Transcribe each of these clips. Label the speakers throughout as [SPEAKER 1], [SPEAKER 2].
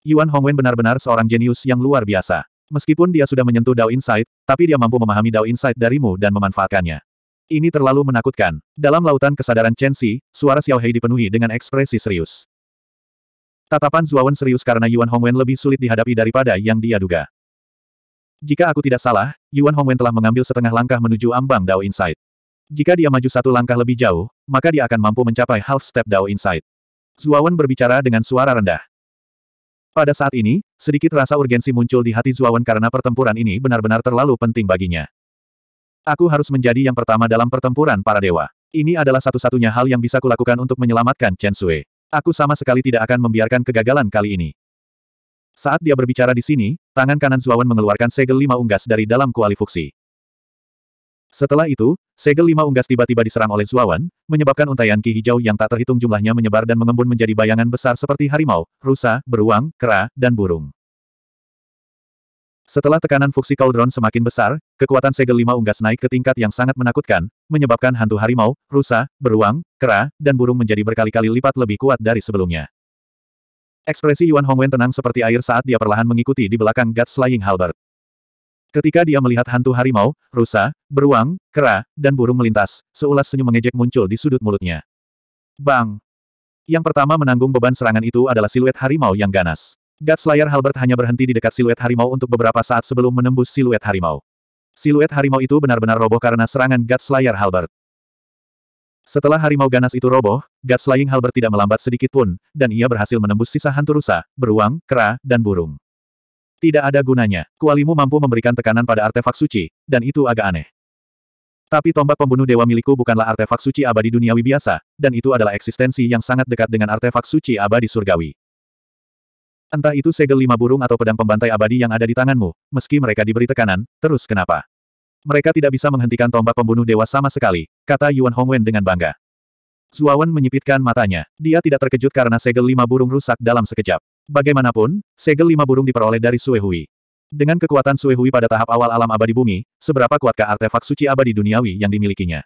[SPEAKER 1] Yuan Hongwen benar-benar seorang jenius yang luar biasa. Meskipun dia sudah menyentuh Dao Insight, tapi dia mampu memahami Dao Insight darimu dan memanfaatkannya. Ini terlalu menakutkan. Dalam lautan kesadaran Chen Xi, suara Xiao Hei dipenuhi dengan ekspresi serius. Tatapan Zuawan serius karena Yuan Hongwen lebih sulit dihadapi daripada yang dia duga. Jika aku tidak salah, Yuan Hongwen telah mengambil setengah langkah menuju ambang Dao Insight. Jika dia maju satu langkah lebih jauh, maka dia akan mampu mencapai half step Dao Insight. Zuawan berbicara dengan suara rendah. Pada saat ini, sedikit rasa urgensi muncul di hati Zuawan karena pertempuran ini benar-benar terlalu penting baginya. Aku harus menjadi yang pertama dalam pertempuran para dewa. Ini adalah satu-satunya hal yang bisa kulakukan untuk menyelamatkan Chen Sui. Aku sama sekali tidak akan membiarkan kegagalan kali ini. Saat dia berbicara di sini, tangan kanan Zuawan mengeluarkan segel lima unggas dari dalam kuali fuksi. Setelah itu, segel lima unggas tiba-tiba diserang oleh Zuawan, menyebabkan untaian ki hijau yang tak terhitung jumlahnya menyebar dan mengembun menjadi bayangan besar seperti harimau, rusa, beruang, kera, dan burung. Setelah tekanan fuksi Cauldron semakin besar, kekuatan segel lima unggas naik ke tingkat yang sangat menakutkan, menyebabkan hantu harimau, rusa, beruang, kera, dan burung menjadi berkali-kali lipat lebih kuat dari sebelumnya. Ekspresi Yuan Hongwen tenang seperti air saat dia perlahan mengikuti di belakang Guts Lying Halberd. Ketika dia melihat hantu harimau, rusa, beruang, kera, dan burung melintas, seulas senyum mengejek muncul di sudut mulutnya. Bang! Yang pertama menanggung beban serangan itu adalah siluet harimau yang ganas. Godslayer Halbert hanya berhenti di dekat siluet harimau untuk beberapa saat sebelum menembus siluet harimau. Siluet harimau itu benar-benar roboh karena serangan Godslayer Halbert. Setelah harimau ganas itu roboh, Gatslaying Halbert tidak melambat sedikit pun, dan ia berhasil menembus sisa hantu rusa, beruang, kera, dan burung. Tidak ada gunanya, kualimu mampu memberikan tekanan pada artefak suci, dan itu agak aneh. Tapi tombak pembunuh dewa milikku bukanlah artefak suci abadi duniawi biasa, dan itu adalah eksistensi yang sangat dekat dengan artefak suci abadi surgawi. Entah itu segel lima burung atau pedang pembantai abadi yang ada di tanganmu, meski mereka diberi tekanan, terus kenapa? Mereka tidak bisa menghentikan tombak pembunuh dewa sama sekali, kata Yuan Hongwen dengan bangga. Zuawan menyipitkan matanya. Dia tidak terkejut karena segel lima burung rusak dalam sekejap. Bagaimanapun, segel lima burung diperoleh dari Suehui. Dengan kekuatan Suehui pada tahap awal alam abadi bumi, seberapa kuatkah artefak suci abadi duniawi yang dimilikinya?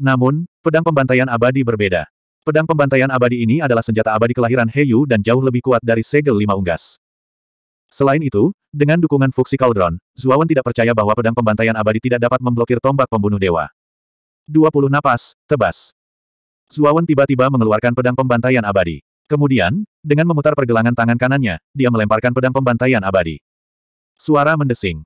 [SPEAKER 1] Namun, pedang pembantaian abadi berbeda. Pedang pembantaian abadi ini adalah senjata abadi kelahiran Heyu dan jauh lebih kuat dari segel lima unggas. Selain itu, dengan dukungan Fuxi Cauldron, Zuawan tidak percaya bahwa pedang pembantaian abadi tidak dapat memblokir tombak pembunuh dewa. 20 napas, tebas. Suawan tiba-tiba mengeluarkan pedang pembantaian abadi. Kemudian, dengan memutar pergelangan tangan kanannya, dia melemparkan pedang pembantaian abadi. Suara mendesing.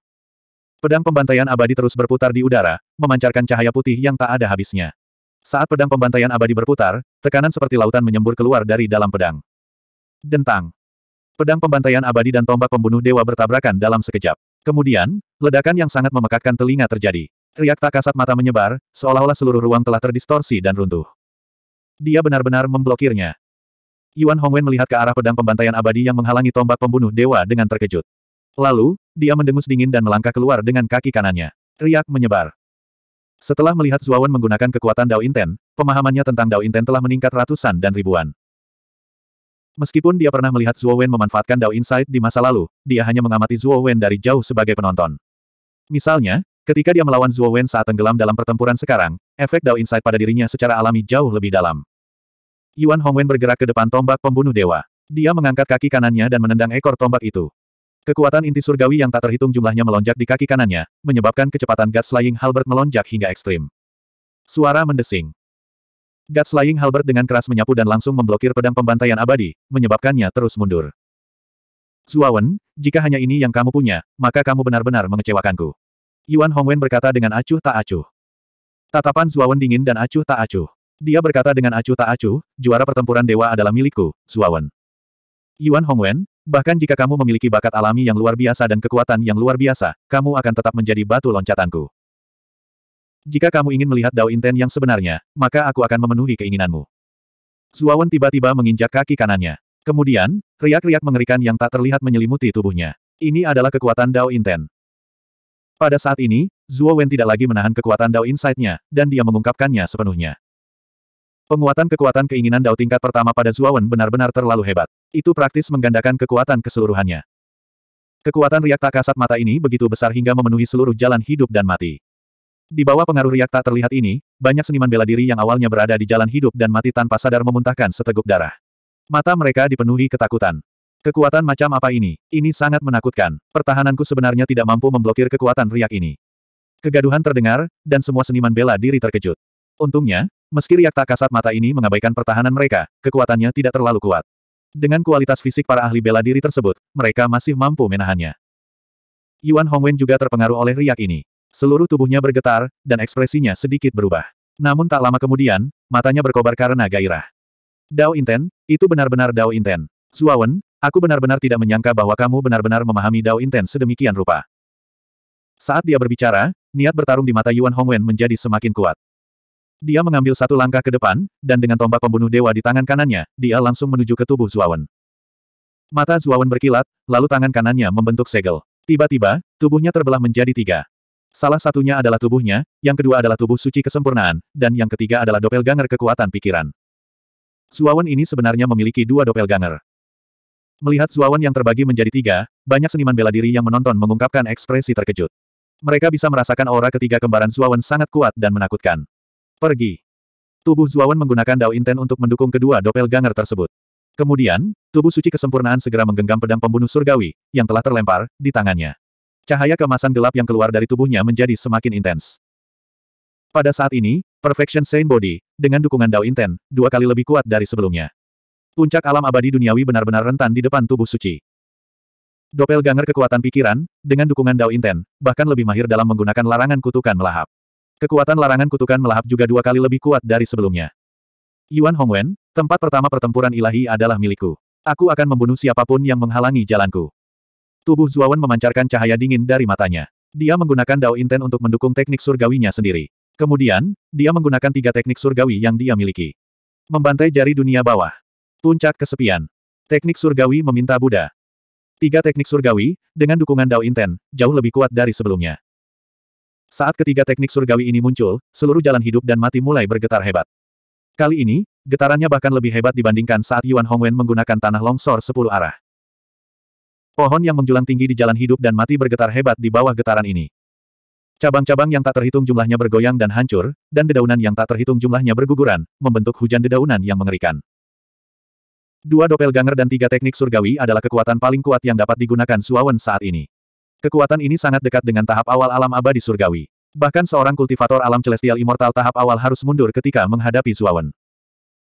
[SPEAKER 1] Pedang pembantaian abadi terus berputar di udara, memancarkan cahaya putih yang tak ada habisnya. Saat pedang pembantaian abadi berputar, tekanan seperti lautan menyembur keluar dari dalam pedang. Dentang. Pedang pembantaian abadi dan tombak pembunuh dewa bertabrakan dalam sekejap. Kemudian, ledakan yang sangat memekakkan telinga terjadi. Riak tak kasat mata menyebar, seolah-olah seluruh ruang telah terdistorsi dan runtuh. Dia benar-benar memblokirnya. Yuan Hongwen melihat ke arah pedang pembantaian abadi yang menghalangi tombak pembunuh dewa dengan terkejut. Lalu, dia mendengus dingin dan melangkah keluar dengan kaki kanannya. Riak menyebar. Setelah melihat Zuawan menggunakan kekuatan Dao Inten, pemahamannya tentang Dao Inten telah meningkat ratusan dan ribuan. Meskipun dia pernah melihat Zuo memanfaatkan Dao Insight di masa lalu, dia hanya mengamati Zuo dari jauh sebagai penonton. Misalnya, ketika dia melawan Zuo saat tenggelam dalam pertempuran sekarang, efek Dao Insight pada dirinya secara alami jauh lebih dalam. Yuan Hongwen bergerak ke depan tombak pembunuh dewa. Dia mengangkat kaki kanannya dan menendang ekor tombak itu. Kekuatan inti surgawi yang tak terhitung jumlahnya melonjak di kaki kanannya, menyebabkan kecepatan Gatslaying Halbert melonjak hingga ekstrim. Suara mendesing. Gatslaying Halbert dengan keras menyapu dan langsung memblokir pedang pembantaian abadi, menyebabkannya terus mundur. Zuawan, jika hanya ini yang kamu punya, maka kamu benar-benar mengecewakanku. Yuan Hongwen berkata dengan acuh tak acuh. Tatapan Zuawan dingin dan acuh tak acuh. Dia berkata dengan acuh tak acuh, juara pertempuran dewa adalah milikku, Zuawan. Yuan Hongwen, bahkan jika kamu memiliki bakat alami yang luar biasa dan kekuatan yang luar biasa, kamu akan tetap menjadi batu loncatanku. Jika kamu ingin melihat Dao Inten yang sebenarnya, maka aku akan memenuhi keinginanmu. Zuawan tiba-tiba menginjak kaki kanannya. Kemudian, riak-riak mengerikan yang tak terlihat menyelimuti tubuhnya. Ini adalah kekuatan Dao Inten. Pada saat ini, Zuo Wen tidak lagi menahan kekuatan Dao Insight-nya, dan dia mengungkapkannya sepenuhnya. Penguatan kekuatan keinginan Dao tingkat pertama pada Zuawan benar-benar terlalu hebat. Itu praktis menggandakan kekuatan keseluruhannya. Kekuatan riak tak kasat mata ini begitu besar hingga memenuhi seluruh jalan hidup dan mati. Di bawah pengaruh riak tak terlihat ini, banyak seniman bela diri yang awalnya berada di jalan hidup dan mati tanpa sadar memuntahkan seteguk darah. Mata mereka dipenuhi ketakutan. Kekuatan macam apa ini? Ini sangat menakutkan. Pertahananku sebenarnya tidak mampu memblokir kekuatan riak ini. Kegaduhan terdengar, dan semua seniman bela diri terkejut. Untungnya, Meski riak tak kasat mata ini mengabaikan pertahanan mereka, kekuatannya tidak terlalu kuat. Dengan kualitas fisik para ahli bela diri tersebut, mereka masih mampu menahannya. Yuan Hongwen juga terpengaruh oleh riak ini. Seluruh tubuhnya bergetar, dan ekspresinya sedikit berubah. Namun tak lama kemudian, matanya berkobar karena gairah. Dao Inten, itu benar-benar Dao Inten. Zuawan, aku benar-benar tidak menyangka bahwa kamu benar-benar memahami Dao Inten sedemikian rupa. Saat dia berbicara, niat bertarung di mata Yuan Hongwen menjadi semakin kuat. Dia mengambil satu langkah ke depan, dan dengan tombak pembunuh dewa di tangan kanannya, dia langsung menuju ke tubuh Zuawan. Mata Zuawan berkilat, lalu tangan kanannya membentuk segel. Tiba-tiba, tubuhnya terbelah menjadi tiga. Salah satunya adalah tubuhnya, yang kedua adalah tubuh suci kesempurnaan, dan yang ketiga adalah doppelganger kekuatan pikiran. Zuawan ini sebenarnya memiliki dua doppelganger. Melihat Zuawan yang terbagi menjadi tiga, banyak seniman bela diri yang menonton mengungkapkan ekspresi terkejut. Mereka bisa merasakan aura ketiga kembaran Zuawan sangat kuat dan menakutkan. Pergi. Tubuh Zuawan menggunakan Dao Inten untuk mendukung kedua doppelganger tersebut. Kemudian, tubuh suci kesempurnaan segera menggenggam pedang pembunuh surgawi, yang telah terlempar, di tangannya. Cahaya kemasan gelap yang keluar dari tubuhnya menjadi semakin intens. Pada saat ini, Perfection Saint Body, dengan dukungan Dao Inten, dua kali lebih kuat dari sebelumnya. Puncak alam abadi duniawi benar-benar rentan di depan tubuh suci. Doppelganger kekuatan pikiran, dengan dukungan Dao Inten, bahkan lebih mahir dalam menggunakan larangan kutukan melahap. Kekuatan larangan kutukan melahap juga dua kali lebih kuat dari sebelumnya. Yuan Hongwen, tempat pertama pertempuran ilahi adalah milikku. Aku akan membunuh siapapun yang menghalangi jalanku. Tubuh Zuawan memancarkan cahaya dingin dari matanya. Dia menggunakan Dao Inten untuk mendukung teknik surgawinya sendiri. Kemudian, dia menggunakan tiga teknik surgawi yang dia miliki. Membantai jari dunia bawah. Puncak kesepian. Teknik surgawi meminta Buddha. Tiga teknik surgawi, dengan dukungan Dao Inten, jauh lebih kuat dari sebelumnya. Saat ketiga teknik surgawi ini muncul, seluruh jalan hidup dan mati mulai bergetar hebat. Kali ini, getarannya bahkan lebih hebat dibandingkan saat Yuan Hongwen menggunakan tanah longsor sepuluh arah. Pohon yang menjulang tinggi di jalan hidup dan mati bergetar hebat di bawah getaran ini. Cabang-cabang yang tak terhitung jumlahnya bergoyang dan hancur, dan dedaunan yang tak terhitung jumlahnya berguguran, membentuk hujan dedaunan yang mengerikan. Dua doppelganger dan tiga teknik surgawi adalah kekuatan paling kuat yang dapat digunakan Suawen saat ini. Kekuatan ini sangat dekat dengan tahap awal alam abadi surgawi. Bahkan seorang kultivator alam celestial immortal tahap awal harus mundur ketika menghadapi Zuawan.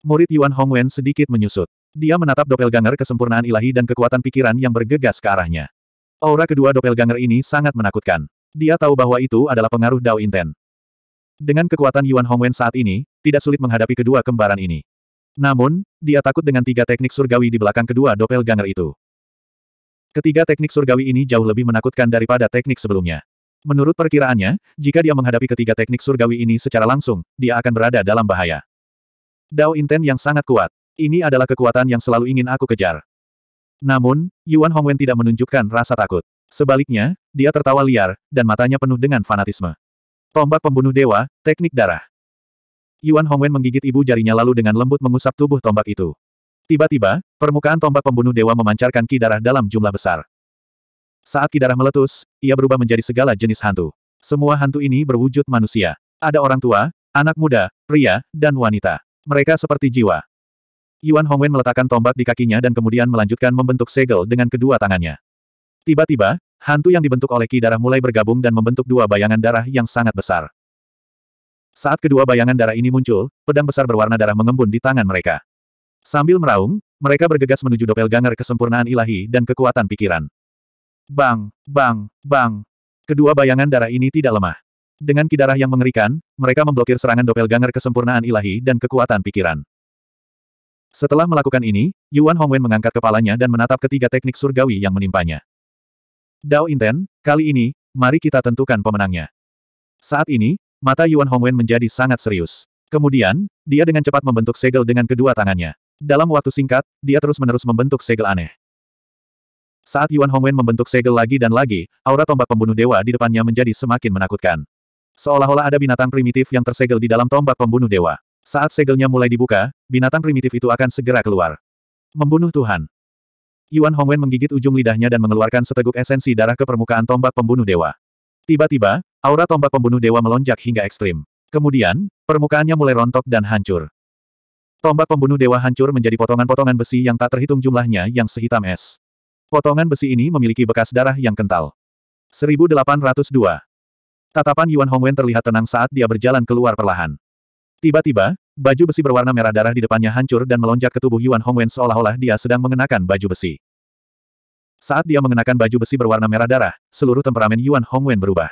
[SPEAKER 1] Murid Yuan Hongwen sedikit menyusut. Dia menatap doppelganger kesempurnaan ilahi dan kekuatan pikiran yang bergegas ke arahnya. Aura kedua doppelganger ini sangat menakutkan. Dia tahu bahwa itu adalah pengaruh Dao Inten. Dengan kekuatan Yuan Hongwen saat ini, tidak sulit menghadapi kedua kembaran ini. Namun, dia takut dengan tiga teknik surgawi di belakang kedua doppelganger itu. Ketiga teknik surgawi ini jauh lebih menakutkan daripada teknik sebelumnya. Menurut perkiraannya, jika dia menghadapi ketiga teknik surgawi ini secara langsung, dia akan berada dalam bahaya. Dao Inten yang sangat kuat. Ini adalah kekuatan yang selalu ingin aku kejar. Namun, Yuan Hongwen tidak menunjukkan rasa takut. Sebaliknya, dia tertawa liar, dan matanya penuh dengan fanatisme. Tombak pembunuh dewa, teknik darah. Yuan Hongwen menggigit ibu jarinya lalu dengan lembut mengusap tubuh tombak itu. Tiba-tiba, permukaan tombak pembunuh dewa memancarkan ki darah dalam jumlah besar. Saat ki darah meletus, ia berubah menjadi segala jenis hantu. Semua hantu ini berwujud manusia. Ada orang tua, anak muda, pria, dan wanita. Mereka seperti jiwa. Yuan Hongwen meletakkan tombak di kakinya dan kemudian melanjutkan membentuk segel dengan kedua tangannya. Tiba-tiba, hantu yang dibentuk oleh ki darah mulai bergabung dan membentuk dua bayangan darah yang sangat besar. Saat kedua bayangan darah ini muncul, pedang besar berwarna darah mengembun di tangan mereka. Sambil meraung, mereka bergegas menuju doppelganger kesempurnaan ilahi dan kekuatan pikiran. Bang, bang, bang. Kedua bayangan darah ini tidak lemah. Dengan kidarah yang mengerikan, mereka memblokir serangan doppelganger kesempurnaan ilahi dan kekuatan pikiran. Setelah melakukan ini, Yuan Hongwen mengangkat kepalanya dan menatap ketiga teknik surgawi yang menimpanya. Dao Inten, kali ini, mari kita tentukan pemenangnya. Saat ini, mata Yuan Hongwen menjadi sangat serius. Kemudian, dia dengan cepat membentuk segel dengan kedua tangannya. Dalam waktu singkat, dia terus-menerus membentuk segel aneh. Saat Yuan Hongwen membentuk segel lagi dan lagi, aura tombak pembunuh dewa di depannya menjadi semakin menakutkan. Seolah-olah ada binatang primitif yang tersegel di dalam tombak pembunuh dewa. Saat segelnya mulai dibuka, binatang primitif itu akan segera keluar. Membunuh Tuhan. Yuan Hongwen menggigit ujung lidahnya dan mengeluarkan seteguk esensi darah ke permukaan tombak pembunuh dewa. Tiba-tiba, aura tombak pembunuh dewa melonjak hingga ekstrim. Kemudian, permukaannya mulai rontok dan hancur. Tombak pembunuh dewa hancur menjadi potongan-potongan besi yang tak terhitung jumlahnya yang sehitam es. Potongan besi ini memiliki bekas darah yang kental. 1802. Tatapan Yuan Hongwen terlihat tenang saat dia berjalan keluar perlahan. Tiba-tiba, baju besi berwarna merah darah di depannya hancur dan melonjak ke tubuh Yuan Hongwen seolah-olah dia sedang mengenakan baju besi. Saat dia mengenakan baju besi berwarna merah darah, seluruh temperamen Yuan Hongwen berubah.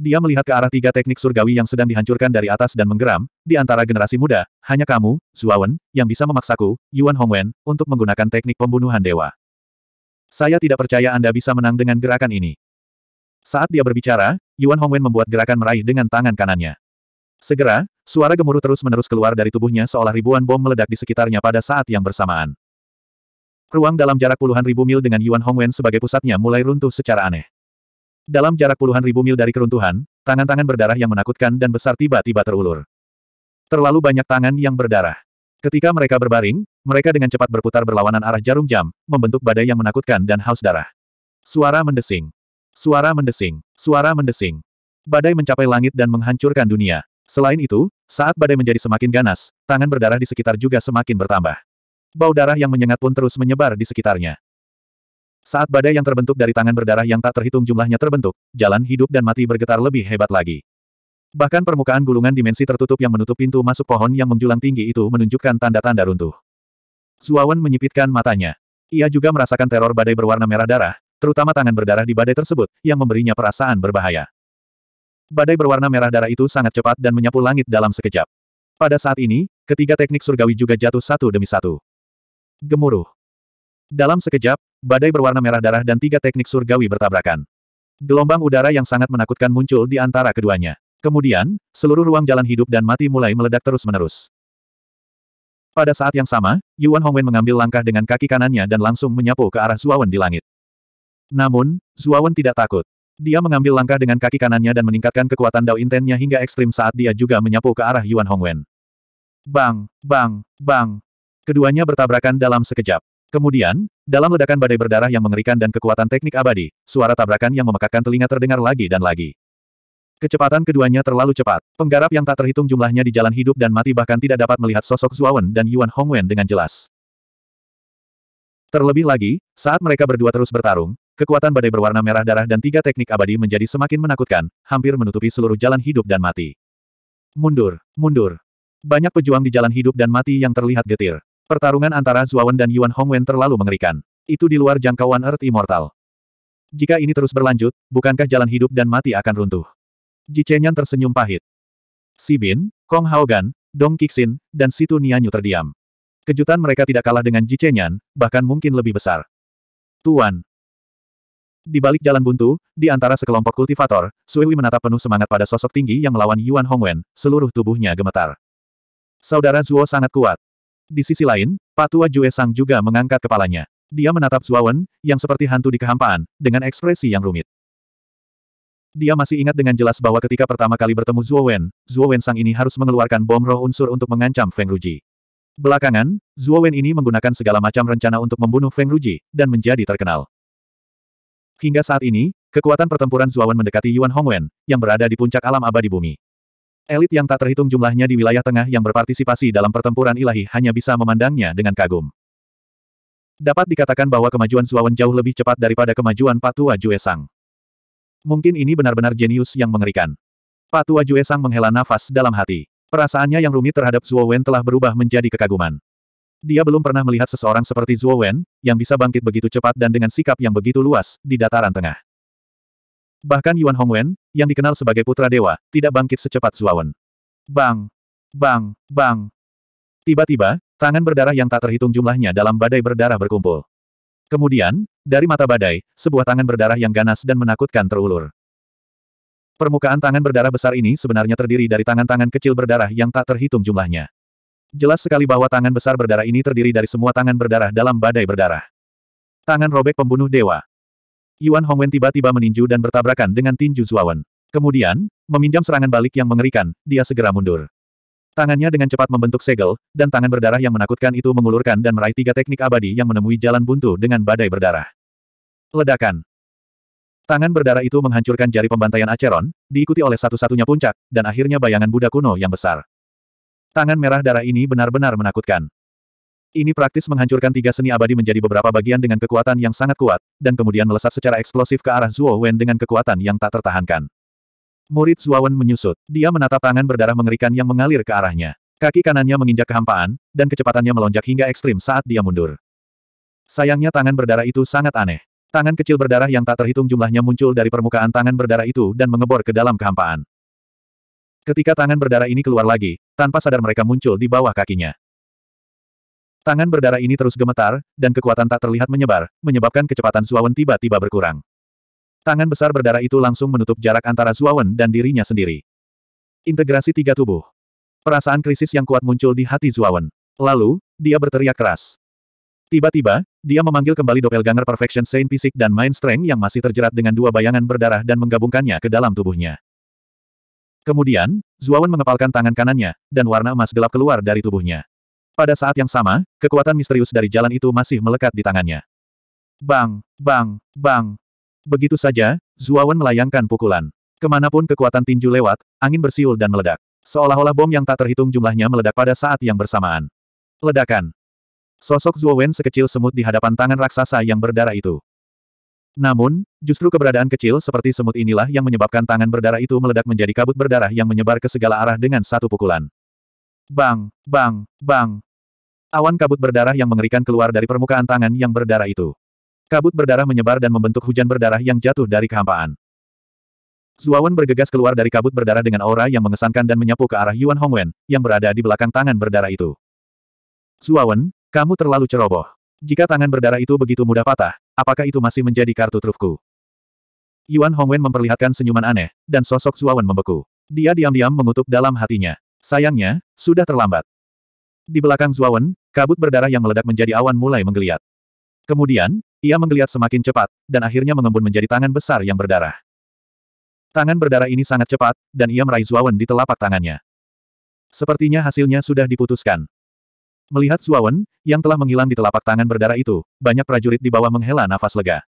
[SPEAKER 1] Dia melihat ke arah tiga teknik surgawi yang sedang dihancurkan dari atas dan menggeram, di antara generasi muda, hanya kamu, Zuawan, yang bisa memaksaku, Yuan Hongwen, untuk menggunakan teknik pembunuhan dewa. Saya tidak percaya Anda bisa menang dengan gerakan ini. Saat dia berbicara, Yuan Hongwen membuat gerakan meraih dengan tangan kanannya. Segera, suara gemuruh terus-menerus keluar dari tubuhnya seolah ribuan bom meledak di sekitarnya pada saat yang bersamaan. Ruang dalam jarak puluhan ribu mil dengan Yuan Hongwen sebagai pusatnya mulai runtuh secara aneh. Dalam jarak puluhan ribu mil dari keruntuhan, tangan-tangan berdarah yang menakutkan dan besar tiba-tiba terulur. Terlalu banyak tangan yang berdarah. Ketika mereka berbaring, mereka dengan cepat berputar berlawanan arah jarum jam, membentuk badai yang menakutkan dan haus darah. Suara mendesing. Suara mendesing. Suara mendesing. Badai mencapai langit dan menghancurkan dunia. Selain itu, saat badai menjadi semakin ganas, tangan berdarah di sekitar juga semakin bertambah. Bau darah yang menyengat pun terus menyebar di sekitarnya. Saat badai yang terbentuk dari tangan berdarah yang tak terhitung jumlahnya terbentuk, jalan hidup dan mati bergetar lebih hebat lagi. Bahkan permukaan gulungan dimensi tertutup yang menutup pintu masuk pohon yang menjulang tinggi itu menunjukkan tanda-tanda runtuh. Zuawan menyipitkan matanya. Ia juga merasakan teror badai berwarna merah darah, terutama tangan berdarah di badai tersebut, yang memberinya perasaan berbahaya. Badai berwarna merah darah itu sangat cepat dan menyapu langit dalam sekejap. Pada saat ini, ketiga teknik surgawi juga jatuh satu demi satu. Gemuruh. Dalam sekejap, badai berwarna merah darah dan tiga teknik surgawi bertabrakan. Gelombang udara yang sangat menakutkan muncul di antara keduanya. Kemudian, seluruh ruang jalan hidup dan mati mulai meledak terus-menerus. Pada saat yang sama, Yuan Hongwen mengambil langkah dengan kaki kanannya dan langsung menyapu ke arah Zuawan di langit. Namun, Zuawan tidak takut. Dia mengambil langkah dengan kaki kanannya dan meningkatkan kekuatan Dao Intennya hingga ekstrim saat dia juga menyapu ke arah Yuan Hongwen. Bang, bang, bang. Keduanya bertabrakan dalam sekejap. Kemudian, dalam ledakan badai berdarah yang mengerikan dan kekuatan teknik abadi, suara tabrakan yang memekakkan telinga terdengar lagi dan lagi. Kecepatan keduanya terlalu cepat. Penggarap yang tak terhitung jumlahnya di jalan hidup dan mati bahkan tidak dapat melihat sosok Zuawan dan Yuan Hongwen dengan jelas. Terlebih lagi, saat mereka berdua terus bertarung, kekuatan badai berwarna merah darah dan tiga teknik abadi menjadi semakin menakutkan, hampir menutupi seluruh jalan hidup dan mati. Mundur, mundur. Banyak pejuang di jalan hidup dan mati yang terlihat getir. Pertarungan antara Zuawan dan Yuan Hongwen terlalu mengerikan. Itu di luar jangkauan Earth Immortal. Jika ini terus berlanjut, bukankah jalan hidup dan mati akan runtuh? Ji Chenyan tersenyum pahit. Si Bin, Kong Haogan, Dong Kixin, dan Situ Nianyu terdiam. Kejutan mereka tidak kalah dengan Ji Chenyan, bahkan mungkin lebih besar. Tuan. Di balik jalan buntu, di antara sekelompok kultivator, Suewi menatap penuh semangat pada sosok tinggi yang melawan Yuan Hongwen, seluruh tubuhnya gemetar. Saudara Zuo sangat kuat. Di sisi lain, Patua Jue Sang juga mengangkat kepalanya. Dia menatap Zuawan, yang seperti hantu di kehampaan, dengan ekspresi yang rumit. Dia masih ingat dengan jelas bahwa ketika pertama kali bertemu Zuowen, Zuowen Sang ini harus mengeluarkan bom roh unsur untuk mengancam Feng Ruji. Belakangan, Zuowen ini menggunakan segala macam rencana untuk membunuh Feng Ruji, dan menjadi terkenal. Hingga saat ini, kekuatan pertempuran Wen mendekati Yuan Hongwen, yang berada di puncak alam abadi bumi. Elit yang tak terhitung jumlahnya di wilayah tengah yang berpartisipasi dalam pertempuran ilahi hanya bisa memandangnya dengan kagum. Dapat dikatakan bahwa kemajuan Zuawan jauh lebih cepat daripada kemajuan Patua Juesang. Mungkin ini benar-benar jenius yang mengerikan. Patua Juesang menghela nafas dalam hati. Perasaannya yang rumit terhadap Zuowen telah berubah menjadi kekaguman. Dia belum pernah melihat seseorang seperti Zuowen, yang bisa bangkit begitu cepat dan dengan sikap yang begitu luas, di dataran tengah. Bahkan Yuan Hongwen, yang dikenal sebagai putra dewa, tidak bangkit secepat Zuawan. Bang! Bang! Bang! Tiba-tiba, tangan berdarah yang tak terhitung jumlahnya dalam badai berdarah berkumpul. Kemudian, dari mata badai, sebuah tangan berdarah yang ganas dan menakutkan terulur. Permukaan tangan berdarah besar ini sebenarnya terdiri dari tangan-tangan kecil berdarah yang tak terhitung jumlahnya. Jelas sekali bahwa tangan besar berdarah ini terdiri dari semua tangan berdarah dalam badai berdarah. Tangan robek pembunuh dewa. Yuan Hongwen tiba-tiba meninju dan bertabrakan dengan tinju Zuawan. Kemudian, meminjam serangan balik yang mengerikan, dia segera mundur. Tangannya dengan cepat membentuk segel, dan tangan berdarah yang menakutkan itu mengulurkan dan meraih tiga teknik abadi yang menemui jalan buntu dengan badai berdarah. Ledakan. Tangan berdarah itu menghancurkan jari pembantaian Acheron, diikuti oleh satu-satunya puncak, dan akhirnya bayangan Buddha kuno yang besar. Tangan merah darah ini benar-benar menakutkan. Ini praktis menghancurkan tiga seni abadi menjadi beberapa bagian dengan kekuatan yang sangat kuat, dan kemudian melesat secara eksplosif ke arah Zuo Wen dengan kekuatan yang tak tertahankan. Murid Zuo Wen menyusut. Dia menatap tangan berdarah mengerikan yang mengalir ke arahnya. Kaki kanannya menginjak kehampaan, dan kecepatannya melonjak hingga ekstrim saat dia mundur. Sayangnya tangan berdarah itu sangat aneh. Tangan kecil berdarah yang tak terhitung jumlahnya muncul dari permukaan tangan berdarah itu dan mengebor ke dalam kehampaan. Ketika tangan berdarah ini keluar lagi, tanpa sadar mereka muncul di bawah kakinya. Tangan berdarah ini terus gemetar, dan kekuatan tak terlihat menyebar, menyebabkan kecepatan Zuawan tiba-tiba berkurang. Tangan besar berdarah itu langsung menutup jarak antara Zuawan dan dirinya sendiri. Integrasi tiga tubuh. Perasaan krisis yang kuat muncul di hati Zuawan. Lalu, dia berteriak keras. Tiba-tiba, dia memanggil kembali doppelganger Perfection Saint Fisik dan Mind Strength yang masih terjerat dengan dua bayangan berdarah dan menggabungkannya ke dalam tubuhnya. Kemudian, Zuawan mengepalkan tangan kanannya, dan warna emas gelap keluar dari tubuhnya. Pada saat yang sama, kekuatan misterius dari jalan itu masih melekat di tangannya. Bang, bang, bang. Begitu saja, Zuawan melayangkan pukulan. Kemanapun kekuatan tinju lewat, angin bersiul dan meledak. Seolah-olah bom yang tak terhitung jumlahnya meledak pada saat yang bersamaan. Ledakan. Sosok Zuowen sekecil semut di hadapan tangan raksasa yang berdarah itu. Namun, justru keberadaan kecil seperti semut inilah yang menyebabkan tangan berdarah itu meledak menjadi kabut berdarah yang menyebar ke segala arah dengan satu pukulan. Bang, bang, bang. Awan kabut berdarah yang mengerikan keluar dari permukaan tangan yang berdarah itu. Kabut berdarah menyebar dan membentuk hujan berdarah yang jatuh dari kehampaan. Zuawan bergegas keluar dari kabut berdarah dengan aura yang mengesankan dan menyapu ke arah Yuan Hongwen, yang berada di belakang tangan berdarah itu. Zuawan, kamu terlalu ceroboh. Jika tangan berdarah itu begitu mudah patah, apakah itu masih menjadi kartu trufku? Yuan Hongwen memperlihatkan senyuman aneh, dan sosok Zuawan membeku. Dia diam-diam mengutuk dalam hatinya. Sayangnya, sudah terlambat. Di belakang Zuawan, Kabut berdarah yang meledak menjadi awan mulai menggeliat. Kemudian, ia menggeliat semakin cepat, dan akhirnya mengembun menjadi tangan besar yang berdarah. Tangan berdarah ini sangat cepat, dan ia meraih Zuawan di telapak tangannya. Sepertinya hasilnya sudah diputuskan. Melihat Zuawan, yang telah menghilang di telapak tangan berdarah itu, banyak prajurit di bawah menghela nafas lega.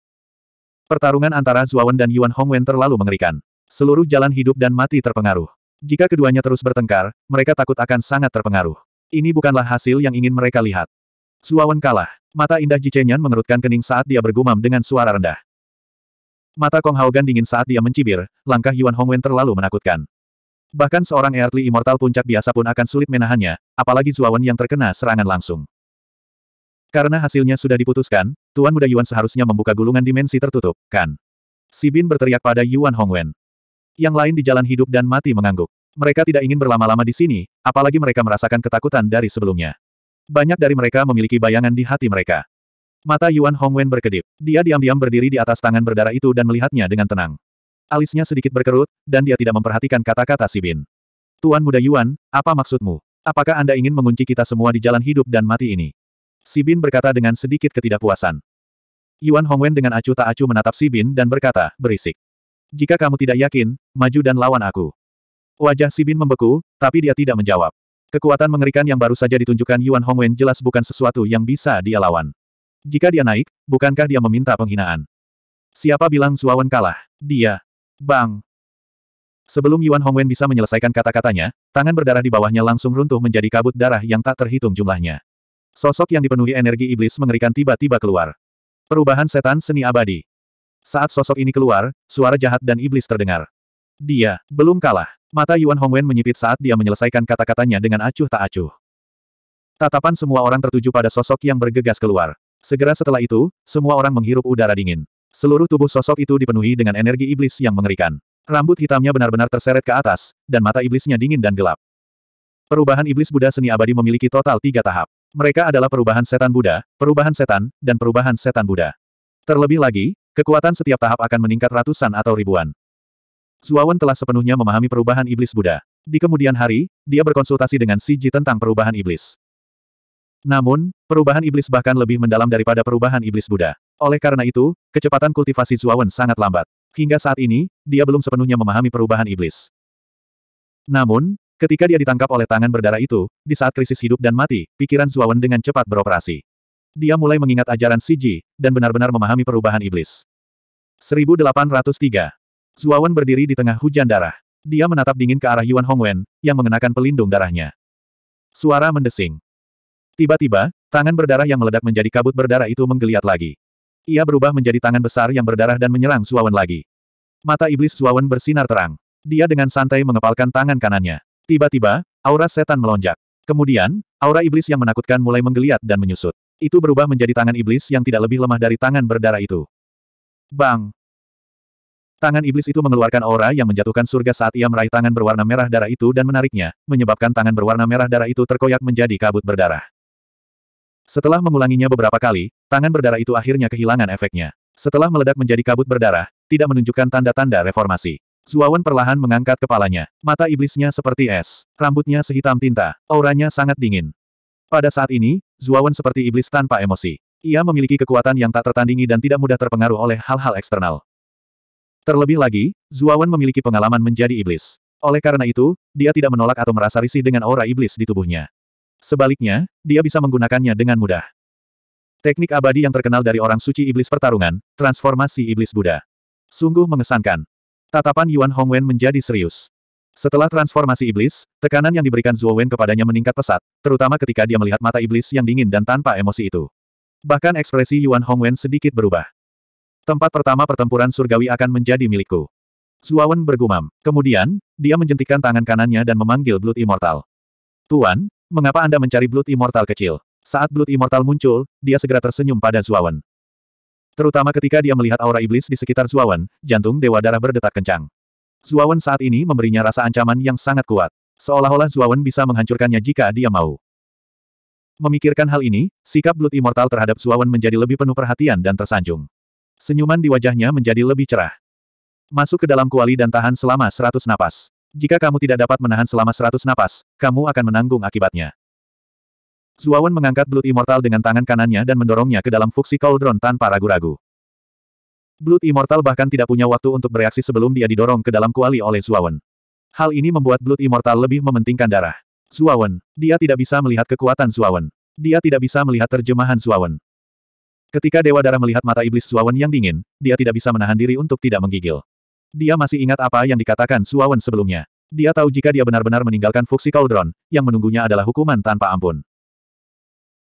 [SPEAKER 1] Pertarungan antara Zuawan dan Yuan Hongwen terlalu mengerikan. Seluruh jalan hidup dan mati terpengaruh. Jika keduanya terus bertengkar, mereka takut akan sangat terpengaruh. Ini bukanlah hasil yang ingin mereka lihat. Suawan kalah. Mata indah Ji Chenyan mengerutkan kening saat dia bergumam dengan suara rendah. Mata Kong Haogan dingin saat dia mencibir, langkah Yuan Hongwen terlalu menakutkan. Bahkan seorang Earthly Immortal puncak biasa pun akan sulit menahannya, apalagi Zuawan yang terkena serangan langsung. Karena hasilnya sudah diputuskan, Tuan Muda Yuan seharusnya membuka gulungan dimensi tertutup, kan? Sibin berteriak pada Yuan Hongwen. Yang lain di jalan hidup dan mati mengangguk. Mereka tidak ingin berlama-lama di sini, apalagi mereka merasakan ketakutan dari sebelumnya. Banyak dari mereka memiliki bayangan di hati mereka. Mata Yuan Hongwen berkedip. Dia diam-diam berdiri di atas tangan berdarah itu dan melihatnya dengan tenang. Alisnya sedikit berkerut, dan dia tidak memperhatikan kata-kata Si Bin. Tuan muda Yuan, apa maksudmu? Apakah Anda ingin mengunci kita semua di jalan hidup dan mati ini? Si Bin berkata dengan sedikit ketidakpuasan. Yuan Hongwen dengan acuh tak acuh menatap Si Bin dan berkata, berisik. Jika kamu tidak yakin, maju dan lawan aku. Wajah Sibin membeku, tapi dia tidak menjawab. Kekuatan mengerikan yang baru saja ditunjukkan Yuan Hongwen jelas bukan sesuatu yang bisa dia lawan. Jika dia naik, bukankah dia meminta penghinaan? Siapa bilang Zuawan kalah? Dia. Bang. Sebelum Yuan Hongwen bisa menyelesaikan kata-katanya, tangan berdarah di bawahnya langsung runtuh menjadi kabut darah yang tak terhitung jumlahnya. Sosok yang dipenuhi energi iblis mengerikan tiba-tiba keluar. Perubahan setan seni abadi. Saat sosok ini keluar, suara jahat dan iblis terdengar. Dia, belum kalah. Mata Yuan Hongwen menyipit saat dia menyelesaikan kata-katanya dengan acuh tak acuh. Tatapan semua orang tertuju pada sosok yang bergegas keluar. Segera setelah itu, semua orang menghirup udara dingin. Seluruh tubuh sosok itu dipenuhi dengan energi iblis yang mengerikan. Rambut hitamnya benar-benar terseret ke atas, dan mata iblisnya dingin dan gelap. Perubahan iblis Buddha seni abadi memiliki total tiga tahap. Mereka adalah perubahan setan Buddha, perubahan setan, dan perubahan setan Buddha. Terlebih lagi, kekuatan setiap tahap akan meningkat ratusan atau ribuan. Zuawan telah sepenuhnya memahami perubahan iblis Buddha. Di kemudian hari, dia berkonsultasi dengan Si Ji tentang perubahan iblis. Namun, perubahan iblis bahkan lebih mendalam daripada perubahan iblis Buddha. Oleh karena itu, kecepatan kultivasi Zuawan sangat lambat. Hingga saat ini, dia belum sepenuhnya memahami perubahan iblis. Namun, ketika dia ditangkap oleh tangan berdarah itu, di saat krisis hidup dan mati, pikiran Zuawan dengan cepat beroperasi. Dia mulai mengingat ajaran Si Ji, dan benar-benar memahami perubahan iblis. 1803 Zuawan berdiri di tengah hujan darah. Dia menatap dingin ke arah Yuan Hongwen, yang mengenakan pelindung darahnya. Suara mendesing. Tiba-tiba, tangan berdarah yang meledak menjadi kabut berdarah itu menggeliat lagi. Ia berubah menjadi tangan besar yang berdarah dan menyerang Zuawan lagi. Mata iblis Zuawan bersinar terang. Dia dengan santai mengepalkan tangan kanannya. Tiba-tiba, aura setan melonjak. Kemudian, aura iblis yang menakutkan mulai menggeliat dan menyusut. Itu berubah menjadi tangan iblis yang tidak lebih lemah dari tangan berdarah itu. Bang! Tangan iblis itu mengeluarkan aura yang menjatuhkan surga saat ia meraih tangan berwarna merah darah itu dan menariknya, menyebabkan tangan berwarna merah darah itu terkoyak menjadi kabut berdarah. Setelah mengulanginya beberapa kali, tangan berdarah itu akhirnya kehilangan efeknya. Setelah meledak menjadi kabut berdarah, tidak menunjukkan tanda-tanda reformasi. Zuawan perlahan mengangkat kepalanya. Mata iblisnya seperti es, rambutnya sehitam tinta, auranya sangat dingin. Pada saat ini, Zuawan seperti iblis tanpa emosi. Ia memiliki kekuatan yang tak tertandingi dan tidak mudah terpengaruh oleh hal-hal eksternal. Terlebih lagi, Zuawan memiliki pengalaman menjadi iblis. Oleh karena itu, dia tidak menolak atau merasa risih dengan aura iblis di tubuhnya. Sebaliknya, dia bisa menggunakannya dengan mudah. Teknik abadi yang terkenal dari orang suci iblis pertarungan, transformasi iblis Buddha. Sungguh mengesankan. Tatapan Yuan Hongwen menjadi serius. Setelah transformasi iblis, tekanan yang diberikan Zuowen kepadanya meningkat pesat, terutama ketika dia melihat mata iblis yang dingin dan tanpa emosi itu. Bahkan ekspresi Yuan Hongwen sedikit berubah. Tempat pertama pertempuran surgawi akan menjadi milikku. Zuawan bergumam. Kemudian, dia menjentikkan tangan kanannya dan memanggil Blood Immortal. Tuan, mengapa Anda mencari Blood Immortal kecil? Saat Blood Immortal muncul, dia segera tersenyum pada Zuawan. Terutama ketika dia melihat aura iblis di sekitar Zuawan, jantung Dewa Darah berdetak kencang. Zuawan saat ini memberinya rasa ancaman yang sangat kuat. Seolah-olah Zuawan bisa menghancurkannya jika dia mau. Memikirkan hal ini, sikap Blood Immortal terhadap Zuawan menjadi lebih penuh perhatian dan tersanjung. Senyuman di wajahnya menjadi lebih cerah. Masuk ke dalam kuali dan tahan selama seratus napas. Jika kamu tidak dapat menahan selama seratus napas, kamu akan menanggung akibatnya. Zuawan mengangkat Blood Immortal dengan tangan kanannya dan mendorongnya ke dalam fuksi Cauldron tanpa ragu-ragu. Blood Immortal bahkan tidak punya waktu untuk bereaksi sebelum dia didorong ke dalam kuali oleh Zuawan. Hal ini membuat Blood Immortal lebih mementingkan darah. Zuawan. Dia tidak bisa melihat kekuatan Zuawan. Dia tidak bisa melihat terjemahan Zuawan. Ketika Dewa Darah melihat mata iblis Suawen yang dingin, dia tidak bisa menahan diri untuk tidak menggigil. Dia masih ingat apa yang dikatakan Suawen sebelumnya. Dia tahu jika dia benar-benar meninggalkan Fuxi Cauldron, yang menunggunya adalah hukuman tanpa ampun.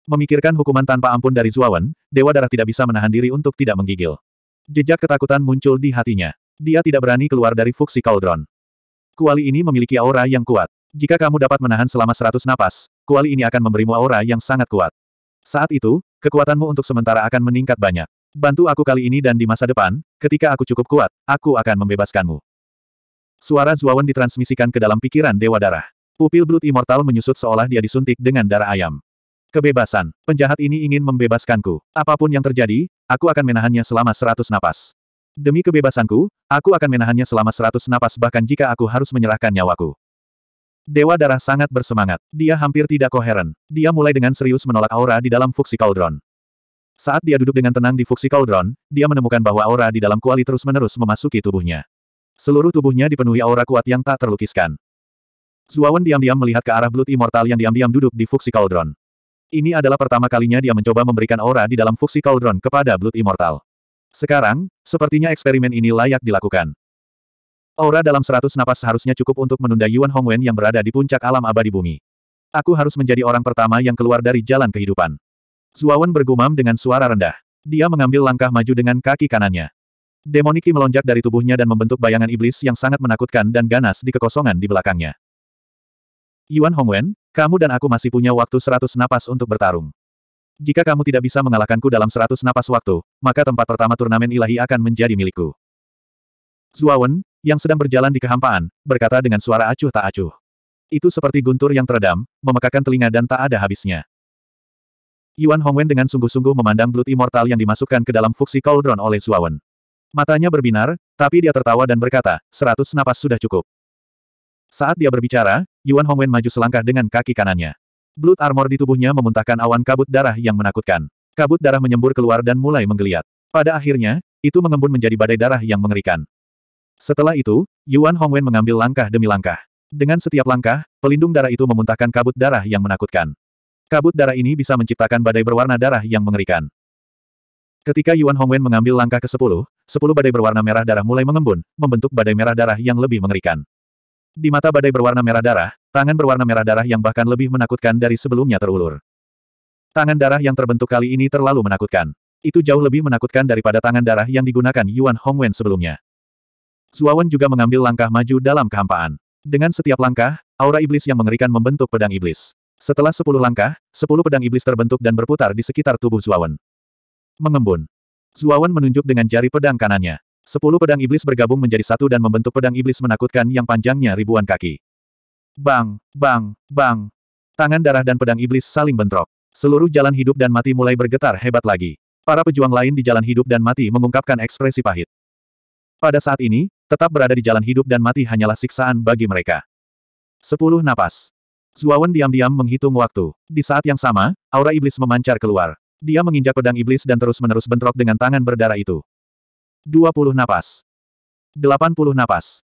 [SPEAKER 1] Memikirkan hukuman tanpa ampun dari Zuawan, Dewa Darah tidak bisa menahan diri untuk tidak menggigil. Jejak ketakutan muncul di hatinya. Dia tidak berani keluar dari Fuxi Cauldron. Kuali ini memiliki aura yang kuat. Jika kamu dapat menahan selama 100 napas, kuali ini akan memberimu aura yang sangat kuat. Saat itu, kekuatanmu untuk sementara akan meningkat banyak. Bantu aku kali ini dan di masa depan, ketika aku cukup kuat, aku akan membebaskanmu. Suara Zuawan ditransmisikan ke dalam pikiran Dewa Darah. Pupil Blood Immortal menyusut seolah dia disuntik dengan darah ayam. Kebebasan. Penjahat ini ingin membebaskanku. Apapun yang terjadi, aku akan menahannya selama seratus napas. Demi kebebasanku, aku akan menahannya selama seratus napas bahkan jika aku harus menyerahkan nyawaku. Dewa Darah sangat bersemangat. Dia hampir tidak koheren. Dia mulai dengan serius menolak aura di dalam Fuxi Cauldron. Saat dia duduk dengan tenang di Fuxi Cauldron, dia menemukan bahwa aura di dalam kuali terus-menerus memasuki tubuhnya. Seluruh tubuhnya dipenuhi aura kuat yang tak terlukiskan. Zuawan diam-diam melihat ke arah Blood Immortal yang diam-diam duduk di Fuxi Cauldron. Ini adalah pertama kalinya dia mencoba memberikan aura di dalam Fuxi Cauldron kepada Blood Immortal. Sekarang, sepertinya eksperimen ini layak dilakukan. Aura dalam seratus napas seharusnya cukup untuk menunda Yuan Hongwen yang berada di puncak alam abadi bumi. Aku harus menjadi orang pertama yang keluar dari jalan kehidupan. Zuawan bergumam dengan suara rendah. Dia mengambil langkah maju dengan kaki kanannya. Demoniki melonjak dari tubuhnya dan membentuk bayangan iblis yang sangat menakutkan dan ganas di kekosongan di belakangnya. Yuan Hongwen, kamu dan aku masih punya waktu seratus napas untuk bertarung. Jika kamu tidak bisa mengalahkanku dalam seratus napas waktu, maka tempat pertama turnamen ilahi akan menjadi milikku. Zuawan, yang sedang berjalan di kehampaan, berkata dengan suara acuh tak acuh. Itu seperti guntur yang teredam, memekakan telinga dan tak ada habisnya. Yuan Hongwen dengan sungguh-sungguh memandang Blood Immortal yang dimasukkan ke dalam fuksi cauldron oleh Zuawan. Matanya berbinar, tapi dia tertawa dan berkata, seratus napas sudah cukup. Saat dia berbicara, Yuan Hongwen maju selangkah dengan kaki kanannya. Blood armor di tubuhnya memuntahkan awan kabut darah yang menakutkan. Kabut darah menyembur keluar dan mulai menggeliat. Pada akhirnya, itu mengembun menjadi badai darah yang mengerikan. Setelah itu, Yuan Hongwen mengambil langkah demi langkah. Dengan setiap langkah, pelindung darah itu memuntahkan kabut darah yang menakutkan. Kabut darah ini bisa menciptakan badai berwarna darah yang mengerikan. Ketika Yuan Hongwen mengambil langkah ke-10, 10 badai berwarna merah darah mulai mengembun, membentuk badai merah darah yang lebih mengerikan. Di mata badai berwarna merah darah, tangan berwarna merah darah yang bahkan lebih menakutkan dari sebelumnya terulur. Tangan darah yang terbentuk kali ini terlalu menakutkan. Itu jauh lebih menakutkan daripada tangan darah yang digunakan Yuan Hongwen sebelumnya. Zuawan juga mengambil langkah maju dalam kehampaan. Dengan setiap langkah, aura iblis yang mengerikan membentuk pedang iblis. Setelah sepuluh langkah, sepuluh pedang iblis terbentuk dan berputar di sekitar tubuh Zuawan. Mengembun. Zuawan menunjuk dengan jari pedang kanannya. Sepuluh pedang iblis bergabung menjadi satu dan membentuk pedang iblis menakutkan yang panjangnya ribuan kaki. Bang, bang, bang. Tangan darah dan pedang iblis saling bentrok. Seluruh jalan hidup dan mati mulai bergetar hebat lagi. Para pejuang lain di jalan hidup dan mati mengungkapkan ekspresi pahit. Pada saat ini, Tetap berada di jalan hidup dan mati hanyalah siksaan bagi mereka. Sepuluh napas. Zuawan diam-diam menghitung waktu. Di saat yang sama, aura iblis memancar keluar. Dia menginjak pedang iblis dan terus-menerus bentrok dengan tangan berdarah itu. Dua puluh napas. Delapan puluh napas.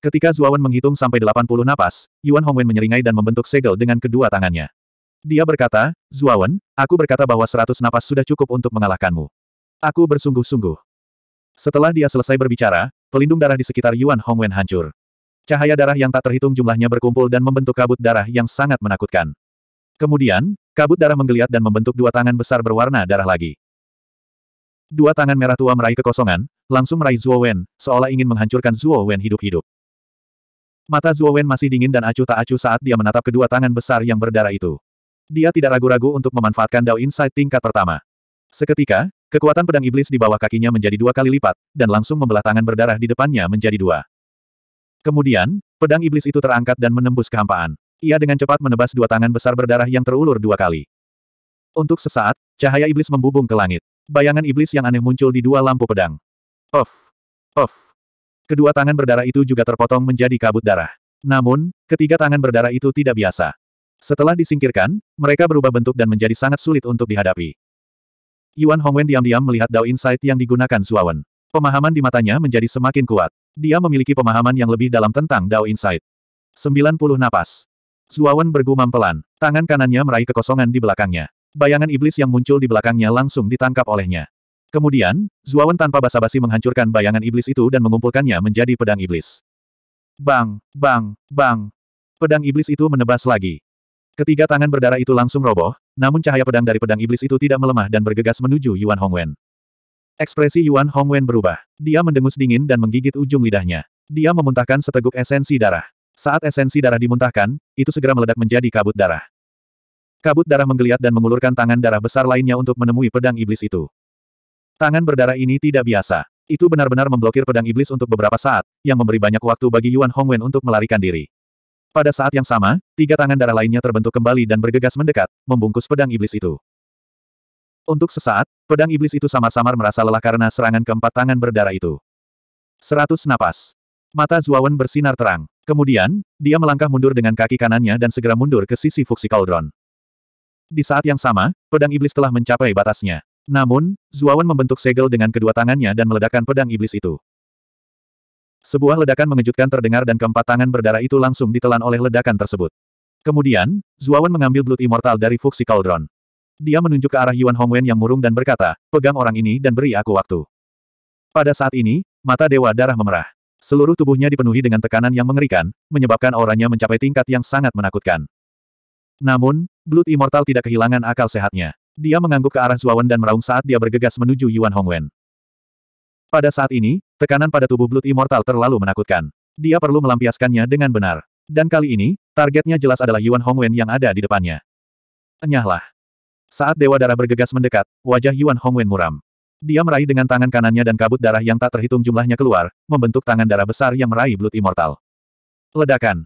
[SPEAKER 1] Ketika Zuawan menghitung sampai delapan puluh napas, Yuan Hongwen menyeringai dan membentuk segel dengan kedua tangannya. Dia berkata, Zuawan, aku berkata bahwa seratus napas sudah cukup untuk mengalahkanmu. Aku bersungguh-sungguh. Setelah dia selesai berbicara, pelindung darah di sekitar Yuan Hongwen hancur. Cahaya darah yang tak terhitung jumlahnya berkumpul dan membentuk kabut darah yang sangat menakutkan. Kemudian, kabut darah menggeliat dan membentuk dua tangan besar berwarna darah lagi. Dua tangan merah tua meraih kekosongan, langsung meraih Zuo Wen, seolah ingin menghancurkan Zuo Wen hidup-hidup. Mata Zuo Wen masih dingin dan acuh tak acuh saat dia menatap kedua tangan besar yang berdarah itu. Dia tidak ragu-ragu untuk memanfaatkan Dao Insight tingkat pertama. Seketika, Kekuatan pedang iblis di bawah kakinya menjadi dua kali lipat, dan langsung membelah tangan berdarah di depannya menjadi dua. Kemudian, pedang iblis itu terangkat dan menembus kehampaan. Ia dengan cepat menebas dua tangan besar berdarah yang terulur dua kali. Untuk sesaat, cahaya iblis membubung ke langit. Bayangan iblis yang aneh muncul di dua lampu pedang. Of! Of! Kedua tangan berdarah itu juga terpotong menjadi kabut darah. Namun, ketiga tangan berdarah itu tidak biasa. Setelah disingkirkan, mereka berubah bentuk dan menjadi sangat sulit untuk dihadapi. Yuan Hongwen diam-diam melihat Dao Insight yang digunakan Zuawan. Pemahaman di matanya menjadi semakin kuat. Dia memiliki pemahaman yang lebih dalam tentang Dao Insight. 90 napas. Zuawan bergumam pelan. Tangan kanannya meraih kekosongan di belakangnya. Bayangan iblis yang muncul di belakangnya langsung ditangkap olehnya. Kemudian, Zuawan tanpa basa-basi menghancurkan bayangan iblis itu dan mengumpulkannya menjadi pedang iblis. Bang, bang, bang. Pedang iblis itu menebas lagi. Ketiga tangan berdarah itu langsung roboh, namun cahaya pedang dari pedang iblis itu tidak melemah dan bergegas menuju Yuan Hongwen. Ekspresi Yuan Hongwen berubah. Dia mendengus dingin dan menggigit ujung lidahnya. Dia memuntahkan seteguk esensi darah. Saat esensi darah dimuntahkan, itu segera meledak menjadi kabut darah. Kabut darah menggeliat dan mengulurkan tangan darah besar lainnya untuk menemui pedang iblis itu. Tangan berdarah ini tidak biasa. Itu benar-benar memblokir pedang iblis untuk beberapa saat, yang memberi banyak waktu bagi Yuan Hongwen untuk melarikan diri. Pada saat yang sama, tiga tangan darah lainnya terbentuk kembali dan bergegas mendekat, membungkus pedang iblis itu. Untuk sesaat, pedang iblis itu samar-samar merasa lelah karena serangan keempat tangan berdarah itu. Seratus napas. Mata Zuawan bersinar terang. Kemudian, dia melangkah mundur dengan kaki kanannya dan segera mundur ke sisi Fuxi Cauldron. Di saat yang sama, pedang iblis telah mencapai batasnya. Namun, Zuawan membentuk segel dengan kedua tangannya dan meledakkan pedang iblis itu. Sebuah ledakan mengejutkan terdengar dan keempat tangan berdarah itu langsung ditelan oleh ledakan tersebut. Kemudian, Zuawan mengambil Blood Immortal dari Fuxi Cauldron. Dia menunjuk ke arah Yuan Hongwen yang murung dan berkata, pegang orang ini dan beri aku waktu. Pada saat ini, mata Dewa Darah memerah. Seluruh tubuhnya dipenuhi dengan tekanan yang mengerikan, menyebabkan auranya mencapai tingkat yang sangat menakutkan. Namun, Blood Immortal tidak kehilangan akal sehatnya. Dia mengangguk ke arah Zuawan dan meraung saat dia bergegas menuju Yuan Hongwen. Pada saat ini, Tekanan pada tubuh Blood Immortal terlalu menakutkan. Dia perlu melampiaskannya dengan benar. Dan kali ini, targetnya jelas adalah Yuan Hongwen yang ada di depannya. Enyahlah. Saat Dewa Darah bergegas mendekat, wajah Yuan Hongwen muram. Dia meraih dengan tangan kanannya dan kabut darah yang tak terhitung jumlahnya keluar, membentuk tangan darah besar yang meraih Blood Immortal. Ledakan.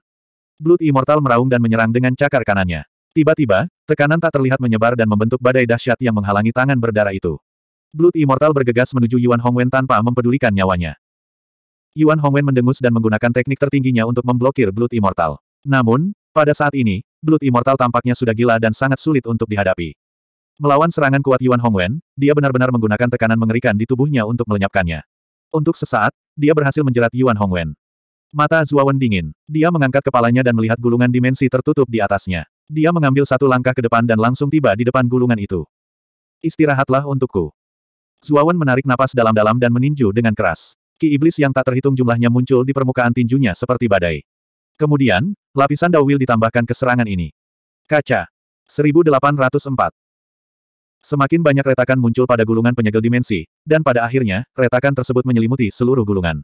[SPEAKER 1] Blood Immortal meraung dan menyerang dengan cakar kanannya. Tiba-tiba, tekanan tak terlihat menyebar dan membentuk badai dahsyat yang menghalangi tangan berdarah itu. Blood Immortal bergegas menuju Yuan Hongwen tanpa mempedulikan nyawanya. Yuan Hongwen mendengus dan menggunakan teknik tertingginya untuk memblokir Blood Immortal. Namun, pada saat ini, Blood Immortal tampaknya sudah gila dan sangat sulit untuk dihadapi. Melawan serangan kuat Yuan Hongwen, dia benar-benar menggunakan tekanan mengerikan di tubuhnya untuk melenyapkannya. Untuk sesaat, dia berhasil menjerat Yuan Hongwen. Mata Zuawan dingin. Dia mengangkat kepalanya dan melihat gulungan dimensi tertutup di atasnya. Dia mengambil satu langkah ke depan dan langsung tiba di depan gulungan itu. Istirahatlah untukku. Zuawan menarik napas dalam-dalam dan meninju dengan keras. Ki iblis yang tak terhitung jumlahnya muncul di permukaan tinjunya seperti badai. Kemudian, lapisan dawil ditambahkan ke serangan ini. Kaca. 1804. Semakin banyak retakan muncul pada gulungan penyegel dimensi, dan pada akhirnya, retakan tersebut menyelimuti seluruh gulungan.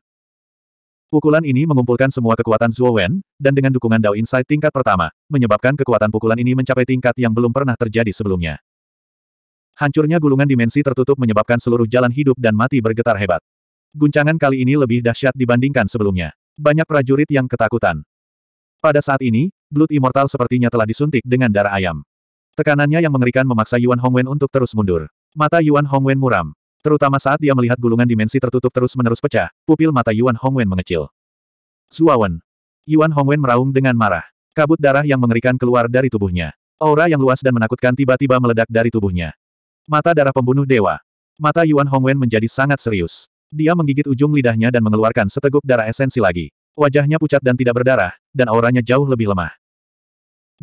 [SPEAKER 1] Pukulan ini mengumpulkan semua kekuatan Zhuo dan dengan dukungan Dao Insight tingkat pertama, menyebabkan kekuatan pukulan ini mencapai tingkat yang belum pernah terjadi sebelumnya. Hancurnya gulungan dimensi tertutup menyebabkan seluruh jalan hidup dan mati bergetar hebat. Guncangan kali ini lebih dahsyat dibandingkan sebelumnya. Banyak prajurit yang ketakutan. Pada saat ini, Blood Immortal sepertinya telah disuntik dengan darah ayam. Tekanannya yang mengerikan memaksa Yuan Hongwen untuk terus mundur. Mata Yuan Hongwen muram. Terutama saat dia melihat gulungan dimensi tertutup terus-menerus pecah, pupil mata Yuan Hongwen mengecil. Zuawan. Yuan Hongwen meraung dengan marah. Kabut darah yang mengerikan keluar dari tubuhnya. Aura yang luas dan menakutkan tiba-tiba meledak dari tubuhnya. Mata darah pembunuh dewa. Mata Yuan Hongwen menjadi sangat serius. Dia menggigit ujung lidahnya dan mengeluarkan seteguk darah esensi lagi. Wajahnya pucat dan tidak berdarah, dan auranya jauh lebih lemah.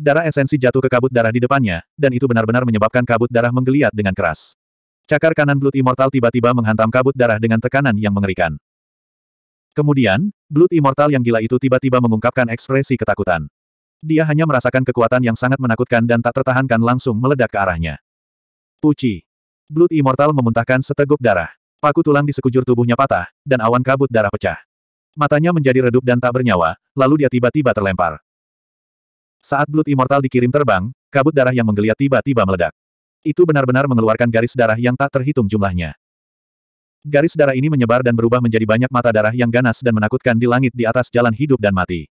[SPEAKER 1] Darah esensi jatuh ke kabut darah di depannya, dan itu benar-benar menyebabkan kabut darah menggeliat dengan keras. Cakar kanan Blood Immortal tiba-tiba menghantam kabut darah dengan tekanan yang mengerikan. Kemudian, Blood Immortal yang gila itu tiba-tiba mengungkapkan ekspresi ketakutan. Dia hanya merasakan kekuatan yang sangat menakutkan dan tak tertahankan langsung meledak ke arahnya. Puci, Blood Immortal memuntahkan seteguk darah. Paku tulang di sekujur tubuhnya patah, dan awan kabut darah pecah. Matanya menjadi redup dan tak bernyawa, lalu dia tiba-tiba terlempar. Saat Blood Immortal dikirim terbang, kabut darah yang menggeliat tiba-tiba meledak. Itu benar-benar mengeluarkan garis darah yang tak terhitung jumlahnya. Garis darah ini menyebar dan berubah menjadi banyak mata darah yang ganas dan menakutkan di langit di atas jalan hidup dan mati.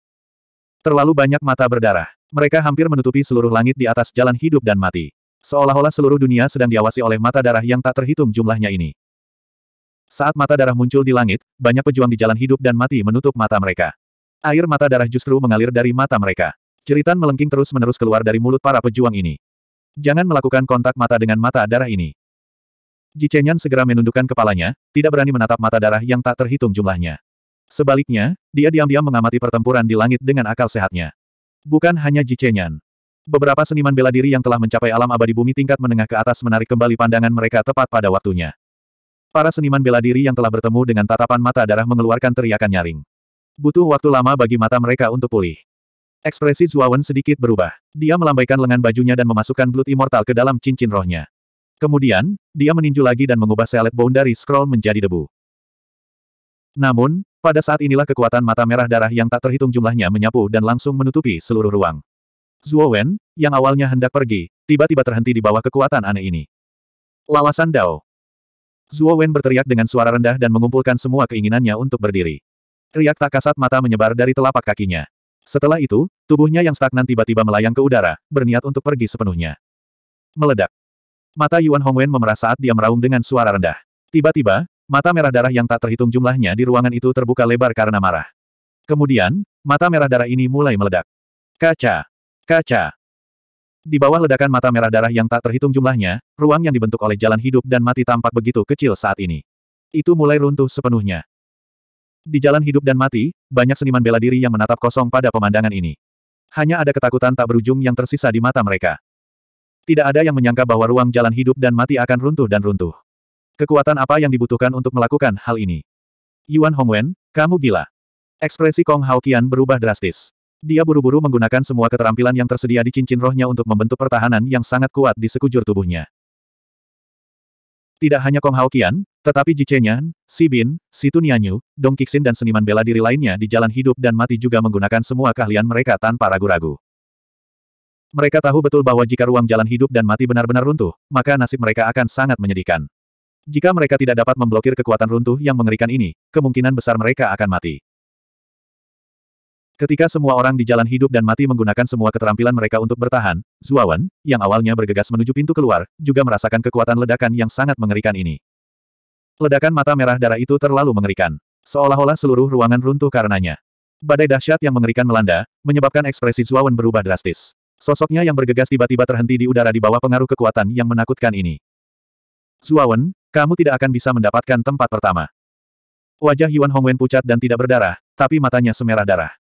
[SPEAKER 1] Terlalu banyak mata berdarah. Mereka hampir menutupi seluruh langit di atas jalan hidup dan mati. Seolah-olah seluruh dunia sedang diawasi oleh mata darah yang tak terhitung jumlahnya ini. Saat mata darah muncul di langit, banyak pejuang di jalan hidup dan mati menutup mata mereka. Air mata darah justru mengalir dari mata mereka. Jeritan melengking terus-menerus keluar dari mulut para pejuang ini. Jangan melakukan kontak mata dengan mata darah ini. Ji Chenyan segera menundukkan kepalanya, tidak berani menatap mata darah yang tak terhitung jumlahnya. Sebaliknya, dia diam-diam mengamati pertempuran di langit dengan akal sehatnya. Bukan hanya Ji Chenyan. Beberapa seniman bela diri yang telah mencapai alam abadi bumi tingkat menengah ke atas menarik kembali pandangan mereka tepat pada waktunya. Para seniman bela diri yang telah bertemu dengan tatapan mata darah mengeluarkan teriakan nyaring. Butuh waktu lama bagi mata mereka untuk pulih. Ekspresi Zuawan sedikit berubah. Dia melambaikan lengan bajunya dan memasukkan Blood Immortal ke dalam cincin rohnya. Kemudian, dia meninju lagi dan mengubah selet dari scroll menjadi debu. Namun, pada saat inilah kekuatan mata merah darah yang tak terhitung jumlahnya menyapu dan langsung menutupi seluruh ruang. Zuo Wen, yang awalnya hendak pergi, tiba-tiba terhenti di bawah kekuatan aneh ini. Lawasan Dao. Zuo Wen berteriak dengan suara rendah dan mengumpulkan semua keinginannya untuk berdiri. Riak tak kasat mata menyebar dari telapak kakinya. Setelah itu, tubuhnya yang stagnan tiba-tiba melayang ke udara, berniat untuk pergi sepenuhnya. Meledak. Mata Yuan Hongwen memerah saat dia meraung dengan suara rendah. Tiba-tiba, mata merah darah yang tak terhitung jumlahnya di ruangan itu terbuka lebar karena marah. Kemudian, mata merah darah ini mulai meledak. Kaca. Kaca. Di bawah ledakan mata merah darah yang tak terhitung jumlahnya, ruang yang dibentuk oleh jalan hidup dan mati tampak begitu kecil saat ini. Itu mulai runtuh sepenuhnya. Di jalan hidup dan mati, banyak seniman bela diri yang menatap kosong pada pemandangan ini. Hanya ada ketakutan tak berujung yang tersisa di mata mereka. Tidak ada yang menyangka bahwa ruang jalan hidup dan mati akan runtuh dan runtuh. Kekuatan apa yang dibutuhkan untuk melakukan hal ini? Yuan Hongwen, kamu gila. Ekspresi Kong Haokian berubah drastis. Dia buru-buru menggunakan semua keterampilan yang tersedia di cincin rohnya untuk membentuk pertahanan yang sangat kuat di sekujur tubuhnya. Tidak hanya Kong Haokian, tetapi Ji Chenyan, Si Bin, Si Dong Kixin dan seniman bela diri lainnya di jalan hidup dan mati juga menggunakan semua keahlian mereka tanpa ragu-ragu. Mereka tahu betul bahwa jika ruang jalan hidup dan mati benar-benar runtuh, maka nasib mereka akan sangat menyedihkan. Jika mereka tidak dapat memblokir kekuatan runtuh yang mengerikan ini, kemungkinan besar mereka akan mati. Ketika semua orang di jalan hidup dan mati menggunakan semua keterampilan mereka untuk bertahan, Zuawan, yang awalnya bergegas menuju pintu keluar, juga merasakan kekuatan ledakan yang sangat mengerikan ini. Ledakan mata merah darah itu terlalu mengerikan. Seolah-olah seluruh ruangan runtuh karenanya. Badai dahsyat yang mengerikan melanda, menyebabkan ekspresi Zuawan berubah drastis. Sosoknya yang bergegas tiba-tiba terhenti di udara di bawah pengaruh kekuatan yang menakutkan ini. Zuawan, kamu tidak akan bisa mendapatkan tempat pertama. Wajah Yuan Hongwen pucat dan tidak berdarah, tapi matanya semerah darah.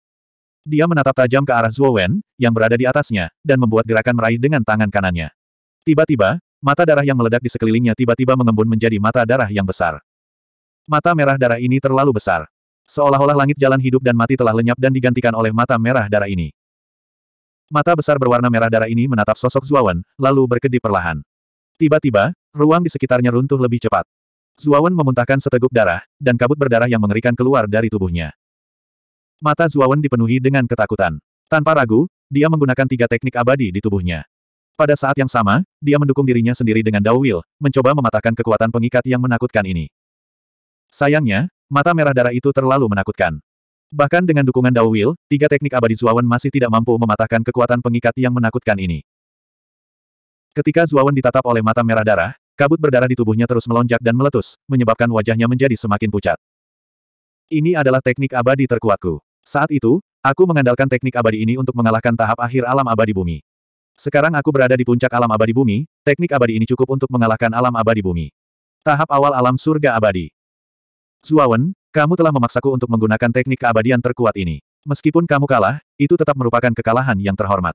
[SPEAKER 1] Dia menatap tajam ke arah Zhuo yang berada di atasnya, dan membuat gerakan meraih dengan tangan kanannya. Tiba-tiba, mata darah yang meledak di sekelilingnya tiba-tiba mengembun menjadi mata darah yang besar. Mata merah darah ini terlalu besar. Seolah-olah langit jalan hidup dan mati telah lenyap dan digantikan oleh mata merah darah ini. Mata besar berwarna merah darah ini menatap sosok Zhuo lalu berkedip perlahan. Tiba-tiba, ruang di sekitarnya runtuh lebih cepat. Zuawan memuntahkan seteguk darah, dan kabut berdarah yang mengerikan keluar dari tubuhnya. Mata Zuawan dipenuhi dengan ketakutan. Tanpa ragu, dia menggunakan tiga teknik abadi di tubuhnya. Pada saat yang sama, dia mendukung dirinya sendiri dengan Dao Will, mencoba mematahkan kekuatan pengikat yang menakutkan ini. Sayangnya, mata merah darah itu terlalu menakutkan. Bahkan dengan dukungan Dao Will, tiga teknik abadi Zuawan masih tidak mampu mematahkan kekuatan pengikat yang menakutkan ini. Ketika Zuawan ditatap oleh mata merah darah, kabut berdarah di tubuhnya terus melonjak dan meletus, menyebabkan wajahnya menjadi semakin pucat. Ini adalah teknik abadi terkuatku. Saat itu, aku mengandalkan teknik abadi ini untuk mengalahkan tahap akhir alam abadi bumi. Sekarang aku berada di puncak alam abadi bumi, teknik abadi ini cukup untuk mengalahkan alam abadi bumi. Tahap awal alam surga abadi. Zuawan, kamu telah memaksaku untuk menggunakan teknik keabadian terkuat ini. Meskipun kamu kalah, itu tetap merupakan kekalahan yang terhormat.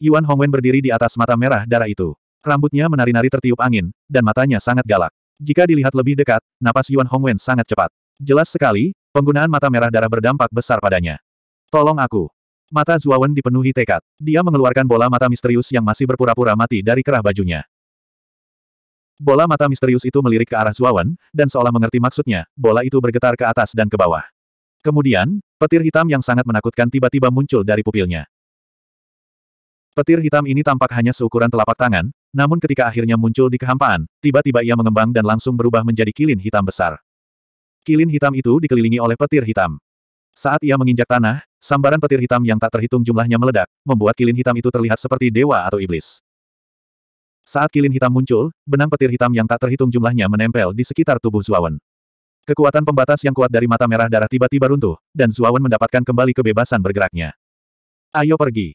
[SPEAKER 1] Yuan Hongwen berdiri di atas mata merah darah itu. Rambutnya menari-nari tertiup angin, dan matanya sangat galak. Jika dilihat lebih dekat, napas Yuan Hongwen sangat cepat. Jelas sekali, Penggunaan mata merah darah berdampak besar padanya. Tolong aku. Mata Zuawan dipenuhi tekad. Dia mengeluarkan bola mata misterius yang masih berpura-pura mati dari kerah bajunya. Bola mata misterius itu melirik ke arah Zuawan, dan seolah mengerti maksudnya, bola itu bergetar ke atas dan ke bawah. Kemudian, petir hitam yang sangat menakutkan tiba-tiba muncul dari pupilnya. Petir hitam ini tampak hanya seukuran telapak tangan, namun ketika akhirnya muncul di kehampaan, tiba-tiba ia mengembang dan langsung berubah menjadi kilin hitam besar. Kilin hitam itu dikelilingi oleh petir hitam. Saat ia menginjak tanah, sambaran petir hitam yang tak terhitung jumlahnya meledak, membuat kilin hitam itu terlihat seperti dewa atau iblis. Saat kilin hitam muncul, benang petir hitam yang tak terhitung jumlahnya menempel di sekitar tubuh Zuawan. Kekuatan pembatas yang kuat dari mata merah darah tiba-tiba runtuh, dan Zuawan mendapatkan kembali kebebasan bergeraknya. Ayo pergi.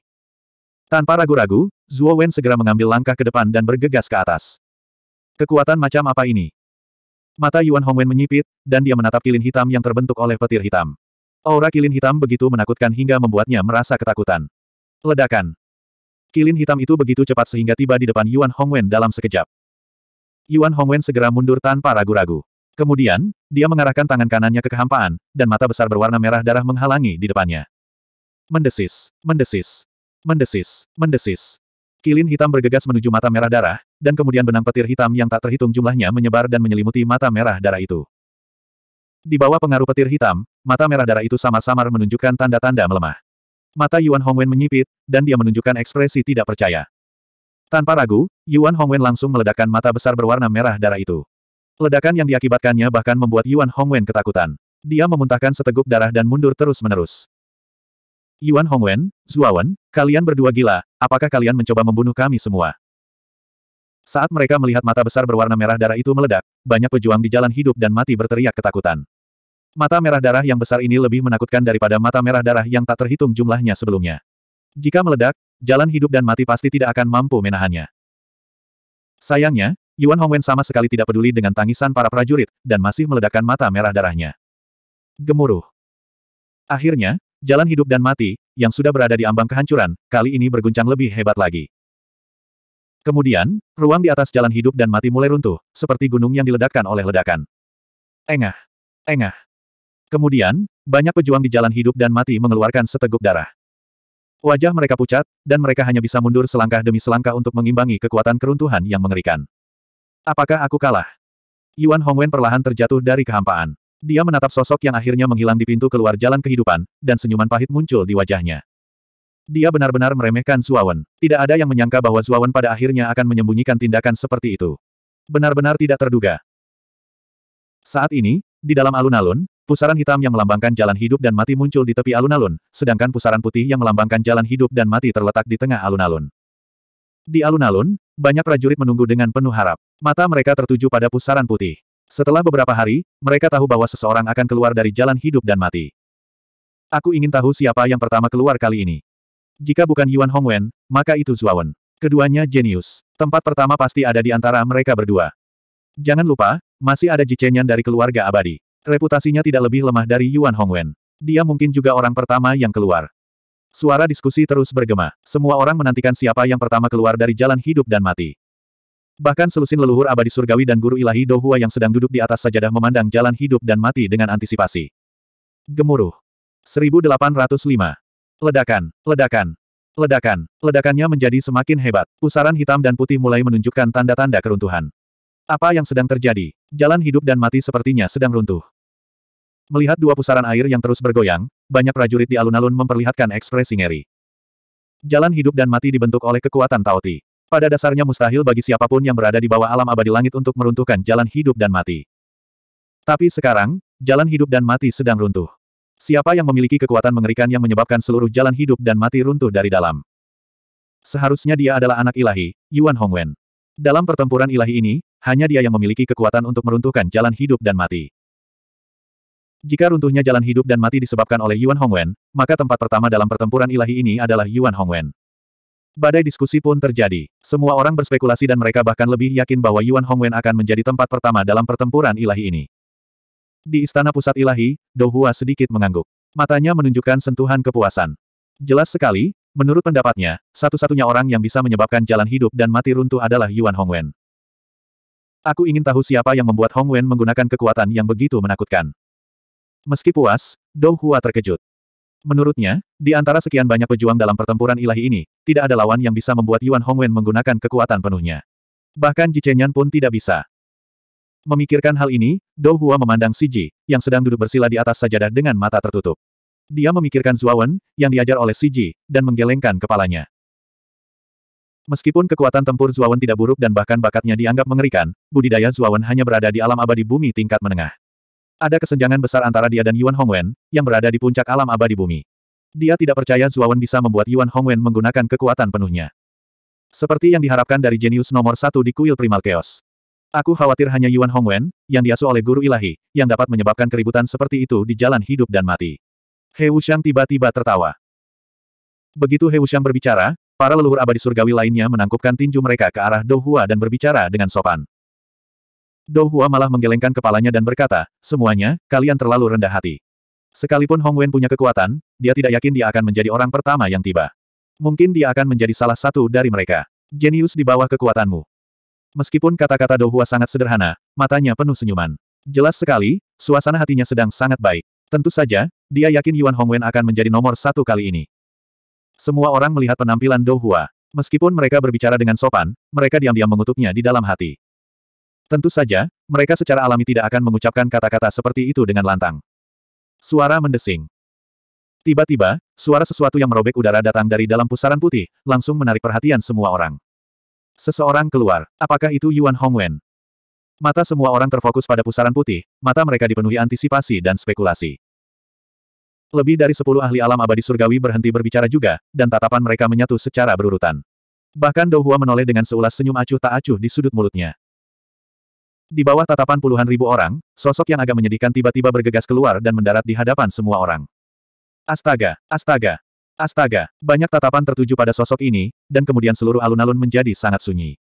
[SPEAKER 1] Tanpa ragu-ragu, Zuo segera mengambil langkah ke depan dan bergegas ke atas. Kekuatan macam apa ini? Mata Yuan Hongwen menyipit, dan dia menatap kilin hitam yang terbentuk oleh petir hitam. Aura kilin hitam begitu menakutkan hingga membuatnya merasa ketakutan. Ledakan. Kilin hitam itu begitu cepat sehingga tiba di depan Yuan Hongwen dalam sekejap. Yuan Hongwen segera mundur tanpa ragu-ragu. Kemudian, dia mengarahkan tangan kanannya ke kehampaan, dan mata besar berwarna merah darah menghalangi di depannya. Mendesis, mendesis, mendesis, mendesis. Kilin hitam bergegas menuju mata merah darah, dan kemudian benang petir hitam yang tak terhitung jumlahnya menyebar dan menyelimuti mata merah darah itu. Di bawah pengaruh petir hitam, mata merah darah itu samar-samar menunjukkan tanda-tanda melemah. Mata Yuan Hongwen menyipit, dan dia menunjukkan ekspresi tidak percaya. Tanpa ragu, Yuan Hongwen langsung meledakkan mata besar berwarna merah darah itu. Ledakan yang diakibatkannya bahkan membuat Yuan Hongwen ketakutan. Dia memuntahkan seteguk darah dan mundur terus-menerus. Yuan Hongwen, Zuawan, kalian berdua gila, apakah kalian mencoba membunuh kami semua? Saat mereka melihat mata besar berwarna merah darah itu meledak, banyak pejuang di jalan hidup dan mati berteriak ketakutan. Mata merah darah yang besar ini lebih menakutkan daripada mata merah darah yang tak terhitung jumlahnya sebelumnya. Jika meledak, jalan hidup dan mati pasti tidak akan mampu menahannya. Sayangnya, Yuan Hongwen sama sekali tidak peduli dengan tangisan para prajurit, dan masih meledakkan mata merah darahnya. Gemuruh. Akhirnya, jalan hidup dan mati, yang sudah berada di ambang kehancuran, kali ini berguncang lebih hebat lagi. Kemudian, ruang di atas jalan hidup dan mati mulai runtuh, seperti gunung yang diledakkan oleh ledakan. Engah. Engah. Kemudian, banyak pejuang di jalan hidup dan mati mengeluarkan seteguk darah. Wajah mereka pucat, dan mereka hanya bisa mundur selangkah demi selangkah untuk mengimbangi kekuatan keruntuhan yang mengerikan. Apakah aku kalah? Yuan Hongwen perlahan terjatuh dari kehampaan. Dia menatap sosok yang akhirnya menghilang di pintu keluar jalan kehidupan, dan senyuman pahit muncul di wajahnya. Dia benar-benar meremehkan Suawan. Tidak ada yang menyangka bahwa Suawan pada akhirnya akan menyembunyikan tindakan seperti itu. Benar-benar tidak terduga. Saat ini, di dalam alun-alun, pusaran hitam yang melambangkan jalan hidup dan mati muncul di tepi alun-alun, sedangkan pusaran putih yang melambangkan jalan hidup dan mati terletak di tengah alun-alun. Di alun-alun, banyak prajurit menunggu dengan penuh harap. Mata mereka tertuju pada pusaran putih. Setelah beberapa hari, mereka tahu bahwa seseorang akan keluar dari jalan hidup dan mati. Aku ingin tahu siapa yang pertama keluar kali ini. Jika bukan Yuan Hongwen, maka itu Zuawan. Keduanya jenius. Tempat pertama pasti ada di antara mereka berdua. Jangan lupa, masih ada Jichenyan dari keluarga abadi. Reputasinya tidak lebih lemah dari Yuan Hongwen. Dia mungkin juga orang pertama yang keluar. Suara diskusi terus bergema. Semua orang menantikan siapa yang pertama keluar dari jalan hidup dan mati. Bahkan selusin leluhur abadi surgawi dan guru ilahi Dohua yang sedang duduk di atas sajadah memandang jalan hidup dan mati dengan antisipasi. Gemuruh. 1805. Ledakan, ledakan, ledakan. Ledakannya menjadi semakin hebat. Pusaran hitam dan putih mulai menunjukkan tanda-tanda keruntuhan. Apa yang sedang terjadi? Jalan hidup dan mati sepertinya sedang runtuh. Melihat dua pusaran air yang terus bergoyang, banyak prajurit di alun-alun memperlihatkan ekspresi ngeri. Jalan hidup dan mati dibentuk oleh kekuatan Taoti. Pada dasarnya mustahil bagi siapapun yang berada di bawah alam abadi langit untuk meruntuhkan jalan hidup dan mati. Tapi sekarang, jalan hidup dan mati sedang runtuh. Siapa yang memiliki kekuatan mengerikan yang menyebabkan seluruh jalan hidup dan mati runtuh dari dalam? Seharusnya dia adalah anak ilahi, Yuan Hongwen. Dalam pertempuran ilahi ini, hanya dia yang memiliki kekuatan untuk meruntuhkan jalan hidup dan mati. Jika runtuhnya jalan hidup dan mati disebabkan oleh Yuan Hongwen, maka tempat pertama dalam pertempuran ilahi ini adalah Yuan Hongwen. Badai diskusi pun terjadi. Semua orang berspekulasi dan mereka bahkan lebih yakin bahwa Yuan Hongwen akan menjadi tempat pertama dalam pertempuran ilahi ini. Di istana pusat ilahi, Dohua sedikit mengangguk. Matanya menunjukkan sentuhan kepuasan. Jelas sekali, menurut pendapatnya, satu-satunya orang yang bisa menyebabkan jalan hidup dan mati runtuh adalah Yuan Hongwen. Aku ingin tahu siapa yang membuat Hongwen menggunakan kekuatan yang begitu menakutkan. Meski puas, Dou Hua terkejut. Menurutnya, di antara sekian banyak pejuang dalam pertempuran ilahi ini, tidak ada lawan yang bisa membuat Yuan Hongwen menggunakan kekuatan penuhnya. Bahkan Jichenyan pun tidak bisa. Memikirkan hal ini, Dou Hua memandang Si Ji, yang sedang duduk bersila di atas sajadah dengan mata tertutup. Dia memikirkan Zuawan, yang diajar oleh Si Ji, dan menggelengkan kepalanya. Meskipun kekuatan tempur Zuawan tidak buruk dan bahkan bakatnya dianggap mengerikan, budidaya Zuawan hanya berada di alam abadi bumi tingkat menengah. Ada kesenjangan besar antara dia dan Yuan Hongwen, yang berada di puncak alam abadi bumi. Dia tidak percaya Zuawan bisa membuat Yuan Hongwen menggunakan kekuatan penuhnya. Seperti yang diharapkan dari jenius nomor satu di kuil Primal Chaos. Aku khawatir hanya Yuan Hongwen, yang diasuh oleh guru ilahi, yang dapat menyebabkan keributan seperti itu di jalan hidup dan mati. He Wuxiang tiba-tiba tertawa. Begitu He Wuxiang berbicara, para leluhur abadi surgawi lainnya menangkupkan tinju mereka ke arah Dohua dan berbicara dengan sopan. Dohua malah menggelengkan kepalanya dan berkata, semuanya, kalian terlalu rendah hati. Sekalipun Hongwen punya kekuatan, dia tidak yakin dia akan menjadi orang pertama yang tiba. Mungkin dia akan menjadi salah satu dari mereka. Jenius di bawah kekuatanmu. Meskipun kata-kata Dohua sangat sederhana, matanya penuh senyuman. Jelas sekali, suasana hatinya sedang sangat baik. Tentu saja, dia yakin Yuan Hongwen akan menjadi nomor satu kali ini. Semua orang melihat penampilan Dohua. Meskipun mereka berbicara dengan sopan, mereka diam-diam mengutuknya di dalam hati. Tentu saja, mereka secara alami tidak akan mengucapkan kata-kata seperti itu dengan lantang. Suara mendesing. Tiba-tiba, suara sesuatu yang merobek udara datang dari dalam pusaran putih, langsung menarik perhatian semua orang. Seseorang keluar. Apakah itu Yuan Hongwen? Mata semua orang terfokus pada pusaran putih, mata mereka dipenuhi antisipasi dan spekulasi. Lebih dari sepuluh ahli alam abadi surgawi berhenti berbicara juga, dan tatapan mereka menyatu secara berurutan. Bahkan Dou Hua menoleh dengan seulas senyum acuh tak acuh di sudut mulutnya. Di bawah tatapan puluhan ribu orang, sosok yang agak menyedihkan tiba-tiba bergegas keluar dan mendarat di hadapan semua orang. Astaga, astaga, Astaga, banyak tatapan tertuju pada sosok ini, dan kemudian seluruh alun-alun menjadi sangat sunyi.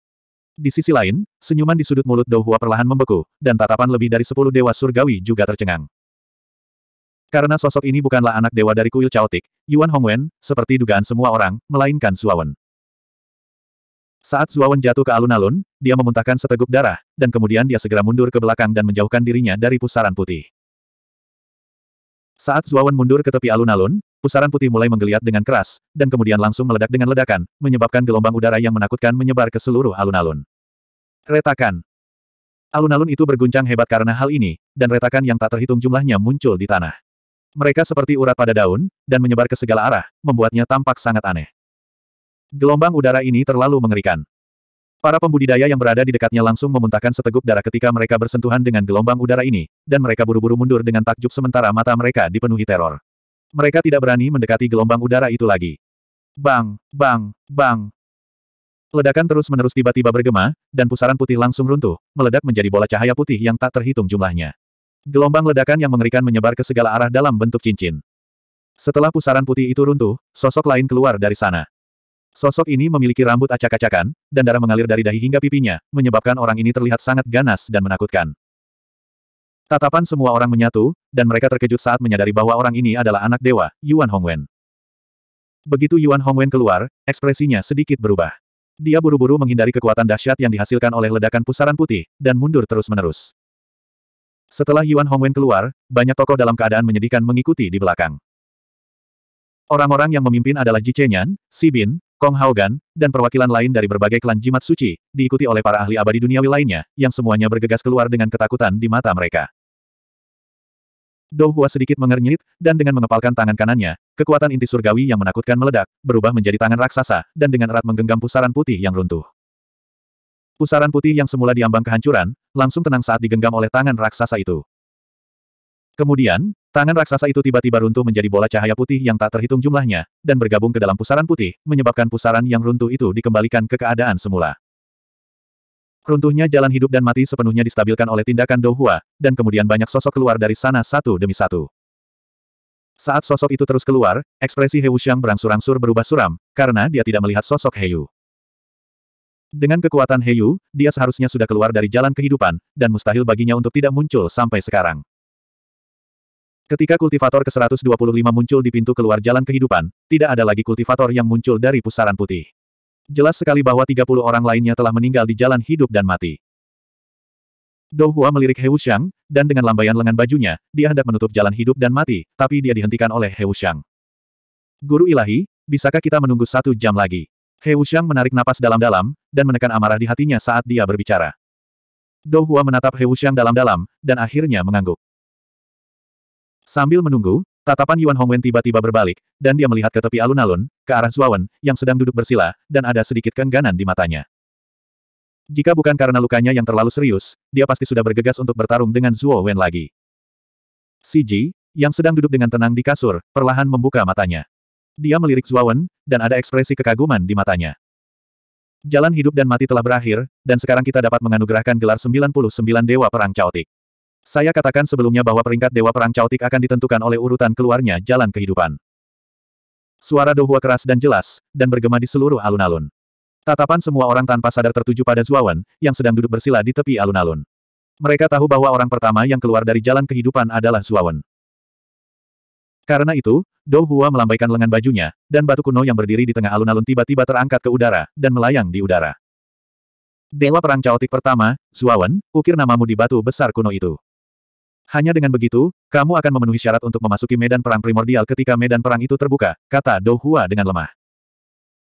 [SPEAKER 1] Di sisi lain, senyuman di sudut mulut Douhua perlahan membeku, dan tatapan lebih dari sepuluh dewa surgawi juga tercengang. Karena sosok ini bukanlah anak dewa dari kuil caotik, Yuan Hongwen, seperti dugaan semua orang, melainkan Zuawan. Saat Zuawan jatuh ke alun-alun, dia memuntahkan seteguk darah, dan kemudian dia segera mundur ke belakang dan menjauhkan dirinya dari pusaran putih. Saat Zuawan mundur ke tepi alun-alun, pusaran putih mulai menggeliat dengan keras, dan kemudian langsung meledak dengan ledakan, menyebabkan gelombang udara yang menakutkan menyebar ke seluruh alun-alun. Retakan. Alun-alun itu berguncang hebat karena hal ini, dan retakan yang tak terhitung jumlahnya muncul di tanah. Mereka seperti urat pada daun, dan menyebar ke segala arah, membuatnya tampak sangat aneh. Gelombang udara ini terlalu mengerikan. Para pembudidaya yang berada di dekatnya langsung memuntahkan seteguk darah ketika mereka bersentuhan dengan gelombang udara ini, dan mereka buru-buru mundur dengan takjub sementara mata mereka dipenuhi teror. Mereka tidak berani mendekati gelombang udara itu lagi. Bang, bang, bang. Ledakan terus-menerus tiba-tiba bergema, dan pusaran putih langsung runtuh, meledak menjadi bola cahaya putih yang tak terhitung jumlahnya. Gelombang ledakan yang mengerikan menyebar ke segala arah dalam bentuk cincin. Setelah pusaran putih itu runtuh, sosok lain keluar dari sana. Sosok ini memiliki rambut acak-acakan, dan darah mengalir dari dahi hingga pipinya, menyebabkan orang ini terlihat sangat ganas dan menakutkan. Tatapan semua orang menyatu, dan mereka terkejut saat menyadari bahwa orang ini adalah anak dewa, Yuan Hongwen. Begitu Yuan Hongwen keluar, ekspresinya sedikit berubah. Dia buru-buru menghindari kekuatan dahsyat yang dihasilkan oleh ledakan pusaran putih, dan mundur terus-menerus. Setelah Yuan Hongwen keluar, banyak tokoh dalam keadaan menyedihkan mengikuti di belakang. Orang-orang yang memimpin adalah Ji Chenyan, Si Bin, Kong Haogan, dan perwakilan lain dari berbagai klan jimat suci, diikuti oleh para ahli abadi duniawi lainnya, yang semuanya bergegas keluar dengan ketakutan di mata mereka. Dou Hua sedikit mengernyit, dan dengan mengepalkan tangan kanannya, kekuatan inti surgawi yang menakutkan meledak, berubah menjadi tangan raksasa, dan dengan erat menggenggam pusaran putih yang runtuh. Pusaran putih yang semula diambang kehancuran, langsung tenang saat digenggam oleh tangan raksasa itu. Kemudian, tangan raksasa itu tiba-tiba runtuh menjadi bola cahaya putih yang tak terhitung jumlahnya, dan bergabung ke dalam pusaran putih, menyebabkan pusaran yang runtuh itu dikembalikan ke keadaan semula. Runtuhnya jalan hidup dan mati sepenuhnya distabilkan oleh tindakan Douhua, dan kemudian banyak sosok keluar dari sana satu demi satu. Saat sosok itu terus keluar, ekspresi He Wuxiang berangsur-angsur berubah suram, karena dia tidak melihat sosok Heyu. Dengan kekuatan Heyu, dia seharusnya sudah keluar dari jalan kehidupan, dan mustahil baginya untuk tidak muncul sampai sekarang. Ketika kultivator ke-125 muncul di pintu keluar jalan kehidupan, tidak ada lagi kultivator yang muncul dari pusaran putih. Jelas sekali bahwa 30 orang lainnya telah meninggal di jalan hidup dan mati. Dou Hua melirik He Wuxiang, dan dengan lambaian lengan bajunya, dia hendak menutup jalan hidup dan mati, tapi dia dihentikan oleh He Wuxiang. Guru ilahi, bisakah kita menunggu satu jam lagi? He Wuxiang menarik napas dalam-dalam, dan menekan amarah di hatinya saat dia berbicara. Dou Hua menatap He Wuxiang dalam-dalam, dan akhirnya mengangguk. Sambil menunggu, tatapan Yuan Hongwen tiba-tiba berbalik, dan dia melihat ke tepi alun-alun, ke arah Zuawan, yang sedang duduk bersila, dan ada sedikit kengganan di matanya. Jika bukan karena lukanya yang terlalu serius, dia pasti sudah bergegas untuk bertarung dengan Zuo Wen lagi. Si Ji, yang sedang duduk dengan tenang di kasur, perlahan membuka matanya. Dia melirik Zuawan, dan ada ekspresi kekaguman di matanya. Jalan hidup dan mati telah berakhir, dan sekarang kita dapat menganugerahkan gelar 99 Dewa Perang Chaotic. Saya katakan sebelumnya bahwa peringkat Dewa Perang Caotik akan ditentukan oleh urutan keluarnya jalan kehidupan. Suara Dohua keras dan jelas, dan bergema di seluruh alun-alun. Tatapan semua orang tanpa sadar tertuju pada Zuawan, yang sedang duduk bersila di tepi alun-alun. Mereka tahu bahwa orang pertama yang keluar dari jalan kehidupan adalah Zuawan. Karena itu, Dou melambaikan lengan bajunya, dan batu kuno yang berdiri di tengah alun-alun tiba-tiba terangkat ke udara, dan melayang di udara. Dewa Perang Caotik pertama, Zuawan, ukir namamu di batu besar kuno itu. Hanya dengan begitu, kamu akan memenuhi syarat untuk memasuki medan perang primordial ketika medan perang itu terbuka, kata Dou Hua dengan lemah.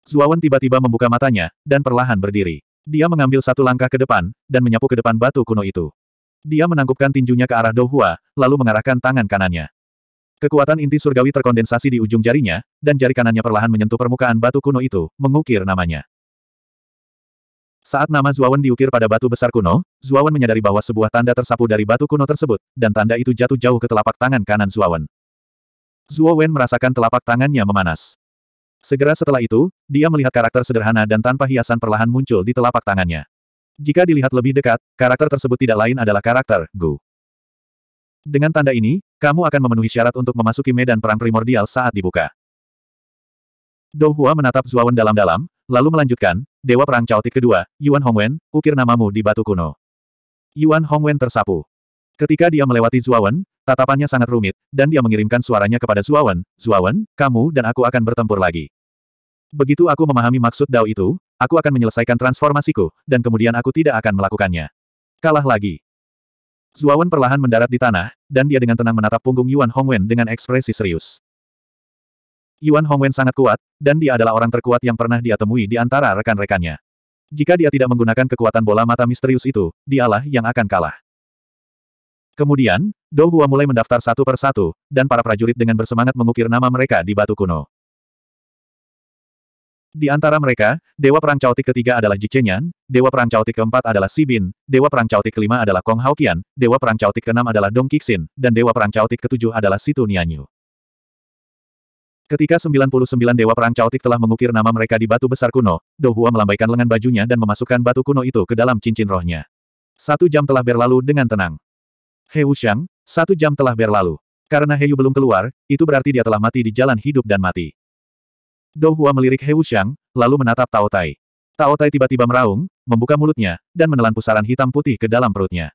[SPEAKER 1] Zuawan tiba-tiba membuka matanya, dan perlahan berdiri. Dia mengambil satu langkah ke depan, dan menyapu ke depan batu kuno itu. Dia menangkupkan tinjunya ke arah Dou Hua, lalu mengarahkan tangan kanannya. Kekuatan inti surgawi terkondensasi di ujung jarinya, dan jari kanannya perlahan menyentuh permukaan batu kuno itu, mengukir namanya. Saat nama Zuawan diukir pada batu besar kuno, Zuawan menyadari bahwa sebuah tanda tersapu dari batu kuno tersebut, dan tanda itu jatuh jauh ke telapak tangan kanan Zuawan. Zuawan merasakan telapak tangannya memanas. Segera setelah itu, dia melihat karakter sederhana dan tanpa hiasan perlahan muncul di telapak tangannya. Jika dilihat lebih dekat, karakter tersebut tidak lain adalah karakter Gu. Dengan tanda ini, kamu akan memenuhi syarat untuk memasuki medan perang primordial saat dibuka. Douhua menatap Zuawan dalam-dalam, Lalu melanjutkan, Dewa Perang Chaotic kedua, Yuan Hongwen, ukir namamu di batu kuno. Yuan Hongwen tersapu. Ketika dia melewati Zuawan, tatapannya sangat rumit, dan dia mengirimkan suaranya kepada Zuawan, Zuawan, kamu dan aku akan bertempur lagi. Begitu aku memahami maksud Dao itu, aku akan menyelesaikan transformasiku, dan kemudian aku tidak akan melakukannya. Kalah lagi. Zuawan perlahan mendarat di tanah, dan dia dengan tenang menatap punggung Yuan Hongwen dengan ekspresi serius. Yuan Hongwen sangat kuat, dan dia adalah orang terkuat yang pernah dia temui di antara rekan-rekannya. Jika dia tidak menggunakan kekuatan bola mata misterius itu, dialah yang akan kalah. Kemudian, Dou Hua mulai mendaftar satu per satu, dan para prajurit dengan bersemangat mengukir nama mereka di batu kuno. Di antara mereka, Dewa Perang Caotik ketiga adalah Ji Chenyan, Dewa Perang Caotik keempat adalah Si Bin, Dewa Perang Caotik kelima adalah Kong Haokian, Dewa Perang Caotik keenam adalah Dong Kixin, dan Dewa Perang Caotik ketujuh adalah Situ Nianyu. Ketika 99 dewa perang caotik telah mengukir nama mereka di batu besar kuno, Dohua melambaikan lengan bajunya dan memasukkan batu kuno itu ke dalam cincin rohnya. Satu jam telah berlalu dengan tenang. He Wuxiang, satu jam telah berlalu. Karena Heyu belum keluar, itu berarti dia telah mati di jalan hidup dan mati. Dohua melirik He Wuxiang, lalu menatap Tao Tai. Tao Tai tiba-tiba meraung, membuka mulutnya, dan menelan pusaran hitam putih ke dalam perutnya.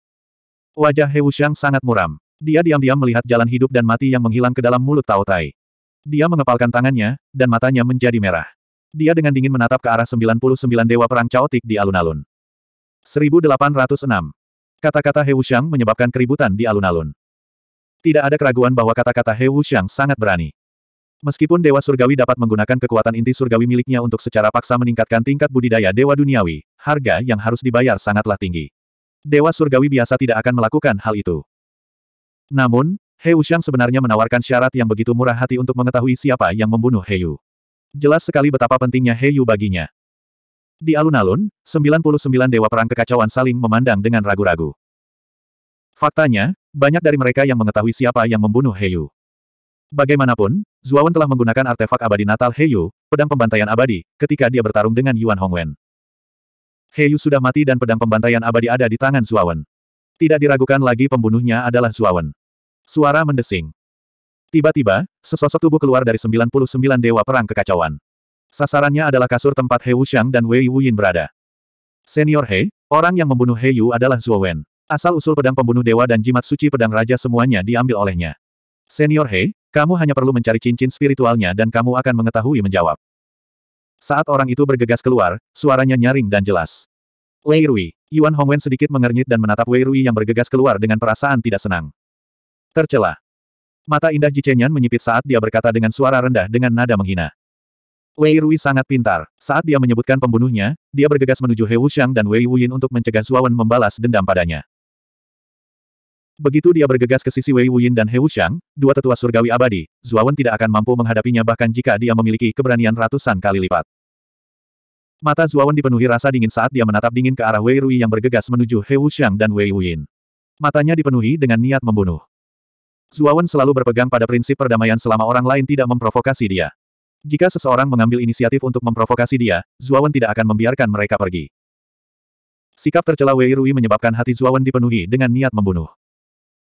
[SPEAKER 1] Wajah He Wuxiang sangat muram. Dia diam-diam melihat jalan hidup dan mati yang menghilang ke dalam mulut Tao Tai. Dia mengepalkan tangannya, dan matanya menjadi merah. Dia dengan dingin menatap ke arah 99 dewa perang caotik di alun-alun. 1806. Kata-kata He Wuxiang menyebabkan keributan di alun-alun. Tidak ada keraguan bahwa kata-kata He Wuxiang sangat berani. Meskipun Dewa Surgawi dapat menggunakan kekuatan inti surgawi miliknya untuk secara paksa meningkatkan tingkat budidaya Dewa Duniawi, harga yang harus dibayar sangatlah tinggi. Dewa Surgawi biasa tidak akan melakukan hal itu. Namun, He Wuxiang sebenarnya menawarkan syarat yang begitu murah hati untuk mengetahui siapa yang membunuh He Yu. Jelas sekali betapa pentingnya He Yu baginya. Di alun-alun, 99 dewa perang kekacauan saling memandang dengan ragu-ragu. Faktanya, banyak dari mereka yang mengetahui siapa yang membunuh He Yu. Bagaimanapun, Zuawan telah menggunakan artefak abadi Natal He Yu, pedang pembantaian abadi, ketika dia bertarung dengan Yuan Hongwen. He Yu sudah mati dan pedang pembantaian abadi ada di tangan Zuawan. Tidak diragukan lagi pembunuhnya adalah Zuawan. Suara mendesing. Tiba-tiba, sesosok tubuh keluar dari 99 dewa perang kekacauan. Sasarannya adalah kasur tempat He Wuxiang dan Wei Wuyin berada. Senior He, orang yang membunuh He Yu adalah Zhuo Wen. Asal-usul pedang pembunuh dewa dan jimat suci pedang raja semuanya diambil olehnya. Senior He, kamu hanya perlu mencari cincin spiritualnya dan kamu akan mengetahui menjawab. Saat orang itu bergegas keluar, suaranya nyaring dan jelas. Wei Rui, Yuan Hongwen sedikit mengernyit dan menatap Wei Rui yang bergegas keluar dengan perasaan tidak senang tercelah Mata indah Jicenyan menyipit saat dia berkata dengan suara rendah dengan nada menghina. Wei Rui sangat pintar. Saat dia menyebutkan pembunuhnya, dia bergegas menuju He Wuxiang dan Wei Wuyin untuk mencegah Zuawan membalas dendam padanya. Begitu dia bergegas ke sisi Wei Wuyin dan He Wuxiang, dua tetua surgawi abadi, Zuawan tidak akan mampu menghadapinya bahkan jika dia memiliki keberanian ratusan kali lipat. Mata Zuawan dipenuhi rasa dingin saat dia menatap dingin ke arah Wei Rui yang bergegas menuju He Wuxiang dan Wei Wuyin. Matanya dipenuhi dengan niat membunuh. Zuawan selalu berpegang pada prinsip perdamaian selama orang lain tidak memprovokasi dia. Jika seseorang mengambil inisiatif untuk memprovokasi dia, Zuawan tidak akan membiarkan mereka pergi. Sikap tercela Wei Rui menyebabkan hati Zuawan dipenuhi dengan niat membunuh.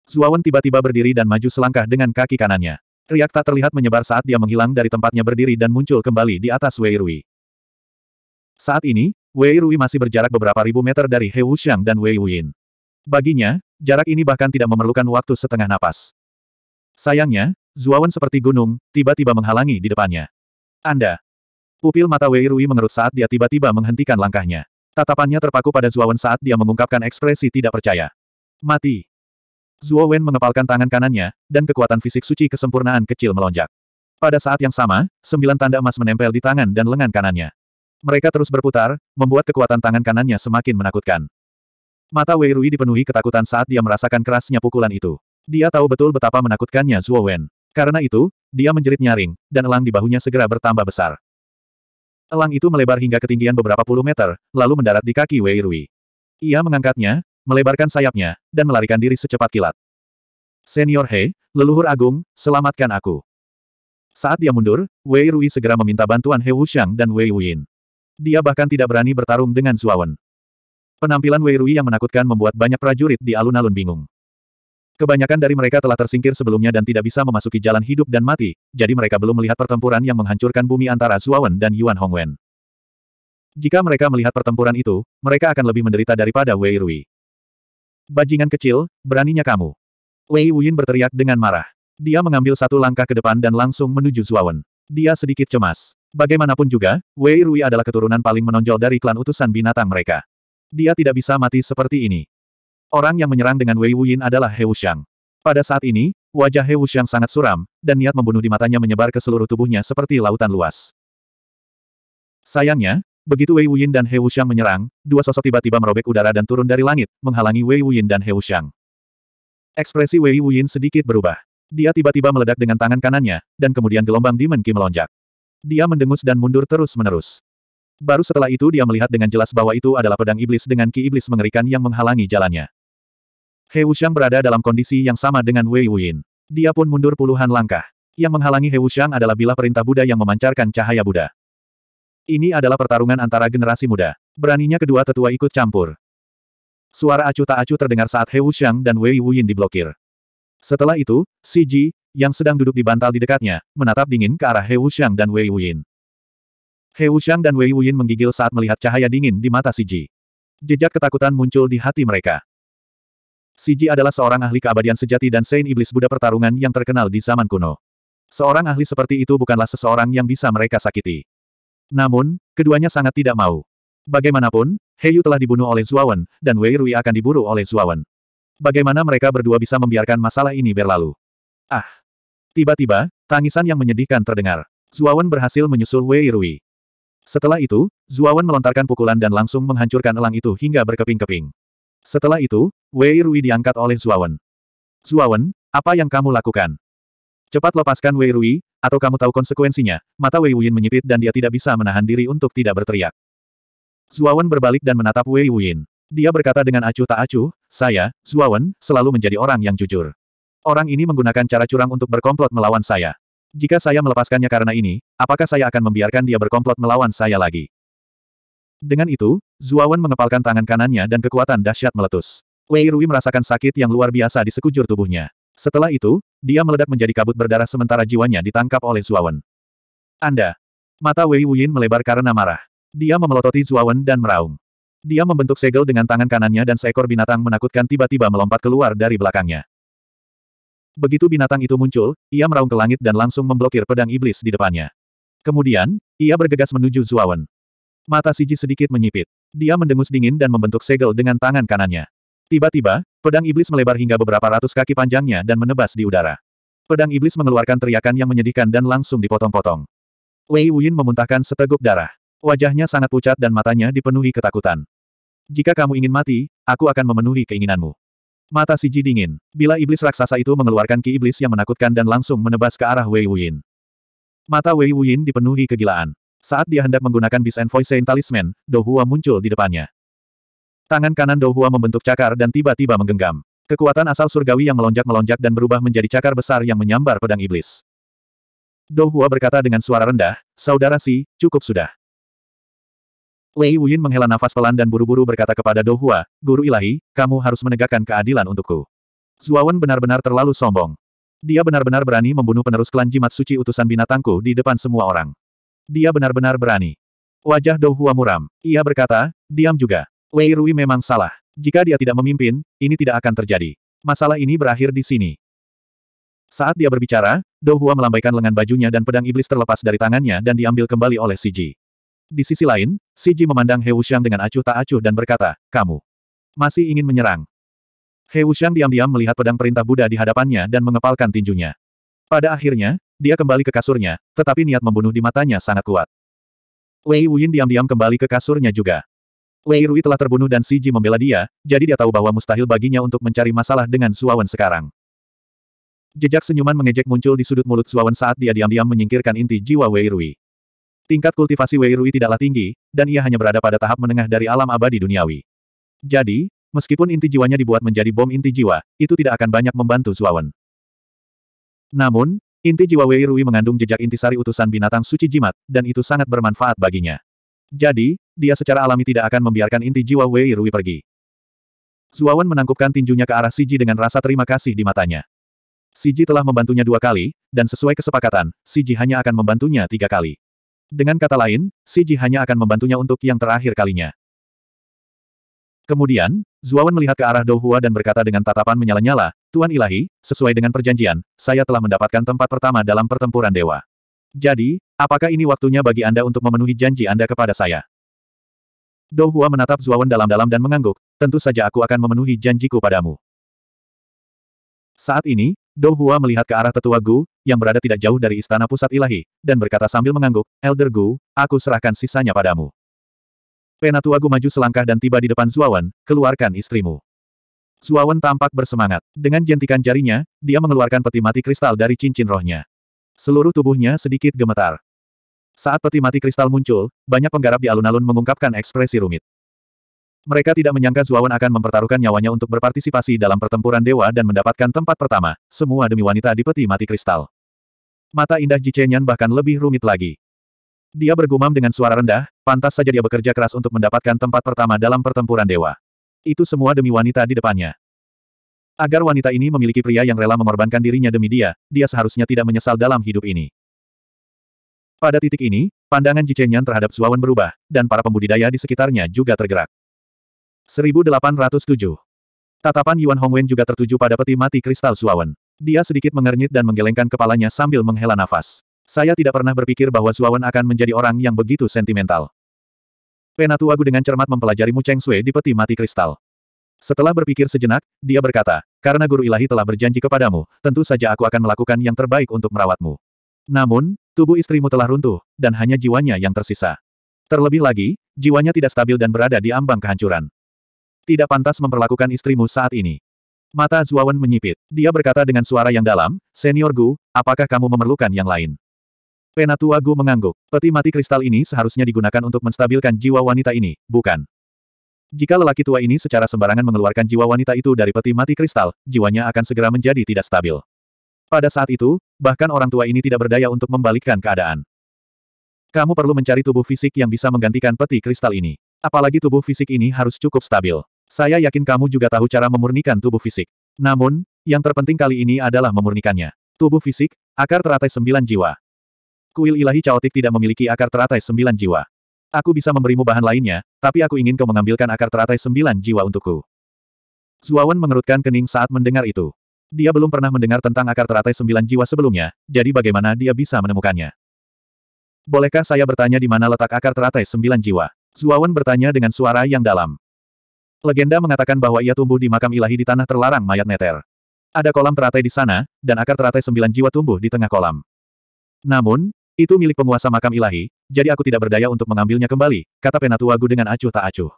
[SPEAKER 1] Zuawan tiba-tiba berdiri dan maju selangkah dengan kaki kanannya. Riak tak terlihat menyebar saat dia menghilang dari tempatnya berdiri dan muncul kembali di atas Wei Rui. Saat ini, Wei Rui masih berjarak beberapa ribu meter dari He Wuxiang dan Wei Wuyin. Baginya, jarak ini bahkan tidak memerlukan waktu setengah napas. Sayangnya, Zuawan seperti gunung, tiba-tiba menghalangi di depannya. Anda. Pupil mata Wei Rui mengerut saat dia tiba-tiba menghentikan langkahnya. Tatapannya terpaku pada Zuawan saat dia mengungkapkan ekspresi tidak percaya. Mati. Zuawan mengepalkan tangan kanannya, dan kekuatan fisik suci kesempurnaan kecil melonjak. Pada saat yang sama, sembilan tanda emas menempel di tangan dan lengan kanannya. Mereka terus berputar, membuat kekuatan tangan kanannya semakin menakutkan. Mata Wei Rui dipenuhi ketakutan saat dia merasakan kerasnya pukulan itu. Dia tahu betul betapa menakutkannya Zuo Wen. Karena itu, dia menjerit nyaring, dan elang di bahunya segera bertambah besar. Elang itu melebar hingga ketinggian beberapa puluh meter, lalu mendarat di kaki Wei Rui. Ia mengangkatnya, melebarkan sayapnya, dan melarikan diri secepat kilat. Senior He, leluhur agung, selamatkan aku. Saat dia mundur, Wei Rui segera meminta bantuan He Wuxiang dan Wei Wuyin. Dia bahkan tidak berani bertarung dengan Zuawan. Penampilan Wei Rui yang menakutkan membuat banyak prajurit di alun-alun bingung. Kebanyakan dari mereka telah tersingkir sebelumnya dan tidak bisa memasuki jalan hidup dan mati, jadi mereka belum melihat pertempuran yang menghancurkan bumi antara Zuawan dan Yuan Hongwen. Jika mereka melihat pertempuran itu, mereka akan lebih menderita daripada Wei Rui. Bajingan kecil, beraninya kamu. Wei Wuyin berteriak dengan marah. Dia mengambil satu langkah ke depan dan langsung menuju Zuawan. Dia sedikit cemas. Bagaimanapun juga, Wei Rui adalah keturunan paling menonjol dari klan utusan binatang mereka. Dia tidak bisa mati seperti ini. Orang yang menyerang dengan Wei Wuyin adalah He Wuxiang. Pada saat ini, wajah He Wuxiang sangat suram, dan niat membunuh di matanya menyebar ke seluruh tubuhnya seperti lautan luas. Sayangnya, begitu Wei Wuyin dan He Wuxiang menyerang, dua sosok tiba-tiba merobek udara dan turun dari langit, menghalangi Wei Wuyin dan He Wuxiang. Ekspresi Wei Wuyin sedikit berubah. Dia tiba-tiba meledak dengan tangan kanannya, dan kemudian gelombang Demon Qi melonjak. Dia mendengus dan mundur terus-menerus. Baru setelah itu dia melihat dengan jelas bahwa itu adalah pedang iblis dengan ki iblis mengerikan yang menghalangi jalannya. He Wuxiang berada dalam kondisi yang sama dengan Wei Wuyin. Dia pun mundur puluhan langkah. Yang menghalangi He Wuxiang adalah bila perintah Buddha yang memancarkan cahaya Buddha. Ini adalah pertarungan antara generasi muda. Beraninya kedua tetua ikut campur. Suara acu tak acu terdengar saat He Wuxiang dan Wei Wuyin diblokir. Setelah itu, Si Ji, yang sedang duduk di bantal di dekatnya, menatap dingin ke arah He Wuxiang dan Wei Wuyin. He Wuxiang dan Wei Wuyin menggigil saat melihat cahaya dingin di mata Si Ji. Jejak ketakutan muncul di hati mereka. Siji adalah seorang ahli keabadian sejati dan sein Iblis Buddha pertarungan yang terkenal di zaman kuno. Seorang ahli seperti itu bukanlah seseorang yang bisa mereka sakiti. Namun, keduanya sangat tidak mau. Bagaimanapun, Heyu telah dibunuh oleh Zuawan, dan Wei Rui akan diburu oleh Zuawan. Bagaimana mereka berdua bisa membiarkan masalah ini berlalu? Ah! Tiba-tiba, tangisan yang menyedihkan terdengar. Zuawan berhasil menyusul Wei Rui. Setelah itu, Zuawan melontarkan pukulan dan langsung menghancurkan elang itu hingga berkeping-keping. Setelah itu, Wei Rui diangkat oleh Zuawan. Zuawan, apa yang kamu lakukan? Cepat lepaskan Wei Rui, atau kamu tahu konsekuensinya. Mata Wei Wuyin menyipit dan dia tidak bisa menahan diri untuk tidak berteriak. Zuawan berbalik dan menatap Wei Wuyin. Dia berkata dengan acuh tak acuh, saya, Zuawan, selalu menjadi orang yang jujur. Orang ini menggunakan cara curang untuk berkomplot melawan saya. Jika saya melepaskannya karena ini, apakah saya akan membiarkan dia berkomplot melawan saya lagi? Dengan itu, Zuawan mengepalkan tangan kanannya dan kekuatan dahsyat meletus. Wei Rui merasakan sakit yang luar biasa di sekujur tubuhnya. Setelah itu, dia meledak menjadi kabut berdarah sementara jiwanya ditangkap oleh Zuawan. Anda. Mata Wei Wuyin melebar karena marah. Dia memelototi Zuawan dan meraung. Dia membentuk segel dengan tangan kanannya dan seekor binatang menakutkan tiba-tiba melompat keluar dari belakangnya. Begitu binatang itu muncul, ia meraung ke langit dan langsung memblokir pedang iblis di depannya. Kemudian, ia bergegas menuju Zuawan. Mata Siji sedikit menyipit. Dia mendengus dingin dan membentuk segel dengan tangan kanannya. Tiba-tiba, pedang iblis melebar hingga beberapa ratus kaki panjangnya dan menebas di udara. Pedang iblis mengeluarkan teriakan yang menyedihkan dan langsung dipotong-potong. Wei Wuyin memuntahkan seteguk darah. Wajahnya sangat pucat dan matanya dipenuhi ketakutan. Jika kamu ingin mati, aku akan memenuhi keinginanmu. Mata Siji dingin. Bila iblis raksasa itu mengeluarkan ki iblis yang menakutkan dan langsung menebas ke arah Wei Wuyin. Mata Wei Wuyin dipenuhi kegilaan. Saat dia hendak menggunakan Beast Envoy Saint Talisman, Dohua muncul di depannya. Tangan kanan Dohua membentuk cakar dan tiba-tiba menggenggam. Kekuatan asal surgawi yang melonjak-melonjak dan berubah menjadi cakar besar yang menyambar pedang iblis. Dohua berkata dengan suara rendah, Saudara Si, cukup sudah. Wei Wuyin menghela nafas pelan dan buru-buru berkata kepada Dohua, Guru ilahi, kamu harus menegakkan keadilan untukku. Zuawan benar-benar terlalu sombong. Dia benar-benar berani membunuh penerus klan jimat suci utusan binatangku di depan semua orang. Dia benar-benar berani. Wajah Dou Hua muram. Ia berkata, diam juga. Wei Rui memang salah. Jika dia tidak memimpin, ini tidak akan terjadi. Masalah ini berakhir di sini. Saat dia berbicara, Dou Hua melambaikan lengan bajunya dan pedang iblis terlepas dari tangannya dan diambil kembali oleh Siji. Di sisi lain, Siji memandang He Wuxiang dengan acuh tak acuh dan berkata, kamu masih ingin menyerang. He Wuxiang diam-diam melihat pedang perintah Buddha di hadapannya dan mengepalkan tinjunya. Pada akhirnya, dia kembali ke kasurnya, tetapi niat membunuh di matanya sangat kuat. Wei Wuyin diam-diam kembali ke kasurnya juga. Wei Rui telah terbunuh dan Si Ji membela dia, jadi dia tahu bahwa mustahil baginya untuk mencari masalah dengan Suawan sekarang. Jejak senyuman mengejek muncul di sudut mulut Suawan saat dia diam-diam menyingkirkan inti jiwa Wei Rui. Tingkat kultivasi Wei Rui tidaklah tinggi, dan ia hanya berada pada tahap menengah dari alam abadi duniawi. Jadi, meskipun inti jiwanya dibuat menjadi bom inti jiwa, itu tidak akan banyak membantu Suawan. Namun, Inti jiwa Wei Rui mengandung jejak intisari utusan binatang suci jimat, dan itu sangat bermanfaat baginya. Jadi, dia secara alami tidak akan membiarkan inti jiwa Wei Rui pergi. Zuawan menangkupkan tinjunya ke arah Siji dengan rasa terima kasih di matanya. Siji telah membantunya dua kali, dan sesuai kesepakatan, Siji hanya akan membantunya tiga kali. Dengan kata lain, Siji hanya akan membantunya untuk yang terakhir kalinya. Kemudian, Zuawan melihat ke arah Douhua dan berkata dengan tatapan menyala-nyala, Tuan Ilahi, sesuai dengan perjanjian, saya telah mendapatkan tempat pertama dalam pertempuran dewa. Jadi, apakah ini waktunya bagi Anda untuk memenuhi janji Anda kepada saya? Dou Hua menatap Zuawan dalam-dalam dan mengangguk, tentu saja aku akan memenuhi janjiku padamu. Saat ini, Dou Hua melihat ke arah tetua Gu, yang berada tidak jauh dari istana pusat ilahi, dan berkata sambil mengangguk, Elder Gu, aku serahkan sisanya padamu. Penatua Gu maju selangkah dan tiba di depan Zuawan, keluarkan istrimu. Suawan tampak bersemangat. Dengan jentikan jarinya, dia mengeluarkan peti mati kristal dari cincin rohnya. Seluruh tubuhnya sedikit gemetar. Saat peti mati kristal muncul, banyak penggarap di alun-alun mengungkapkan ekspresi rumit. Mereka tidak menyangka Zuawan akan mempertaruhkan nyawanya untuk berpartisipasi dalam pertempuran dewa dan mendapatkan tempat pertama, semua demi wanita di peti mati kristal. Mata indah Chenyan bahkan lebih rumit lagi. Dia bergumam dengan suara rendah, pantas saja dia bekerja keras untuk mendapatkan tempat pertama dalam pertempuran dewa. Itu semua demi wanita di depannya. Agar wanita ini memiliki pria yang rela mengorbankan dirinya demi dia, dia seharusnya tidak menyesal dalam hidup ini. Pada titik ini, pandangan Jicenyan terhadap Suawan berubah, dan para pembudidaya di sekitarnya juga tergerak. 1807. Tatapan Yuan Hongwen juga tertuju pada peti mati kristal Suawan. Dia sedikit mengernyit dan menggelengkan kepalanya sambil menghela nafas. Saya tidak pernah berpikir bahwa Suawan akan menjadi orang yang begitu sentimental. Penatua Gu dengan cermat mempelajari Mu Cheng Sui di peti mati kristal. Setelah berpikir sejenak, dia berkata, karena guru ilahi telah berjanji kepadamu, tentu saja aku akan melakukan yang terbaik untuk merawatmu. Namun, tubuh istrimu telah runtuh, dan hanya jiwanya yang tersisa. Terlebih lagi, jiwanya tidak stabil dan berada di ambang kehancuran. Tidak pantas memperlakukan istrimu saat ini. Mata Zuawan menyipit. Dia berkata dengan suara yang dalam, Senior Gu, apakah kamu memerlukan yang lain? Penatua Gu mengangguk. Peti mati kristal ini seharusnya digunakan untuk menstabilkan jiwa wanita ini, bukan? Jika lelaki tua ini secara sembarangan mengeluarkan jiwa wanita itu dari peti mati kristal, jiwanya akan segera menjadi tidak stabil. Pada saat itu, bahkan orang tua ini tidak berdaya untuk membalikkan keadaan. Kamu perlu mencari tubuh fisik yang bisa menggantikan peti kristal ini. Apalagi tubuh fisik ini harus cukup stabil. Saya yakin kamu juga tahu cara memurnikan tubuh fisik. Namun, yang terpenting kali ini adalah memurnikannya. Tubuh fisik, akar teratai sembilan jiwa. Kuil ilahi caotik tidak memiliki akar teratai sembilan jiwa. Aku bisa memberimu bahan lainnya, tapi aku ingin kau mengambilkan akar teratai sembilan jiwa untukku. Zuawan mengerutkan kening saat mendengar itu. Dia belum pernah mendengar tentang akar teratai sembilan jiwa sebelumnya, jadi bagaimana dia bisa menemukannya? Bolehkah saya bertanya di mana letak akar teratai sembilan jiwa? Zuawan bertanya dengan suara yang dalam. Legenda mengatakan bahwa ia tumbuh di makam ilahi di tanah terlarang mayat neter. Ada kolam teratai di sana, dan akar teratai sembilan jiwa tumbuh di tengah kolam. Namun, itu milik penguasa makam ilahi, jadi aku tidak berdaya untuk mengambilnya kembali, kata penatua Gu dengan acuh tak acuh.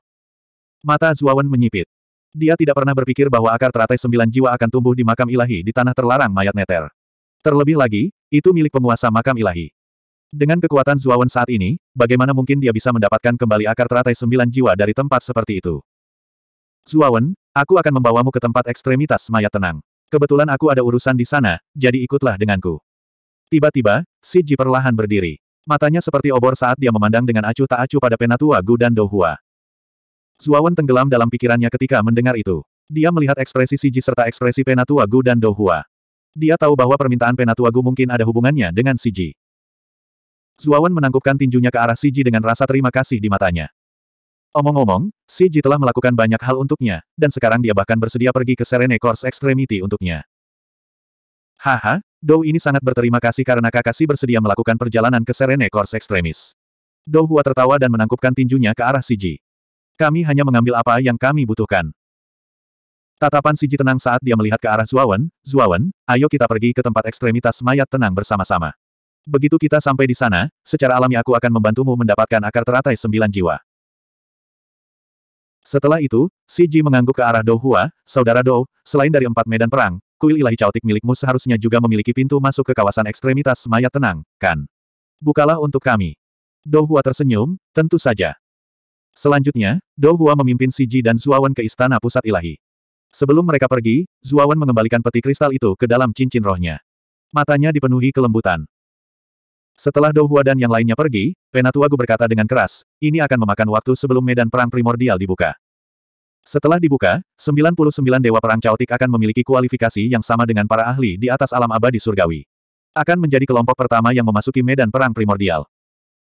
[SPEAKER 1] Mata Zuawan menyipit. Dia tidak pernah berpikir bahwa akar teratai sembilan jiwa akan tumbuh di makam ilahi di tanah terlarang mayat neter. Terlebih lagi, itu milik penguasa makam ilahi. Dengan kekuatan Zuawan saat ini, bagaimana mungkin dia bisa mendapatkan kembali akar teratai sembilan jiwa dari tempat seperti itu? Zuawan, aku akan membawamu ke tempat ekstremitas mayat tenang. Kebetulan aku ada urusan di sana, jadi ikutlah denganku. Tiba-tiba, si Ji perlahan berdiri. Matanya seperti obor saat dia memandang dengan acuh tak acuh pada penatua Gu dan Dohua. Zuawan tenggelam dalam pikirannya ketika mendengar itu. Dia melihat ekspresi si Ji serta ekspresi penatua Gu dan Dohua. Dia tahu bahwa permintaan penatua Gu mungkin ada hubungannya dengan si Ji. Zuawan menangkupkan tinjunya ke arah si Ji dengan rasa terima kasih di matanya. Omong-omong, si Ji telah melakukan banyak hal untuknya, dan sekarang dia bahkan bersedia pergi ke Serene Course Extremity untuknya. Haha, Dou ini sangat berterima kasih karena Kakashi bersedia melakukan perjalanan ke Serene Kors Extremis. Dou Hua tertawa dan menangkupkan tinjunya ke arah Siji. Kami hanya mengambil apa yang kami butuhkan. Tatapan Siji tenang saat dia melihat ke arah Zuawan, Zuawan, ayo kita pergi ke tempat ekstremitas mayat tenang bersama-sama. Begitu kita sampai di sana, secara alami aku akan membantumu mendapatkan akar teratai sembilan jiwa. Setelah itu, Siji mengangguk ke arah Dou Hua, saudara Dou, selain dari empat medan perang, kuil ilahi caotik milikmu seharusnya juga memiliki pintu masuk ke kawasan ekstremitas mayat tenang, kan? Bukalah untuk kami. Douhua tersenyum, tentu saja. Selanjutnya, Douhua memimpin Siji dan Zuawan ke istana pusat ilahi. Sebelum mereka pergi, Zuawan mengembalikan peti kristal itu ke dalam cincin rohnya. Matanya dipenuhi kelembutan. Setelah Douhua dan yang lainnya pergi, Penatua Gu berkata dengan keras, ini akan memakan waktu sebelum medan perang primordial dibuka. Setelah dibuka, 99 dewa perang caotik akan memiliki kualifikasi yang sama dengan para ahli di atas alam abadi surgawi. Akan menjadi kelompok pertama yang memasuki medan perang primordial.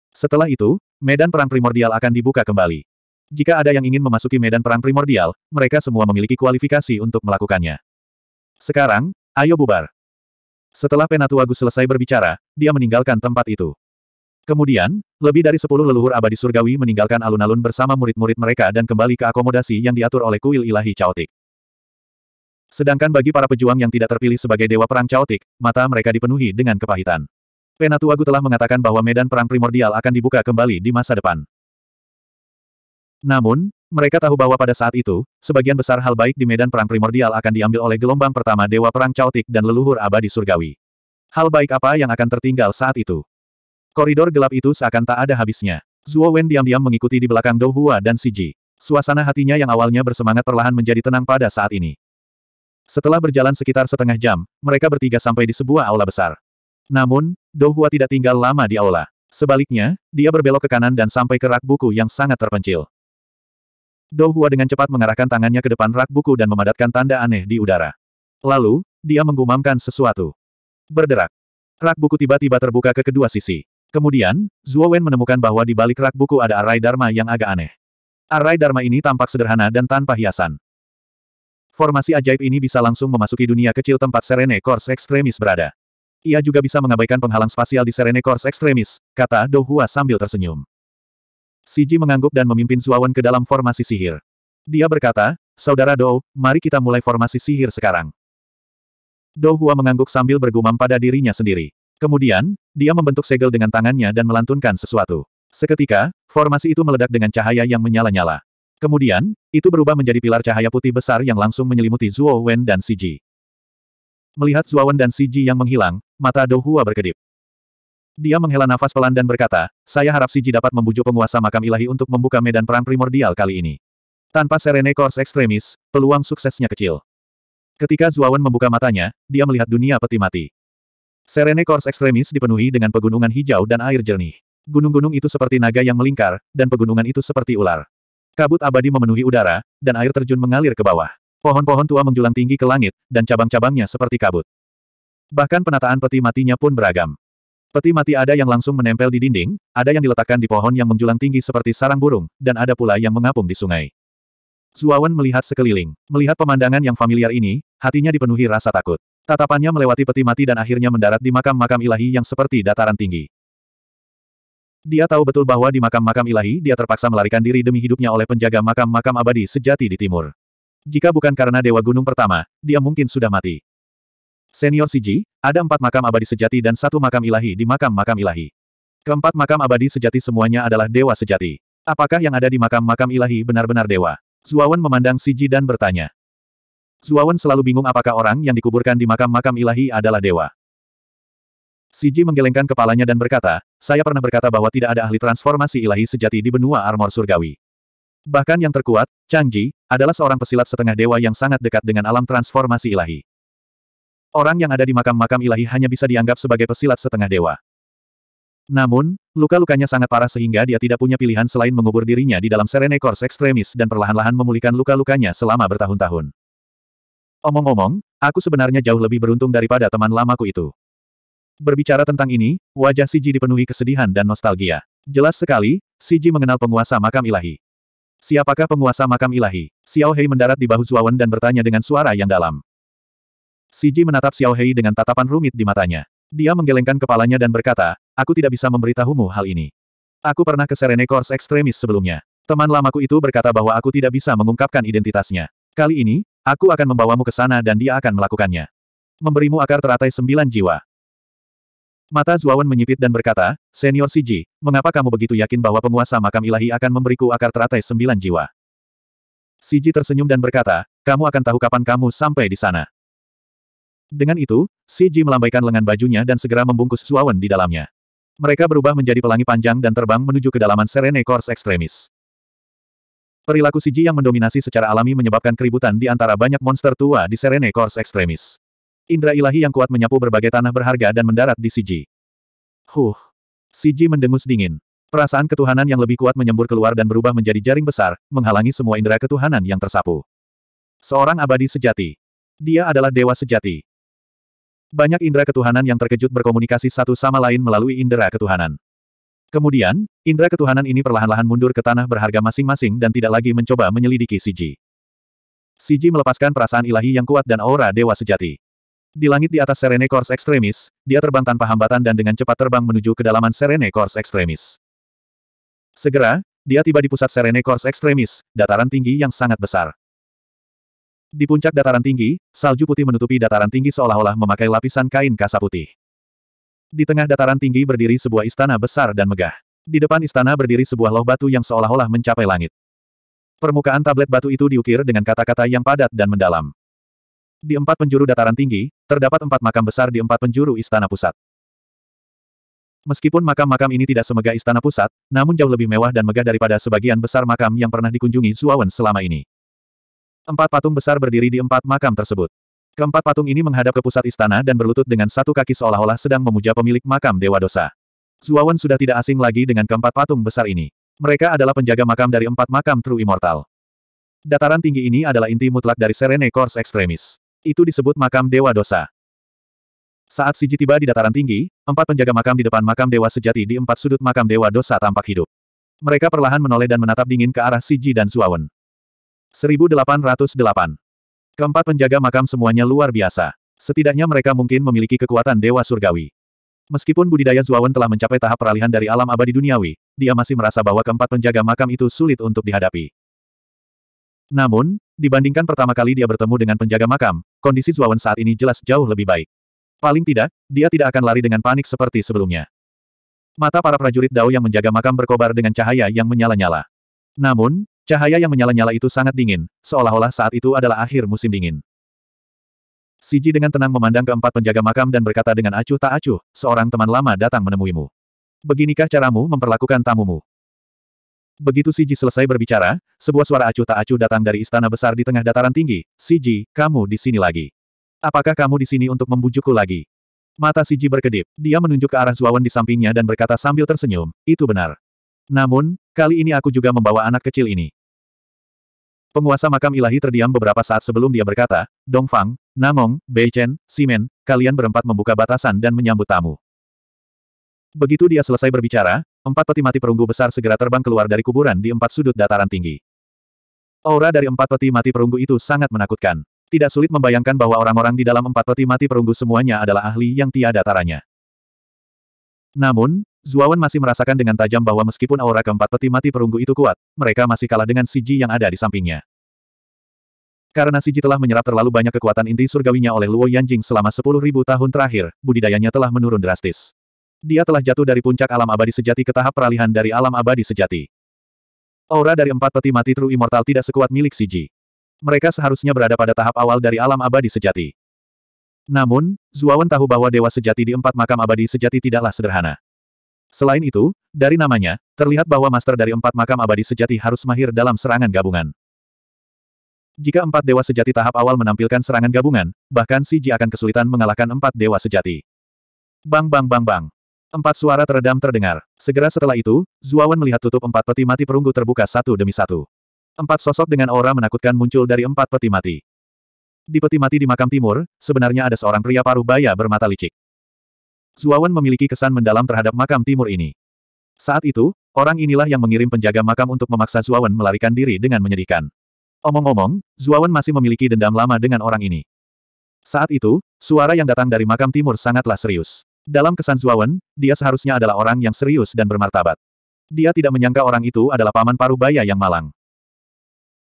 [SPEAKER 1] Setelah itu, medan perang primordial akan dibuka kembali. Jika ada yang ingin memasuki medan perang primordial, mereka semua memiliki kualifikasi untuk melakukannya. Sekarang, ayo bubar. Setelah Penatua agus selesai berbicara, dia meninggalkan tempat itu. Kemudian, lebih dari sepuluh leluhur abadi surgawi meninggalkan alun-alun bersama murid-murid mereka dan kembali ke akomodasi yang diatur oleh kuil ilahi caotik. Sedangkan bagi para pejuang yang tidak terpilih sebagai dewa perang caotik, mata mereka dipenuhi dengan kepahitan. Penatuagu telah mengatakan bahwa medan perang primordial akan dibuka kembali di masa depan. Namun, mereka tahu bahwa pada saat itu, sebagian besar hal baik di medan perang primordial akan diambil oleh gelombang pertama dewa perang caotik dan leluhur abadi surgawi. Hal baik apa yang akan tertinggal saat itu? Koridor gelap itu seakan tak ada habisnya. Zuo Wen diam-diam mengikuti di belakang Dou Hua dan Si Ji. Suasana hatinya yang awalnya bersemangat perlahan menjadi tenang pada saat ini. Setelah berjalan sekitar setengah jam, mereka bertiga sampai di sebuah aula besar. Namun, Dou Hua tidak tinggal lama di aula. Sebaliknya, dia berbelok ke kanan dan sampai ke rak buku yang sangat terpencil. Dou Hua dengan cepat mengarahkan tangannya ke depan rak buku dan memadatkan tanda aneh di udara. Lalu, dia menggumamkan sesuatu. Berderak. Rak buku tiba-tiba terbuka ke kedua sisi. Kemudian, Zuo Wen menemukan bahwa di balik rak buku ada arai dharma yang agak aneh. Arai dharma ini tampak sederhana dan tanpa hiasan. Formasi ajaib ini bisa langsung memasuki dunia kecil tempat Serene Kors Ekstremis berada. Ia juga bisa mengabaikan penghalang spasial di Serene Kors Ekstremis, kata Do Hua sambil tersenyum. Si Ji mengangguk dan memimpin Zuawan ke dalam formasi sihir. Dia berkata, Saudara Do, mari kita mulai formasi sihir sekarang. Do Hua mengangguk sambil bergumam pada dirinya sendiri. Kemudian, dia membentuk segel dengan tangannya dan melantunkan sesuatu. Seketika, formasi itu meledak dengan cahaya yang menyala-nyala. Kemudian, itu berubah menjadi pilar cahaya putih besar yang langsung menyelimuti Zuo Wen dan Si Ji. Melihat Zuo Wen dan Si Ji yang menghilang, mata Dohua berkedip. Dia menghela nafas pelan dan berkata, saya harap Si Ji dapat membujuk penguasa makam ilahi untuk membuka medan perang primordial kali ini. Tanpa Serene Kors ekstremis, peluang suksesnya kecil. Ketika Zuawan membuka matanya, dia melihat dunia peti mati. Serene Kors ekstremis dipenuhi dengan pegunungan hijau dan air jernih. Gunung-gunung itu seperti naga yang melingkar, dan pegunungan itu seperti ular. Kabut abadi memenuhi udara, dan air terjun mengalir ke bawah. Pohon-pohon tua menjulang tinggi ke langit, dan cabang-cabangnya seperti kabut. Bahkan penataan peti matinya pun beragam. Peti mati ada yang langsung menempel di dinding, ada yang diletakkan di pohon yang menjulang tinggi seperti sarang burung, dan ada pula yang mengapung di sungai. Zuawan melihat sekeliling. Melihat pemandangan yang familiar ini, hatinya dipenuhi rasa takut. Tatapannya melewati peti mati dan akhirnya mendarat di makam-makam ilahi yang seperti dataran tinggi. Dia tahu betul bahwa di makam-makam ilahi dia terpaksa melarikan diri demi hidupnya oleh penjaga makam-makam abadi sejati di timur. Jika bukan karena Dewa Gunung pertama, dia mungkin sudah mati. Senior Siji, ada empat makam abadi sejati dan satu makam ilahi di makam-makam ilahi. Keempat makam abadi sejati semuanya adalah dewa sejati. Apakah yang ada di makam-makam ilahi benar-benar dewa? Zuawan memandang Siji dan bertanya. Zuawan selalu bingung apakah orang yang dikuburkan di makam-makam ilahi adalah dewa. Siji menggelengkan kepalanya dan berkata, saya pernah berkata bahwa tidak ada ahli transformasi ilahi sejati di benua armor surgawi. Bahkan yang terkuat, Changji, adalah seorang pesilat setengah dewa yang sangat dekat dengan alam transformasi ilahi. Orang yang ada di makam-makam ilahi hanya bisa dianggap sebagai pesilat setengah dewa. Namun, luka-lukanya sangat parah sehingga dia tidak punya pilihan selain mengubur dirinya di dalam serene kors ekstremis dan perlahan-lahan memulihkan luka-lukanya selama bertahun-tahun. Omong-omong, aku sebenarnya jauh lebih beruntung daripada teman lamaku itu. Berbicara tentang ini, wajah Siji dipenuhi kesedihan dan nostalgia. Jelas sekali, Siji mengenal penguasa makam ilahi. Siapakah penguasa makam ilahi? Xiao Hei mendarat di bahu Zuawan dan bertanya dengan suara yang dalam. Siji menatap Xiao Hei dengan tatapan rumit di matanya. Dia menggelengkan kepalanya dan berkata, aku tidak bisa memberitahumu hal ini. Aku pernah ke Serene Course ekstremis sebelumnya. Teman lamaku itu berkata bahwa aku tidak bisa mengungkapkan identitasnya. Kali ini, Aku akan membawamu ke sana dan dia akan melakukannya. Memberimu akar teratai sembilan jiwa. Mata Zuawan menyipit dan berkata, Senior Siji, mengapa kamu begitu yakin bahwa penguasa makam ilahi akan memberiku akar teratai sembilan jiwa? Siji tersenyum dan berkata, kamu akan tahu kapan kamu sampai di sana. Dengan itu, Siji melambaikan lengan bajunya dan segera membungkus Zuawan di dalamnya. Mereka berubah menjadi pelangi panjang dan terbang menuju kedalaman Serene Kors Ekstremis. Perilaku Siji yang mendominasi secara alami menyebabkan keributan di antara banyak monster tua di Serene Kors Ekstremis. Indra ilahi yang kuat menyapu berbagai tanah berharga dan mendarat di Siji. Huh. Siji mendengus dingin. Perasaan ketuhanan yang lebih kuat menyembur keluar dan berubah menjadi jaring besar, menghalangi semua indera ketuhanan yang tersapu. Seorang abadi sejati. Dia adalah dewa sejati. Banyak indera ketuhanan yang terkejut berkomunikasi satu sama lain melalui indera ketuhanan. Kemudian, indera ketuhanan ini perlahan-lahan mundur ke tanah berharga masing-masing dan tidak lagi mencoba menyelidiki Siji. Siji melepaskan perasaan ilahi yang kuat dan aura dewa sejati. Di langit di atas Serene Kors Ekstremis, dia terbang tanpa hambatan dan dengan cepat terbang menuju kedalaman Serene Kors Ekstremis. Segera, dia tiba di pusat Serene Kors Ekstremis, dataran tinggi yang sangat besar. Di puncak dataran tinggi, salju putih menutupi dataran tinggi seolah-olah memakai lapisan kain kasa putih. Di tengah dataran tinggi berdiri sebuah istana besar dan megah. Di depan istana berdiri sebuah loh batu yang seolah-olah mencapai langit. Permukaan tablet batu itu diukir dengan kata-kata yang padat dan mendalam. Di empat penjuru dataran tinggi, terdapat empat makam besar di empat penjuru istana pusat. Meskipun makam-makam ini tidak semegah istana pusat, namun jauh lebih mewah dan megah daripada sebagian besar makam yang pernah dikunjungi Zuawan selama ini. Empat patung besar berdiri di empat makam tersebut. Keempat patung ini menghadap ke pusat istana dan berlutut dengan satu kaki seolah-olah sedang memuja pemilik makam Dewa Dosa. Zuawan sudah tidak asing lagi dengan keempat patung besar ini. Mereka adalah penjaga makam dari empat makam True Immortal. Dataran tinggi ini adalah inti mutlak dari Serene Kors Extremis. Itu disebut makam Dewa Dosa. Saat Siji tiba di dataran tinggi, empat penjaga makam di depan makam Dewa Sejati di empat sudut makam Dewa Dosa tampak hidup. Mereka perlahan menoleh dan menatap dingin ke arah Siji dan Zuawan. 1808 Keempat penjaga makam semuanya luar biasa. Setidaknya mereka mungkin memiliki kekuatan dewa surgawi. Meskipun budidaya Zuawan telah mencapai tahap peralihan dari alam abadi duniawi, dia masih merasa bahwa keempat penjaga makam itu sulit untuk dihadapi. Namun, dibandingkan pertama kali dia bertemu dengan penjaga makam, kondisi Zuawan saat ini jelas jauh lebih baik. Paling tidak, dia tidak akan lari dengan panik seperti sebelumnya. Mata para prajurit Dao yang menjaga makam berkobar dengan cahaya yang menyala-nyala. Namun, Cahaya yang menyala-nyala itu sangat dingin, seolah-olah saat itu adalah akhir musim dingin. Siji dengan tenang memandang keempat penjaga makam dan berkata dengan acuh tak acuh, seorang teman lama datang menemuimu. Beginikah caramu memperlakukan tamumu? Begitu Siji selesai berbicara, sebuah suara acuh tak acuh datang dari istana besar di tengah dataran tinggi, Siji, kamu di sini lagi. Apakah kamu di sini untuk membujukku lagi? Mata Siji berkedip, dia menunjuk ke arah Zuawan di sampingnya dan berkata sambil tersenyum, itu benar. Namun, kali ini aku juga membawa anak kecil ini. Penguasa makam ilahi terdiam beberapa saat sebelum dia berkata, Dongfang, Nangong, Beichen, Simen, kalian berempat membuka batasan dan menyambut tamu. Begitu dia selesai berbicara, empat peti mati perunggu besar segera terbang keluar dari kuburan di empat sudut dataran tinggi. Aura dari empat peti mati perunggu itu sangat menakutkan. Tidak sulit membayangkan bahwa orang-orang di dalam empat peti mati perunggu semuanya adalah ahli yang tiada taranya. Namun, Zuawan masih merasakan dengan tajam bahwa meskipun aura keempat peti mati perunggu itu kuat, mereka masih kalah dengan Siji yang ada di sampingnya. Karena Siji telah menyerap terlalu banyak kekuatan inti surgawinya oleh Luo Yanjing selama sepuluh ribu tahun terakhir, budidayanya telah menurun drastis. Dia telah jatuh dari puncak alam abadi sejati ke tahap peralihan dari alam abadi sejati. Aura dari empat peti mati True Immortal tidak sekuat milik Siji. Mereka seharusnya berada pada tahap awal dari alam abadi sejati. Namun, Zuawan tahu bahwa dewa sejati di empat makam abadi sejati tidaklah sederhana. Selain itu, dari namanya, terlihat bahwa master dari empat makam abadi sejati harus mahir dalam serangan gabungan. Jika empat dewa sejati tahap awal menampilkan serangan gabungan, bahkan Si Ji akan kesulitan mengalahkan empat dewa sejati. Bang bang bang bang. Empat suara teredam terdengar. Segera setelah itu, Zuawan melihat tutup empat peti mati perunggu terbuka satu demi satu. Empat sosok dengan aura menakutkan muncul dari empat peti mati. Di peti mati di makam timur, sebenarnya ada seorang pria paruh baya bermata licik. Zuawan memiliki kesan mendalam terhadap makam timur ini. Saat itu, orang inilah yang mengirim penjaga makam untuk memaksa Zuawan melarikan diri dengan menyedihkan. Omong-omong, Zuawan masih memiliki dendam lama dengan orang ini. Saat itu, suara yang datang dari makam timur sangatlah serius. Dalam kesan Zuawan, dia seharusnya adalah orang yang serius dan bermartabat. Dia tidak menyangka orang itu adalah paman Parubaya yang malang.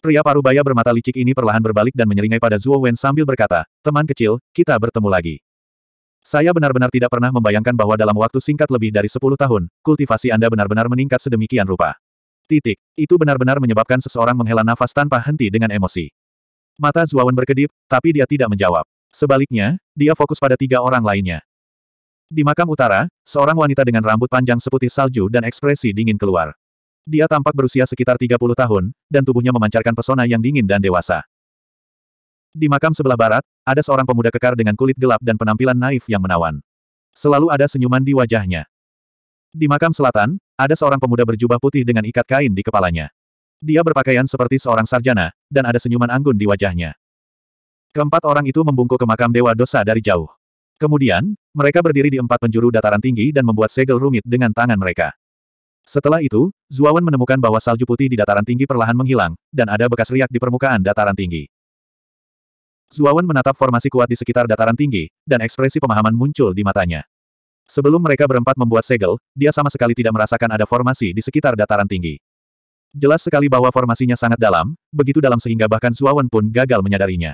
[SPEAKER 1] Pria parubaya bermata licik ini perlahan berbalik dan menyeringai pada Zuowen sambil berkata, teman kecil, kita bertemu lagi. Saya benar-benar tidak pernah membayangkan bahwa dalam waktu singkat lebih dari 10 tahun, kultivasi Anda benar-benar meningkat sedemikian rupa. Titik. Itu benar-benar menyebabkan seseorang menghela nafas tanpa henti dengan emosi. Mata Zuawan berkedip, tapi dia tidak menjawab. Sebaliknya, dia fokus pada tiga orang lainnya. Di makam utara, seorang wanita dengan rambut panjang seputih salju dan ekspresi dingin keluar. Dia tampak berusia sekitar 30 tahun, dan tubuhnya memancarkan pesona yang dingin dan dewasa. Di makam sebelah barat, ada seorang pemuda kekar dengan kulit gelap dan penampilan naif yang menawan. Selalu ada senyuman di wajahnya. Di makam selatan, ada seorang pemuda berjubah putih dengan ikat kain di kepalanya. Dia berpakaian seperti seorang sarjana, dan ada senyuman anggun di wajahnya. Keempat orang itu membungkuk ke makam Dewa Dosa dari jauh. Kemudian, mereka berdiri di empat penjuru dataran tinggi dan membuat segel rumit dengan tangan mereka. Setelah itu, Zuawan menemukan bahwa salju putih di dataran tinggi perlahan menghilang, dan ada bekas riak di permukaan dataran tinggi. Zuawan menatap formasi kuat di sekitar dataran tinggi, dan ekspresi pemahaman muncul di matanya. Sebelum mereka berempat membuat segel, dia sama sekali tidak merasakan ada formasi di sekitar dataran tinggi. Jelas sekali bahwa formasinya sangat dalam, begitu dalam sehingga bahkan Zuawan pun gagal menyadarinya.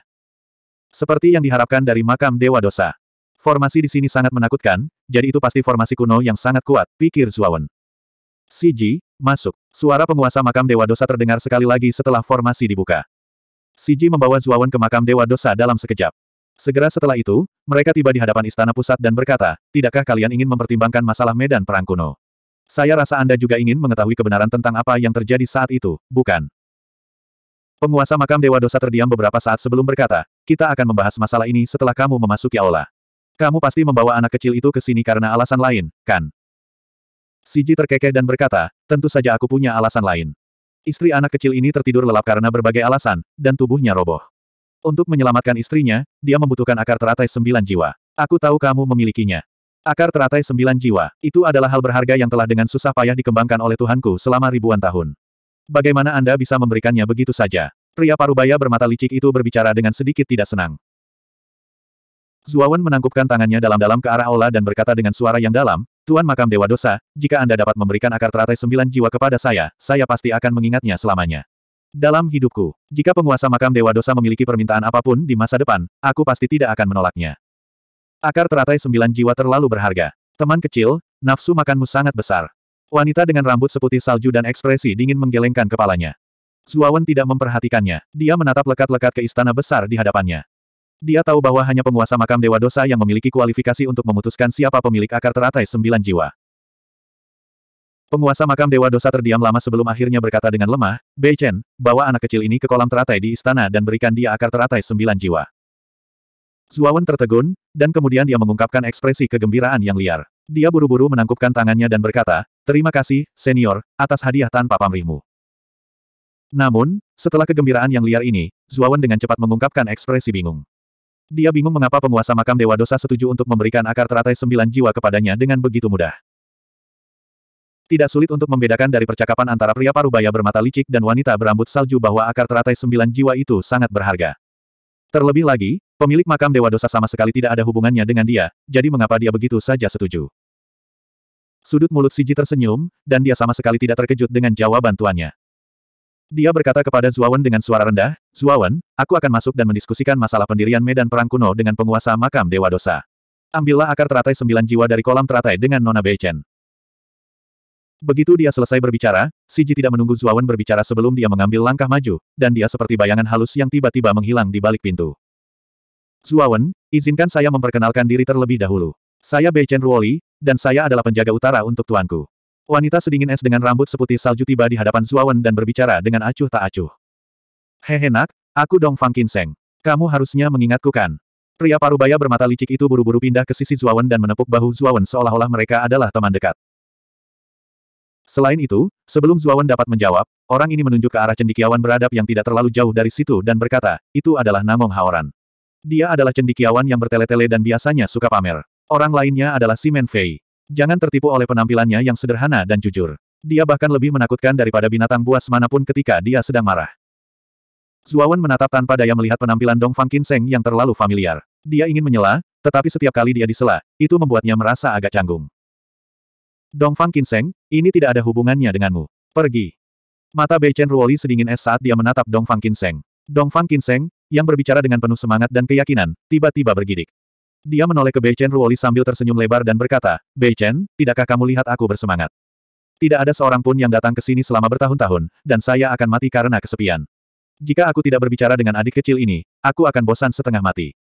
[SPEAKER 1] Seperti yang diharapkan dari makam Dewa Dosa. Formasi di sini sangat menakutkan, jadi itu pasti formasi kuno yang sangat kuat, pikir Zuawan. Siji, masuk. Suara penguasa makam Dewa Dosa terdengar sekali lagi setelah formasi dibuka. Siji membawa Zuawan ke makam Dewa Dosa dalam sekejap. Segera setelah itu, mereka tiba di hadapan istana pusat dan berkata, tidakkah kalian ingin mempertimbangkan masalah medan perang kuno? Saya rasa Anda juga ingin mengetahui kebenaran tentang apa yang terjadi saat itu, bukan? Penguasa makam Dewa Dosa terdiam beberapa saat sebelum berkata, kita akan membahas masalah ini setelah kamu memasuki aula. Kamu pasti membawa anak kecil itu ke sini karena alasan lain, kan? Siji terkekeh dan berkata, tentu saja aku punya alasan lain. Istri anak kecil ini tertidur lelap karena berbagai alasan, dan tubuhnya roboh. Untuk menyelamatkan istrinya, dia membutuhkan akar teratai sembilan jiwa. Aku tahu kamu memilikinya. Akar teratai sembilan jiwa, itu adalah hal berharga yang telah dengan susah payah dikembangkan oleh Tuhanku selama ribuan tahun. Bagaimana Anda bisa memberikannya begitu saja? Pria parubaya bermata licik itu berbicara dengan sedikit tidak senang. Zuawan menangkupkan tangannya dalam-dalam ke arah Ola dan berkata dengan suara yang dalam, Tuan Makam Dewa Dosa, jika Anda dapat memberikan akar teratai sembilan jiwa kepada saya, saya pasti akan mengingatnya selamanya. Dalam hidupku, jika penguasa Makam Dewa Dosa memiliki permintaan apapun di masa depan, aku pasti tidak akan menolaknya. Akar teratai sembilan jiwa terlalu berharga. Teman kecil, nafsu makanmu sangat besar. Wanita dengan rambut seputih salju dan ekspresi dingin menggelengkan kepalanya. Zuawan tidak memperhatikannya. Dia menatap lekat-lekat ke istana besar di hadapannya. Dia tahu bahwa hanya penguasa makam Dewa Dosa yang memiliki kualifikasi untuk memutuskan siapa pemilik akar teratai sembilan jiwa. Penguasa makam Dewa Dosa terdiam lama sebelum akhirnya berkata dengan lemah, Bei Chen, bawa anak kecil ini ke kolam teratai di istana dan berikan dia akar teratai sembilan jiwa. Zuawan tertegun, dan kemudian dia mengungkapkan ekspresi kegembiraan yang liar. Dia buru-buru menangkupkan tangannya dan berkata, Terima kasih, senior, atas hadiah tanpa pamrihmu. Namun, setelah kegembiraan yang liar ini, Zuawan dengan cepat mengungkapkan ekspresi bingung. Dia bingung mengapa penguasa makam Dewa Dosa setuju untuk memberikan akar teratai sembilan jiwa kepadanya dengan begitu mudah. Tidak sulit untuk membedakan dari percakapan antara pria parubaya bermata licik dan wanita berambut salju bahwa akar teratai sembilan jiwa itu sangat berharga. Terlebih lagi, pemilik makam Dewa Dosa sama sekali tidak ada hubungannya dengan dia, jadi mengapa dia begitu saja setuju? Sudut mulut Siji tersenyum, dan dia sama sekali tidak terkejut dengan jawaban tuannya. Dia berkata kepada Zuawan dengan suara rendah, Zuawan, aku akan masuk dan mendiskusikan masalah pendirian medan perang kuno dengan penguasa makam Dewa Dosa. Ambillah akar teratai sembilan jiwa dari kolam teratai dengan Nona Beichen. Begitu dia selesai berbicara, Siji tidak menunggu Zuawan berbicara sebelum dia mengambil langkah maju, dan dia seperti bayangan halus yang tiba-tiba menghilang di balik pintu. Zuawan, izinkan saya memperkenalkan diri terlebih dahulu. Saya Beichen Ruoli, dan saya adalah penjaga utara untuk tuanku. Wanita sedingin es dengan rambut seputih salju tiba di hadapan Zuawan dan berbicara dengan acuh tak acuh. Hehe nak, aku Dong Fang Kinseng. Kamu harusnya mengingatku kan? Pria parubaya bermata licik itu buru-buru pindah ke sisi Zuawan dan menepuk bahu Zuawan seolah-olah mereka adalah teman dekat. Selain itu, sebelum Zuawan dapat menjawab, orang ini menunjuk ke arah cendikiawan beradab yang tidak terlalu jauh dari situ dan berkata, itu adalah Namong Haoran. Dia adalah cendikiawan yang bertele-tele dan biasanya suka pamer. Orang lainnya adalah Simen Fei. Jangan tertipu oleh penampilannya yang sederhana dan jujur. Dia bahkan lebih menakutkan daripada binatang buas manapun ketika dia sedang marah. Zuawan menatap tanpa daya melihat penampilan Dong Fang Kinseng yang terlalu familiar. Dia ingin menyela, tetapi setiap kali dia disela, itu membuatnya merasa agak canggung. Dong Fang Kinseng, ini tidak ada hubungannya denganmu. Pergi. Mata Bei Chen Ruoli sedingin es saat dia menatap Dong Fang Kinseng. Dong Fang Kinseng, yang berbicara dengan penuh semangat dan keyakinan, tiba-tiba bergidik. Dia menoleh ke Beichen Ruoli sambil tersenyum lebar dan berkata, Beichen, tidakkah kamu lihat aku bersemangat? Tidak ada seorang pun yang datang ke sini selama bertahun-tahun, dan saya akan mati karena kesepian. Jika aku tidak berbicara dengan adik kecil ini, aku akan bosan setengah mati.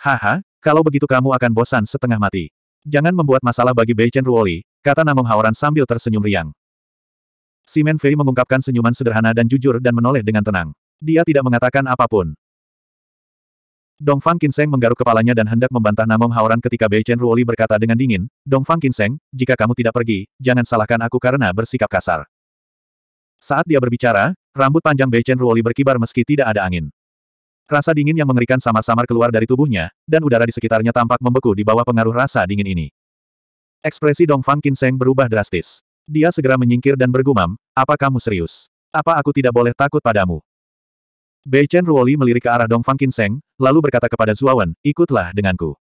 [SPEAKER 1] Haha, kalau begitu kamu akan bosan setengah mati. Jangan membuat masalah bagi Beichen Ruoli, kata Namong Haoran sambil tersenyum riang. Simen Fei mengungkapkan senyuman sederhana dan jujur dan menoleh dengan tenang. Dia tidak mengatakan apapun. Dong Fang Kinseng menggaruk kepalanya dan hendak membantah namun Haoran ketika Bei Chen Ruoli berkata dengan dingin, Dong Fang Kinseng, jika kamu tidak pergi, jangan salahkan aku karena bersikap kasar. Saat dia berbicara, rambut panjang Bei Chen Ruoli berkibar meski tidak ada angin. Rasa dingin yang mengerikan samar-samar keluar dari tubuhnya, dan udara di sekitarnya tampak membeku di bawah pengaruh rasa dingin ini. Ekspresi Dong Fang Kinseng berubah drastis. Dia segera menyingkir dan bergumam, apa kamu serius? Apa aku tidak boleh takut padamu? Bei Chen Ruoli melirik ke arah Dong Fang Kinseng, lalu berkata kepada Zuawan, ikutlah denganku.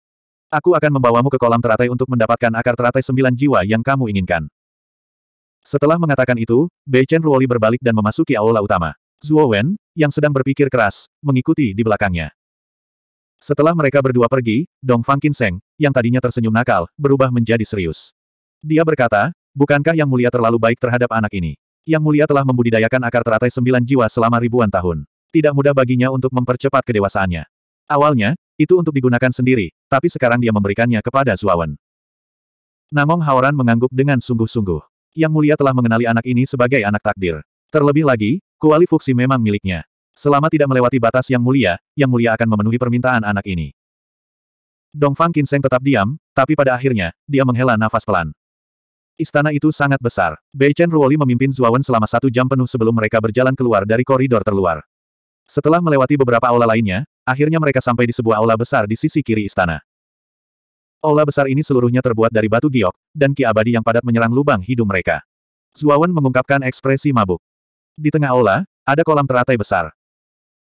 [SPEAKER 1] Aku akan membawamu ke kolam teratai untuk mendapatkan akar teratai sembilan jiwa yang kamu inginkan. Setelah mengatakan itu, Bei Chen Ruoli berbalik dan memasuki aula utama. Zuowen, yang sedang berpikir keras, mengikuti di belakangnya. Setelah mereka berdua pergi, Dong Fang Kinseng, yang tadinya tersenyum nakal, berubah menjadi serius. Dia berkata, bukankah Yang Mulia terlalu baik terhadap anak ini? Yang Mulia telah membudidayakan akar teratai sembilan jiwa selama ribuan tahun tidak mudah baginya untuk mempercepat kedewasaannya. Awalnya, itu untuk digunakan sendiri, tapi sekarang dia memberikannya kepada Zuawan. Namong Haoran mengangguk dengan sungguh-sungguh. Yang mulia telah mengenali anak ini sebagai anak takdir. Terlebih lagi, kuali fuksi memang miliknya. Selama tidak melewati batas yang mulia, yang mulia akan memenuhi permintaan anak ini. Dongfang Kinseng tetap diam, tapi pada akhirnya, dia menghela nafas pelan. Istana itu sangat besar. Bei Chen Ruoli memimpin Zuawan selama satu jam penuh sebelum mereka berjalan keluar dari koridor terluar. Setelah melewati beberapa aula lainnya, akhirnya mereka sampai di sebuah aula besar di sisi kiri istana. Aula besar ini seluruhnya terbuat dari batu giok, dan ki abadi yang padat menyerang lubang hidung mereka. Zuawan mengungkapkan ekspresi mabuk. Di tengah aula, ada kolam teratai besar.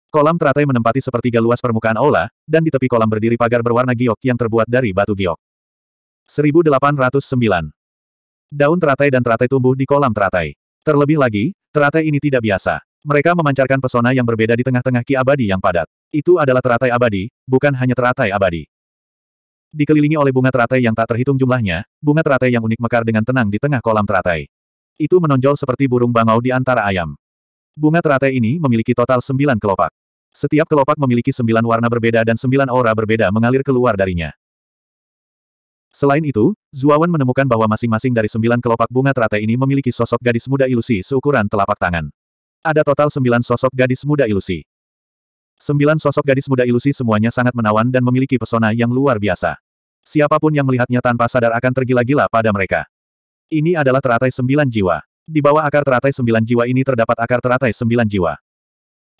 [SPEAKER 1] Kolam teratai menempati sepertiga luas permukaan aula, dan di tepi kolam berdiri pagar berwarna giok yang terbuat dari batu giok. 1809. Daun teratai dan teratai tumbuh di kolam teratai. Terlebih lagi, teratai ini tidak biasa. Mereka memancarkan pesona yang berbeda di tengah-tengah ki abadi yang padat. Itu adalah teratai abadi, bukan hanya teratai abadi. Dikelilingi oleh bunga teratai yang tak terhitung jumlahnya, bunga teratai yang unik mekar dengan tenang di tengah kolam teratai. Itu menonjol seperti burung bangau di antara ayam. Bunga teratai ini memiliki total sembilan kelopak. Setiap kelopak memiliki sembilan warna berbeda dan sembilan aura berbeda mengalir keluar darinya. Selain itu, Zuawan menemukan bahwa masing-masing dari sembilan kelopak bunga teratai ini memiliki sosok gadis muda ilusi seukuran telapak tangan. Ada total sembilan sosok gadis muda ilusi. Sembilan sosok gadis muda ilusi semuanya sangat menawan dan memiliki pesona yang luar biasa. Siapapun yang melihatnya tanpa sadar akan tergila-gila pada mereka. Ini adalah teratai sembilan jiwa. Di bawah akar teratai sembilan jiwa ini terdapat akar teratai sembilan jiwa.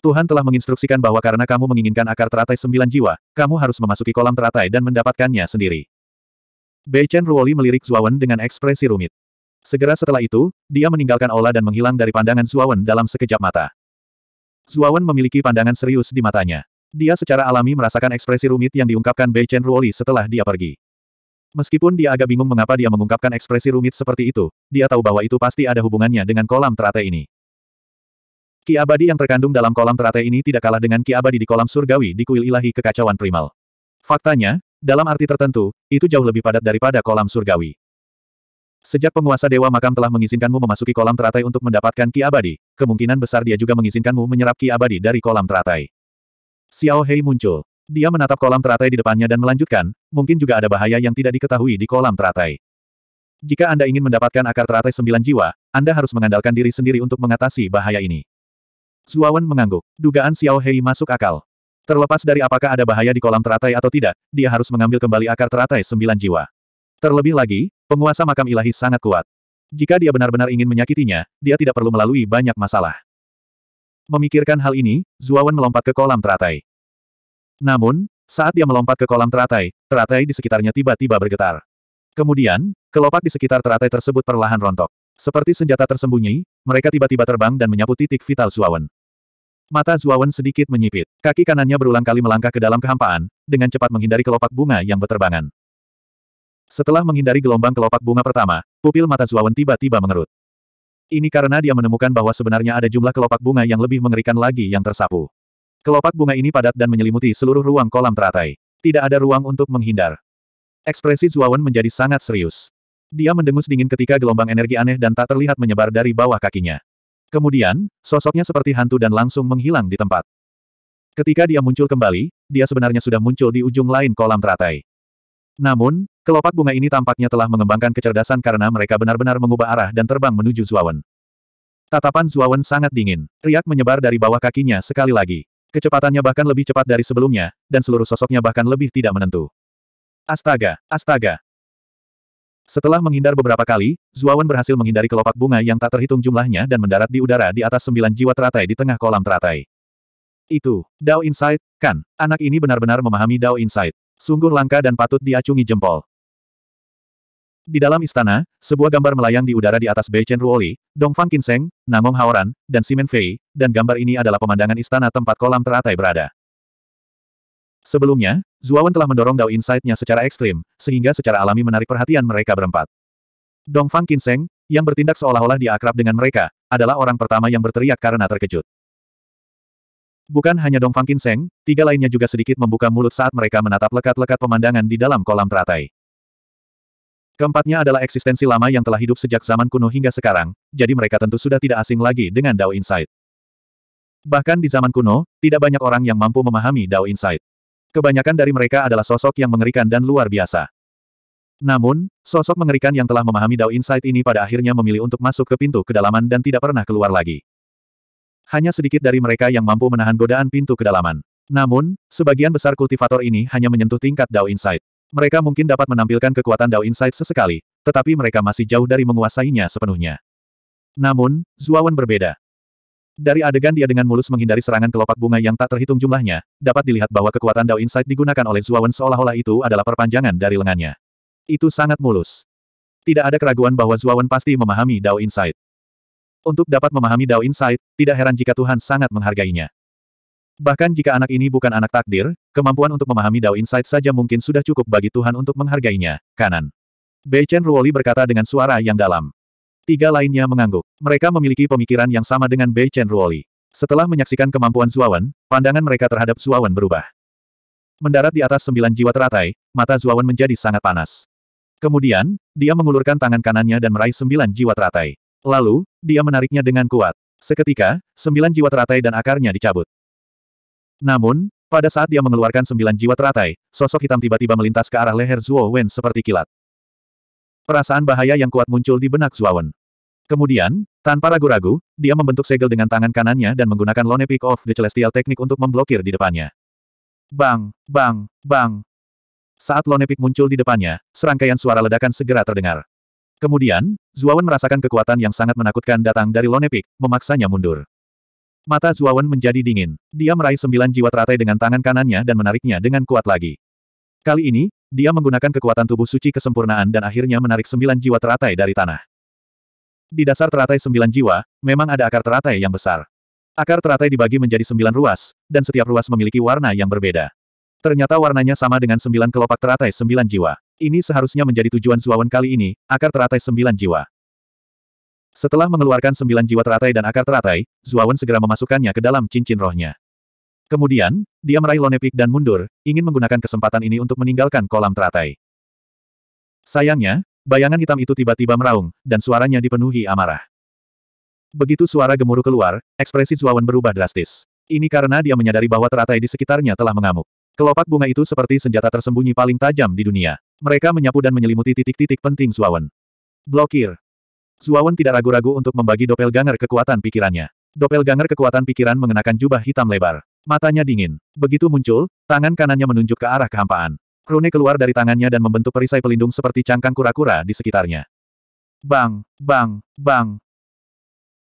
[SPEAKER 1] Tuhan telah menginstruksikan bahwa karena kamu menginginkan akar teratai sembilan jiwa, kamu harus memasuki kolam teratai dan mendapatkannya sendiri. Bei Chen Ruoli melirik Zuawan dengan ekspresi rumit. Segera setelah itu, dia meninggalkan Ola dan menghilang dari pandangan Zuawan dalam sekejap mata. Zuawan memiliki pandangan serius di matanya. Dia secara alami merasakan ekspresi rumit yang diungkapkan Bei Chen Ruoli setelah dia pergi. Meskipun dia agak bingung mengapa dia mengungkapkan ekspresi rumit seperti itu, dia tahu bahwa itu pasti ada hubungannya dengan kolam teratai ini. Ki abadi yang terkandung dalam kolam teratai ini tidak kalah dengan ki abadi di kolam surgawi di kuil ilahi kekacauan primal. Faktanya, dalam arti tertentu, itu jauh lebih padat daripada kolam surgawi. Sejak penguasa Dewa Makam telah mengizinkanmu memasuki kolam teratai untuk mendapatkan ki abadi, kemungkinan besar dia juga mengizinkanmu menyerap ki abadi dari kolam teratai. Xiao Hei muncul. Dia menatap kolam teratai di depannya dan melanjutkan, mungkin juga ada bahaya yang tidak diketahui di kolam teratai. Jika Anda ingin mendapatkan akar teratai sembilan jiwa, Anda harus mengandalkan diri sendiri untuk mengatasi bahaya ini. Zuawan mengangguk. Dugaan Xiao Hei masuk akal. Terlepas dari apakah ada bahaya di kolam teratai atau tidak, dia harus mengambil kembali akar teratai sembilan jiwa. Terlebih lagi, Penguasa makam ilahi sangat kuat. Jika dia benar-benar ingin menyakitinya, dia tidak perlu melalui banyak masalah. Memikirkan hal ini, Zuawan melompat ke kolam teratai. Namun, saat dia melompat ke kolam teratai, teratai di sekitarnya tiba-tiba bergetar. Kemudian, kelopak di sekitar teratai tersebut perlahan rontok. Seperti senjata tersembunyi, mereka tiba-tiba terbang dan menyapu titik vital Zuawan. Mata Zuawan sedikit menyipit. Kaki kanannya berulang kali melangkah ke dalam kehampaan, dengan cepat menghindari kelopak bunga yang berterbangan. Setelah menghindari gelombang kelopak bunga pertama, pupil mata Zuawan tiba-tiba mengerut. Ini karena dia menemukan bahwa sebenarnya ada jumlah kelopak bunga yang lebih mengerikan lagi yang tersapu. Kelopak bunga ini padat dan menyelimuti seluruh ruang kolam teratai. Tidak ada ruang untuk menghindar. Ekspresi Zuawan menjadi sangat serius. Dia mendengus dingin ketika gelombang energi aneh dan tak terlihat menyebar dari bawah kakinya. Kemudian, sosoknya seperti hantu dan langsung menghilang di tempat. Ketika dia muncul kembali, dia sebenarnya sudah muncul di ujung lain kolam teratai. Namun, Kelopak bunga ini tampaknya telah mengembangkan kecerdasan karena mereka benar-benar mengubah arah dan terbang menuju Zuawan. Tatapan Zuawan sangat dingin. Riak menyebar dari bawah kakinya sekali lagi. Kecepatannya bahkan lebih cepat dari sebelumnya, dan seluruh sosoknya bahkan lebih tidak menentu. Astaga, astaga. Setelah menghindar beberapa kali, Zuawan berhasil menghindari kelopak bunga yang tak terhitung jumlahnya dan mendarat di udara di atas sembilan jiwa teratai di tengah kolam teratai. Itu, Dao Insight, kan? Anak ini benar-benar memahami Dao Insight. Sungguh langka dan patut diacungi jempol. Di dalam istana, sebuah gambar melayang di udara di atas Bei Chen Ruoli, Dongfang Kinseng, Namong Haoran, dan Simen Fei, dan gambar ini adalah pemandangan istana tempat kolam teratai berada. Sebelumnya, Zuawan telah mendorong Dao Insight-nya secara ekstrim, sehingga secara alami menarik perhatian mereka berempat. Dongfang Kinseng, yang bertindak seolah-olah dia akrab dengan mereka, adalah orang pertama yang berteriak karena terkejut. Bukan hanya Dongfang Kinseng, tiga lainnya juga sedikit membuka mulut saat mereka menatap lekat-lekat pemandangan di dalam kolam teratai. Keempatnya adalah eksistensi lama yang telah hidup sejak zaman kuno hingga sekarang, jadi mereka tentu sudah tidak asing lagi dengan Dao Insight. Bahkan di zaman kuno, tidak banyak orang yang mampu memahami Dao Insight. Kebanyakan dari mereka adalah sosok yang mengerikan dan luar biasa. Namun, sosok mengerikan yang telah memahami Dao Insight ini pada akhirnya memilih untuk masuk ke pintu kedalaman dan tidak pernah keluar lagi. Hanya sedikit dari mereka yang mampu menahan godaan pintu kedalaman. Namun, sebagian besar kultivator ini hanya menyentuh tingkat Dao Insight. Mereka mungkin dapat menampilkan kekuatan Dao Insight sesekali, tetapi mereka masih jauh dari menguasainya sepenuhnya. Namun, Zuawan berbeda. Dari adegan dia dengan mulus menghindari serangan kelopak bunga yang tak terhitung jumlahnya, dapat dilihat bahwa kekuatan Dao Insight digunakan oleh Zuawan seolah-olah itu adalah perpanjangan dari lengannya. Itu sangat mulus. Tidak ada keraguan bahwa Zuawan pasti memahami Dao Insight. Untuk dapat memahami Dao Insight, tidak heran jika Tuhan sangat menghargainya. Bahkan jika anak ini bukan anak takdir, Kemampuan untuk memahami Dao Insight saja mungkin sudah cukup bagi Tuhan untuk menghargainya. Kanan. Bei Chen Ruoli berkata dengan suara yang dalam. Tiga lainnya mengangguk. Mereka memiliki pemikiran yang sama dengan Bei Chen Ruoli. Setelah menyaksikan kemampuan Zuawan, pandangan mereka terhadap Zuawan berubah. Mendarat di atas sembilan jiwa teratai, mata Zuawan menjadi sangat panas. Kemudian, dia mengulurkan tangan kanannya dan meraih sembilan jiwa teratai. Lalu, dia menariknya dengan kuat. Seketika, sembilan jiwa teratai dan akarnya dicabut. Namun, pada saat dia mengeluarkan sembilan jiwa teratai, sosok hitam tiba-tiba melintas ke arah leher Zuo Wen seperti kilat. Perasaan bahaya yang kuat muncul di benak Zuo Wen. Kemudian, tanpa ragu-ragu, dia membentuk segel dengan tangan kanannya dan menggunakan Lone Peak of the Celestial Technique untuk memblokir di depannya. Bang, bang, bang. Saat Lone Peak muncul di depannya, serangkaian suara ledakan segera terdengar. Kemudian, Wen merasakan kekuatan yang sangat menakutkan datang dari Lone Peak, memaksanya mundur. Mata Zuawan menjadi dingin. Dia meraih sembilan jiwa teratai dengan tangan kanannya dan menariknya dengan kuat lagi. Kali ini, dia menggunakan kekuatan tubuh suci kesempurnaan dan akhirnya menarik sembilan jiwa teratai dari tanah. Di dasar teratai sembilan jiwa, memang ada akar teratai yang besar. Akar teratai dibagi menjadi sembilan ruas, dan setiap ruas memiliki warna yang berbeda. Ternyata warnanya sama dengan sembilan kelopak teratai sembilan jiwa. Ini seharusnya menjadi tujuan Zuawan kali ini, akar teratai sembilan jiwa. Setelah mengeluarkan sembilan jiwa teratai dan akar teratai, Zuawan segera memasukkannya ke dalam cincin rohnya. Kemudian, dia meraih Lonepik dan mundur, ingin menggunakan kesempatan ini untuk meninggalkan kolam teratai. Sayangnya, bayangan hitam itu tiba-tiba meraung, dan suaranya dipenuhi amarah. Begitu suara gemuruh keluar, ekspresi Zuawan berubah drastis. Ini karena dia menyadari bahwa teratai di sekitarnya telah mengamuk. Kelopak bunga itu seperti senjata tersembunyi paling tajam di dunia. Mereka menyapu dan menyelimuti titik-titik penting Zuawan. Blokir. Zuawan tidak ragu-ragu untuk membagi doppelganger kekuatan pikirannya. Doppelganger kekuatan pikiran mengenakan jubah hitam lebar. Matanya dingin. Begitu muncul, tangan kanannya menunjuk ke arah kehampaan. Rune keluar dari tangannya dan membentuk perisai pelindung seperti cangkang kura-kura di sekitarnya. Bang, bang, bang.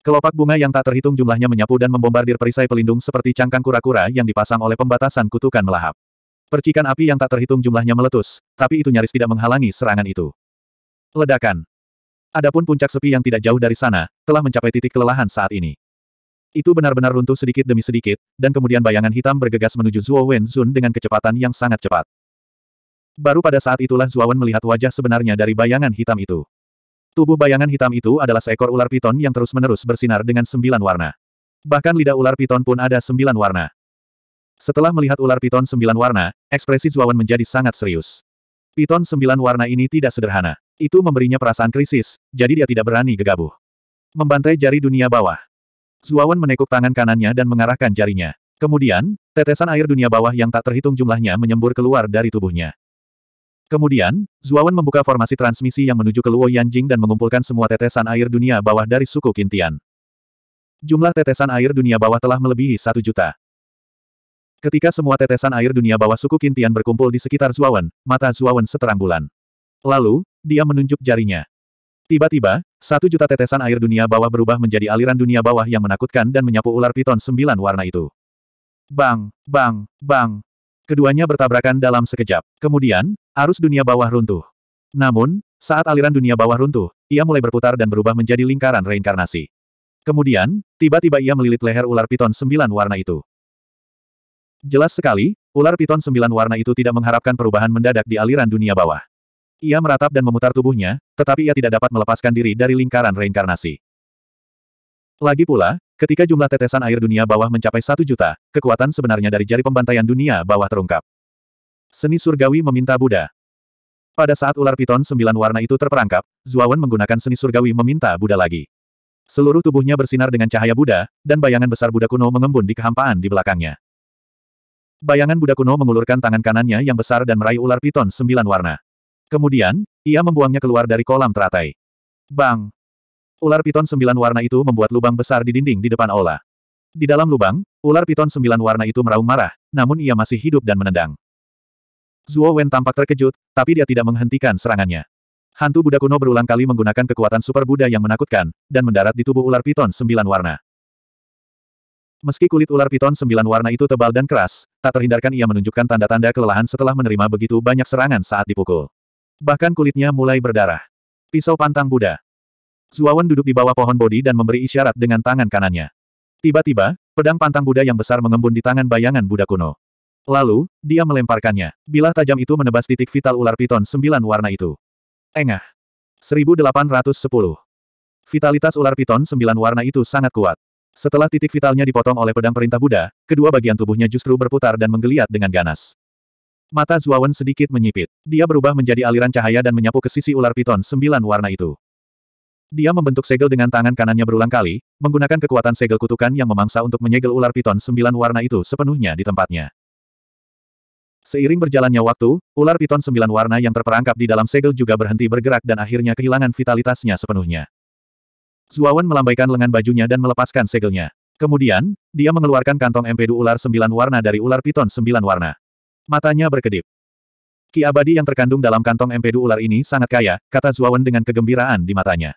[SPEAKER 1] Kelopak bunga yang tak terhitung jumlahnya menyapu dan membombardir perisai pelindung seperti cangkang kura-kura yang dipasang oleh pembatasan kutukan melahap. Percikan api yang tak terhitung jumlahnya meletus, tapi itu nyaris tidak menghalangi serangan itu. Ledakan. Adapun puncak sepi yang tidak jauh dari sana, telah mencapai titik kelelahan saat ini. Itu benar-benar runtuh sedikit demi sedikit, dan kemudian bayangan hitam bergegas menuju Zuo Wenzun dengan kecepatan yang sangat cepat. Baru pada saat itulah Wen melihat wajah sebenarnya dari bayangan hitam itu. Tubuh bayangan hitam itu adalah seekor ular piton yang terus-menerus bersinar dengan sembilan warna. Bahkan lidah ular piton pun ada sembilan warna. Setelah melihat ular piton sembilan warna, ekspresi Wen menjadi sangat serius. Piton sembilan warna ini tidak sederhana. Itu memberinya perasaan krisis, jadi dia tidak berani gegabah. Membantai jari dunia bawah. Zuawan menekuk tangan kanannya dan mengarahkan jarinya. Kemudian, tetesan air dunia bawah yang tak terhitung jumlahnya menyembur keluar dari tubuhnya. Kemudian, Zuawan membuka formasi transmisi yang menuju ke Luo Yanjing dan mengumpulkan semua tetesan air dunia bawah dari suku Kintian. Jumlah tetesan air dunia bawah telah melebihi satu juta. Ketika semua tetesan air dunia bawah suku Kintian berkumpul di sekitar Zuawan, mata Zuawan seterang bulan. Lalu, dia menunjuk jarinya. Tiba-tiba, satu juta tetesan air dunia bawah berubah menjadi aliran dunia bawah yang menakutkan dan menyapu ular piton sembilan warna itu. Bang, bang, bang. Keduanya bertabrakan dalam sekejap. Kemudian, arus dunia bawah runtuh. Namun, saat aliran dunia bawah runtuh, ia mulai berputar dan berubah menjadi lingkaran reinkarnasi. Kemudian, tiba-tiba ia melilit leher ular piton sembilan warna itu. Jelas sekali, ular piton sembilan warna itu tidak mengharapkan perubahan mendadak di aliran dunia bawah. Ia meratap dan memutar tubuhnya, tetapi ia tidak dapat melepaskan diri dari lingkaran reinkarnasi. Lagi pula, ketika jumlah tetesan air dunia bawah mencapai satu juta, kekuatan sebenarnya dari jari pembantaian dunia bawah terungkap. Seni surgawi meminta Buddha. Pada saat ular piton sembilan warna itu terperangkap, Zuawan menggunakan seni surgawi meminta Buddha lagi. Seluruh tubuhnya bersinar dengan cahaya Buddha, dan bayangan besar Buddha kuno mengembun di kehampaan di belakangnya. Bayangan Buddha kuno mengulurkan tangan kanannya yang besar dan meraih ular piton sembilan warna. Kemudian, ia membuangnya keluar dari kolam teratai. Bang! Ular piton sembilan warna itu membuat lubang besar di dinding di depan Ola. Di dalam lubang, ular piton sembilan warna itu meraung marah, namun ia masih hidup dan menendang. Zuo Wen tampak terkejut, tapi dia tidak menghentikan serangannya. Hantu Buddha kuno berulang kali menggunakan kekuatan super Buddha yang menakutkan, dan mendarat di tubuh ular piton sembilan warna. Meski kulit ular piton sembilan warna itu tebal dan keras, tak terhindarkan ia menunjukkan tanda-tanda kelelahan setelah menerima begitu banyak serangan saat dipukul. Bahkan kulitnya mulai berdarah. Pisau pantang Buddha. Zuawan duduk di bawah pohon bodi dan memberi isyarat dengan tangan kanannya. Tiba-tiba, pedang pantang Buddha yang besar mengembun di tangan bayangan Buddha kuno. Lalu, dia melemparkannya. Bilah tajam itu menebas titik vital ular piton sembilan warna itu. Engah. 1810. Vitalitas ular piton sembilan warna itu sangat kuat. Setelah titik vitalnya dipotong oleh pedang perintah Buddha, kedua bagian tubuhnya justru berputar dan menggeliat dengan ganas. Mata Zuawan sedikit menyipit. Dia berubah menjadi aliran cahaya dan menyapu ke sisi ular piton sembilan warna itu. Dia membentuk segel dengan tangan kanannya berulang kali, menggunakan kekuatan segel kutukan yang memangsa untuk menyegel ular piton sembilan warna itu sepenuhnya di tempatnya. Seiring berjalannya waktu, ular piton sembilan warna yang terperangkap di dalam segel juga berhenti bergerak dan akhirnya kehilangan vitalitasnya sepenuhnya. Zuawan melambaikan lengan bajunya dan melepaskan segelnya. Kemudian, dia mengeluarkan kantong empedu ular sembilan warna dari ular piton sembilan warna. Matanya berkedip. Ki abadi yang terkandung dalam kantong empedu ular ini sangat kaya, kata Zuawan dengan kegembiraan di matanya.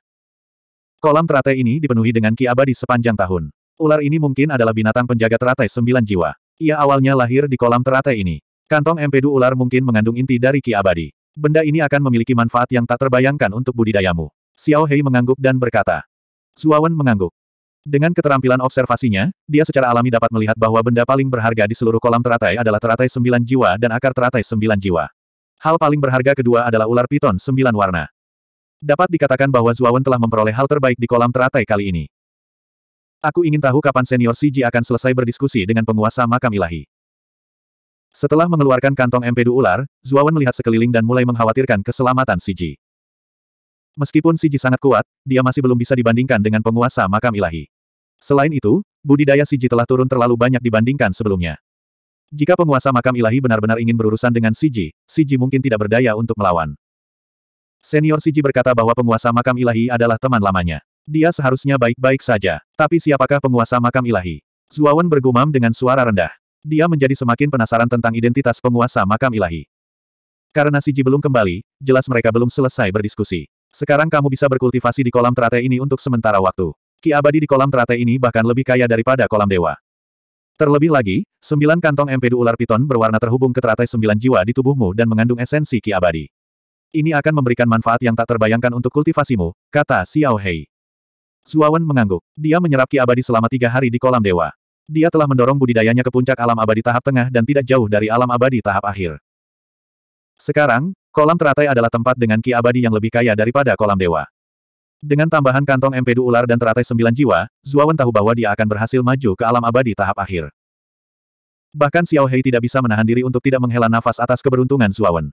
[SPEAKER 1] Kolam teratai ini dipenuhi dengan ki abadi sepanjang tahun. Ular ini mungkin adalah binatang penjaga teratai sembilan jiwa. Ia awalnya lahir di kolam teratai ini. Kantong empedu ular mungkin mengandung inti dari ki abadi. Benda ini akan memiliki manfaat yang tak terbayangkan untuk budidayamu. Xiao Hei mengangguk dan berkata. Zuawan mengangguk. Dengan keterampilan observasinya, dia secara alami dapat melihat bahwa benda paling berharga di seluruh kolam teratai adalah teratai sembilan jiwa dan akar teratai sembilan jiwa. Hal paling berharga kedua adalah ular piton sembilan warna. Dapat dikatakan bahwa Zuawan telah memperoleh hal terbaik di kolam teratai kali ini. Aku ingin tahu kapan senior Siji akan selesai berdiskusi dengan penguasa makam ilahi. Setelah mengeluarkan kantong empedu ular, Zuawan melihat sekeliling dan mulai mengkhawatirkan keselamatan Siji. Meskipun Siji sangat kuat, dia masih belum bisa dibandingkan dengan penguasa makam ilahi. Selain itu, budidaya Siji telah turun terlalu banyak dibandingkan sebelumnya. Jika penguasa makam ilahi benar-benar ingin berurusan dengan Siji, Siji mungkin tidak berdaya untuk melawan. Senior Siji berkata bahwa penguasa makam ilahi adalah teman lamanya. Dia seharusnya baik-baik saja. Tapi siapakah penguasa makam ilahi? Zuawan bergumam dengan suara rendah. Dia menjadi semakin penasaran tentang identitas penguasa makam ilahi. Karena Siji belum kembali, jelas mereka belum selesai berdiskusi. Sekarang kamu bisa berkultivasi di kolam teratai ini untuk sementara waktu. Ki abadi di kolam teratai ini bahkan lebih kaya daripada kolam dewa. Terlebih lagi, sembilan kantong empedu ular piton berwarna terhubung ke teratai sembilan jiwa di tubuhmu dan mengandung esensi ki abadi. Ini akan memberikan manfaat yang tak terbayangkan untuk kultivasimu, kata Xiao Hei. Zuawan mengangguk. Dia menyerap ki abadi selama tiga hari di kolam dewa. Dia telah mendorong budidayanya ke puncak alam abadi tahap tengah dan tidak jauh dari alam abadi tahap akhir. Sekarang, kolam teratai adalah tempat dengan ki abadi yang lebih kaya daripada kolam dewa. Dengan tambahan kantong empedu ular dan teratai sembilan jiwa, Zuawan tahu bahwa dia akan berhasil maju ke alam abadi tahap akhir. Bahkan Xiao Hei tidak bisa menahan diri untuk tidak menghela nafas atas keberuntungan Zuawan.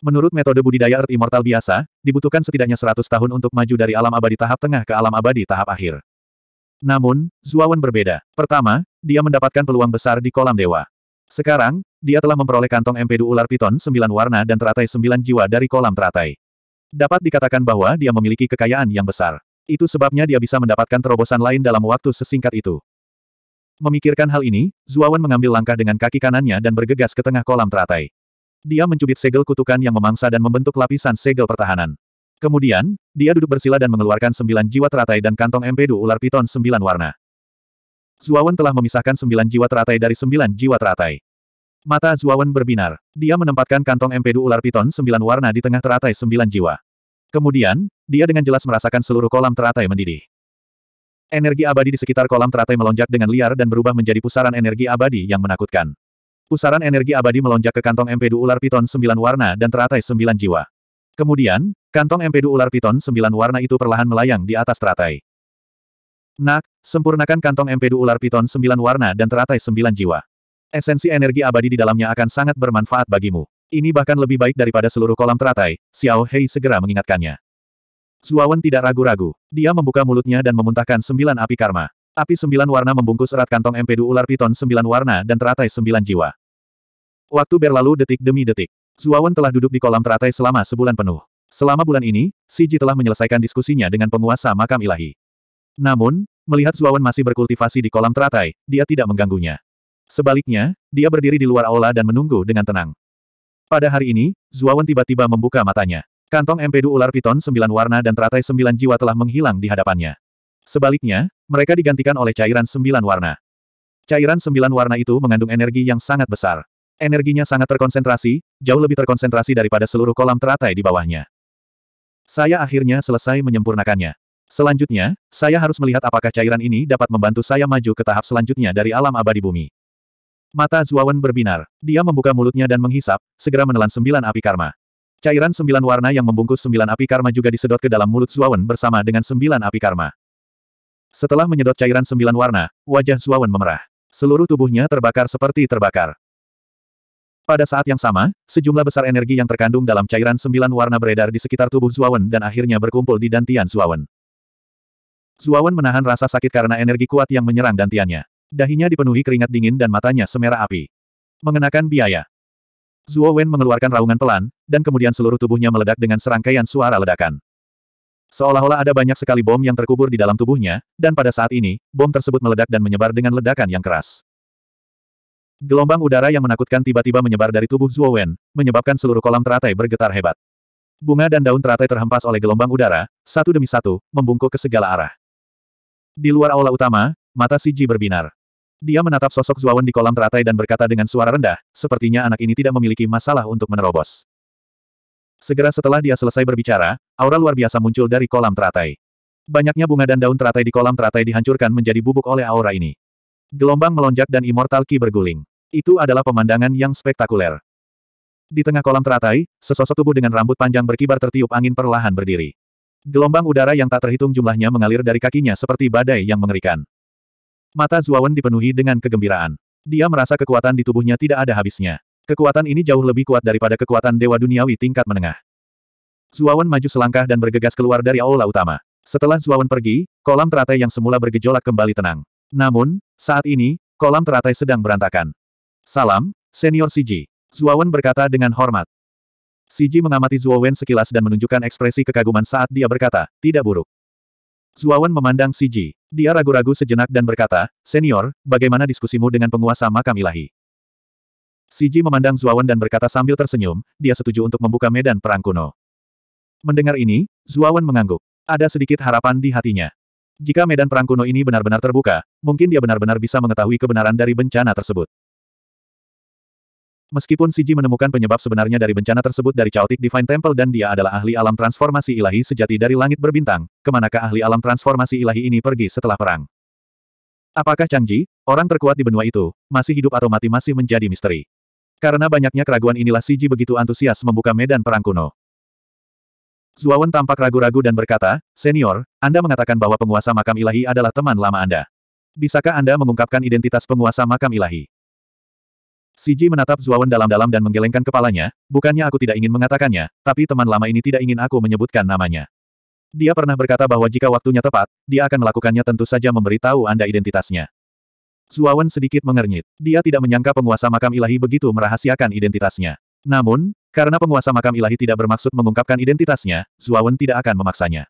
[SPEAKER 1] Menurut metode budidaya Earth Immortal biasa, dibutuhkan setidaknya seratus tahun untuk maju dari alam abadi tahap tengah ke alam abadi tahap akhir. Namun, Zuawan berbeda. Pertama, dia mendapatkan peluang besar di kolam dewa. Sekarang, dia telah memperoleh kantong empedu ular piton sembilan warna dan teratai sembilan jiwa dari kolam teratai. Dapat dikatakan bahwa dia memiliki kekayaan yang besar. Itu sebabnya dia bisa mendapatkan terobosan lain dalam waktu sesingkat itu. Memikirkan hal ini, Zuawan mengambil langkah dengan kaki kanannya dan bergegas ke tengah kolam teratai. Dia mencubit segel kutukan yang memangsa dan membentuk lapisan segel pertahanan. Kemudian, dia duduk bersila dan mengeluarkan sembilan jiwa teratai dan kantong empedu ular piton sembilan warna. Zuawan telah memisahkan sembilan jiwa teratai dari sembilan jiwa teratai. Mata Zuawan berbinar. Dia menempatkan kantong empedu ular piton sembilan warna di tengah teratai sembilan jiwa. Kemudian, dia dengan jelas merasakan seluruh kolam teratai mendidih. Energi abadi di sekitar kolam teratai melonjak dengan liar dan berubah menjadi pusaran energi abadi yang menakutkan. Pusaran energi abadi melonjak ke kantong empedu ular piton sembilan warna dan teratai sembilan jiwa. Kemudian, kantong empedu ular piton sembilan warna itu perlahan melayang di atas teratai. Nak, sempurnakan kantong empedu ular piton sembilan warna dan teratai sembilan jiwa. Esensi energi abadi di dalamnya akan sangat bermanfaat bagimu. Ini bahkan lebih baik daripada seluruh kolam teratai, Xiao Hei segera mengingatkannya. Zuawan tidak ragu-ragu. Dia membuka mulutnya dan memuntahkan sembilan api karma. Api sembilan warna membungkus erat kantong empedu ular piton sembilan warna dan teratai sembilan jiwa. Waktu berlalu detik demi detik. Zuawan telah duduk di kolam teratai selama sebulan penuh. Selama bulan ini, Siji telah menyelesaikan diskusinya dengan penguasa makam ilahi. Namun, melihat Zuawan masih berkultivasi di kolam teratai, dia tidak mengganggunya. Sebaliknya, dia berdiri di luar aula dan menunggu dengan tenang. Pada hari ini, Zuawan tiba-tiba membuka matanya. Kantong empedu ular piton sembilan warna dan teratai sembilan jiwa telah menghilang di hadapannya. Sebaliknya, mereka digantikan oleh cairan sembilan warna. Cairan sembilan warna itu mengandung energi yang sangat besar. Energinya sangat terkonsentrasi, jauh lebih terkonsentrasi daripada seluruh kolam teratai di bawahnya. Saya akhirnya selesai menyempurnakannya. Selanjutnya, saya harus melihat apakah cairan ini dapat membantu saya maju ke tahap selanjutnya dari alam abadi bumi. Mata Zuawan berbinar. Dia membuka mulutnya dan menghisap, segera menelan sembilan api karma. Cairan sembilan warna yang membungkus sembilan api karma juga disedot ke dalam mulut Zuawan bersama dengan sembilan api karma. Setelah menyedot cairan sembilan warna, wajah Zuawan memerah. Seluruh tubuhnya terbakar seperti terbakar. Pada saat yang sama, sejumlah besar energi yang terkandung dalam cairan sembilan warna beredar di sekitar tubuh Zuawan dan akhirnya berkumpul di dantian Zuawan. Zuawan menahan rasa sakit karena energi kuat yang menyerang dantiannya. Dahinya dipenuhi keringat dingin dan matanya semerah api. Mengenakan biaya. Zuo Wen mengeluarkan raungan pelan, dan kemudian seluruh tubuhnya meledak dengan serangkaian suara ledakan. Seolah-olah ada banyak sekali bom yang terkubur di dalam tubuhnya, dan pada saat ini, bom tersebut meledak dan menyebar dengan ledakan yang keras. Gelombang udara yang menakutkan tiba-tiba menyebar dari tubuh Zuo Wen, menyebabkan seluruh kolam teratai bergetar hebat. Bunga dan daun teratai terhempas oleh gelombang udara, satu demi satu, membungkuk ke segala arah. Di luar aula utama, mata Siji berbinar. Dia menatap sosok Zuawan di kolam teratai dan berkata dengan suara rendah, sepertinya anak ini tidak memiliki masalah untuk menerobos. Segera setelah dia selesai berbicara, aura luar biasa muncul dari kolam teratai. Banyaknya bunga dan daun teratai di kolam teratai dihancurkan menjadi bubuk oleh aura ini. Gelombang melonjak dan Immortal Ki berguling. Itu adalah pemandangan yang spektakuler. Di tengah kolam teratai, sesosok tubuh dengan rambut panjang berkibar tertiup angin perlahan berdiri. Gelombang udara yang tak terhitung jumlahnya mengalir dari kakinya seperti badai yang mengerikan. Mata Zuawan dipenuhi dengan kegembiraan. Dia merasa kekuatan di tubuhnya tidak ada habisnya. Kekuatan ini jauh lebih kuat daripada kekuatan Dewa Duniawi tingkat menengah. Zuawan maju selangkah dan bergegas keluar dari aula utama. Setelah Zuawan pergi, kolam teratai yang semula bergejolak kembali tenang. Namun, saat ini, kolam teratai sedang berantakan. Salam, Senior Siji. Zuawan berkata dengan hormat. Siji mengamati Zuo Wen sekilas dan menunjukkan ekspresi kekaguman saat dia berkata, tidak buruk. Zuo Wen memandang Siji. Dia ragu-ragu sejenak dan berkata, senior, bagaimana diskusimu dengan penguasa makam ilahi? Siji memandang Zuo Wen dan berkata sambil tersenyum, dia setuju untuk membuka medan perang kuno. Mendengar ini, Zuo Wen mengangguk. Ada sedikit harapan di hatinya. Jika medan perang kuno ini benar-benar terbuka, mungkin dia benar-benar bisa mengetahui kebenaran dari bencana tersebut. Meskipun Siji menemukan penyebab sebenarnya dari bencana tersebut dari Chaotic Divine Temple dan dia adalah ahli alam transformasi ilahi sejati dari langit berbintang, kemanakah ahli alam transformasi ilahi ini pergi setelah perang? Apakah Chang Ji, orang terkuat di benua itu, masih hidup atau mati masih menjadi misteri? Karena banyaknya keraguan inilah Siji begitu antusias membuka medan perang kuno. Zuawan tampak ragu-ragu dan berkata, Senior, Anda mengatakan bahwa penguasa makam ilahi adalah teman lama Anda. Bisakah Anda mengungkapkan identitas penguasa makam ilahi? Siji menatap Zuawan dalam-dalam dan menggelengkan kepalanya, bukannya aku tidak ingin mengatakannya, tapi teman lama ini tidak ingin aku menyebutkan namanya. Dia pernah berkata bahwa jika waktunya tepat, dia akan melakukannya tentu saja memberitahu Anda identitasnya. Zuawan sedikit mengernyit. Dia tidak menyangka penguasa makam ilahi begitu merahasiakan identitasnya. Namun, karena penguasa makam ilahi tidak bermaksud mengungkapkan identitasnya, Zuawan tidak akan memaksanya.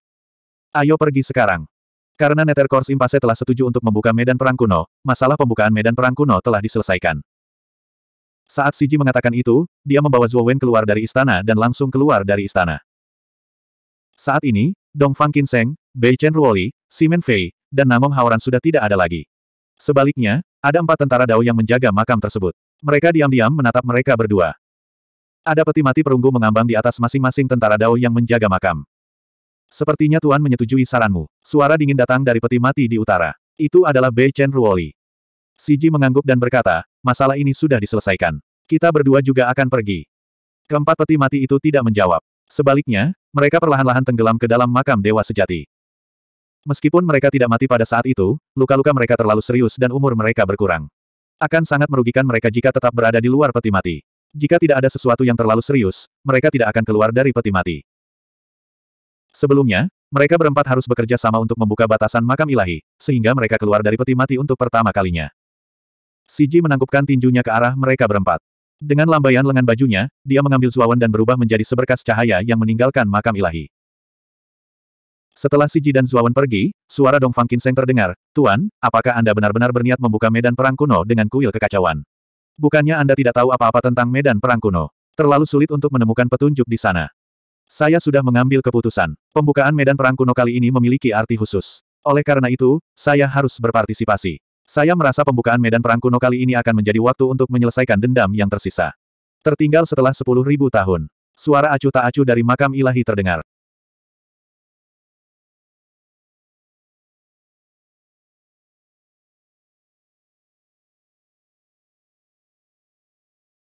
[SPEAKER 1] Ayo pergi sekarang. Karena Nether Course telah setuju untuk membuka medan perang kuno, masalah pembukaan medan perang kuno telah diselesaikan. Saat Siji mengatakan itu, dia membawa Zhuo Wen keluar dari istana dan langsung keluar dari istana. Saat ini, Dong Dongfang Seng, Bei Chen Ruoli, Simen Fei, dan Namong Haoran sudah tidak ada lagi. Sebaliknya, ada empat tentara Dao yang menjaga makam tersebut. Mereka diam-diam menatap mereka berdua. Ada peti mati perunggu mengambang di atas masing-masing tentara Dao yang menjaga makam. Sepertinya Tuan menyetujui saranmu. Suara dingin datang dari peti mati di utara. Itu adalah Bei Chen Ruoli. Siji mengangguk dan berkata, masalah ini sudah diselesaikan. Kita berdua juga akan pergi. Keempat peti mati itu tidak menjawab. Sebaliknya, mereka perlahan-lahan tenggelam ke dalam makam dewa sejati. Meskipun mereka tidak mati pada saat itu, luka-luka mereka terlalu serius dan umur mereka berkurang. Akan sangat merugikan mereka jika tetap berada di luar peti mati. Jika tidak ada sesuatu yang terlalu serius, mereka tidak akan keluar dari peti mati. Sebelumnya, mereka berempat harus bekerja sama untuk membuka batasan makam ilahi, sehingga mereka keluar dari peti mati untuk pertama kalinya. Siji menangkupkan tinjunya ke arah mereka berempat. Dengan lambaian lengan bajunya, dia mengambil Zuawan dan berubah menjadi seberkas cahaya yang meninggalkan makam ilahi. Setelah Siji dan Zuawan pergi, suara Dong Fang Kinseng terdengar, Tuan, apakah Anda benar-benar berniat membuka medan perang kuno dengan kuil kekacauan? Bukannya Anda tidak tahu apa-apa tentang medan perang kuno. Terlalu sulit untuk menemukan petunjuk di sana. Saya sudah mengambil keputusan. Pembukaan medan perang kuno kali ini memiliki arti khusus. Oleh karena itu, saya harus berpartisipasi. Saya merasa pembukaan medan perang kuno kali ini akan menjadi waktu untuk menyelesaikan dendam yang tersisa. Tertinggal setelah sepuluh ribu tahun. Suara acu tak acu dari makam ilahi terdengar.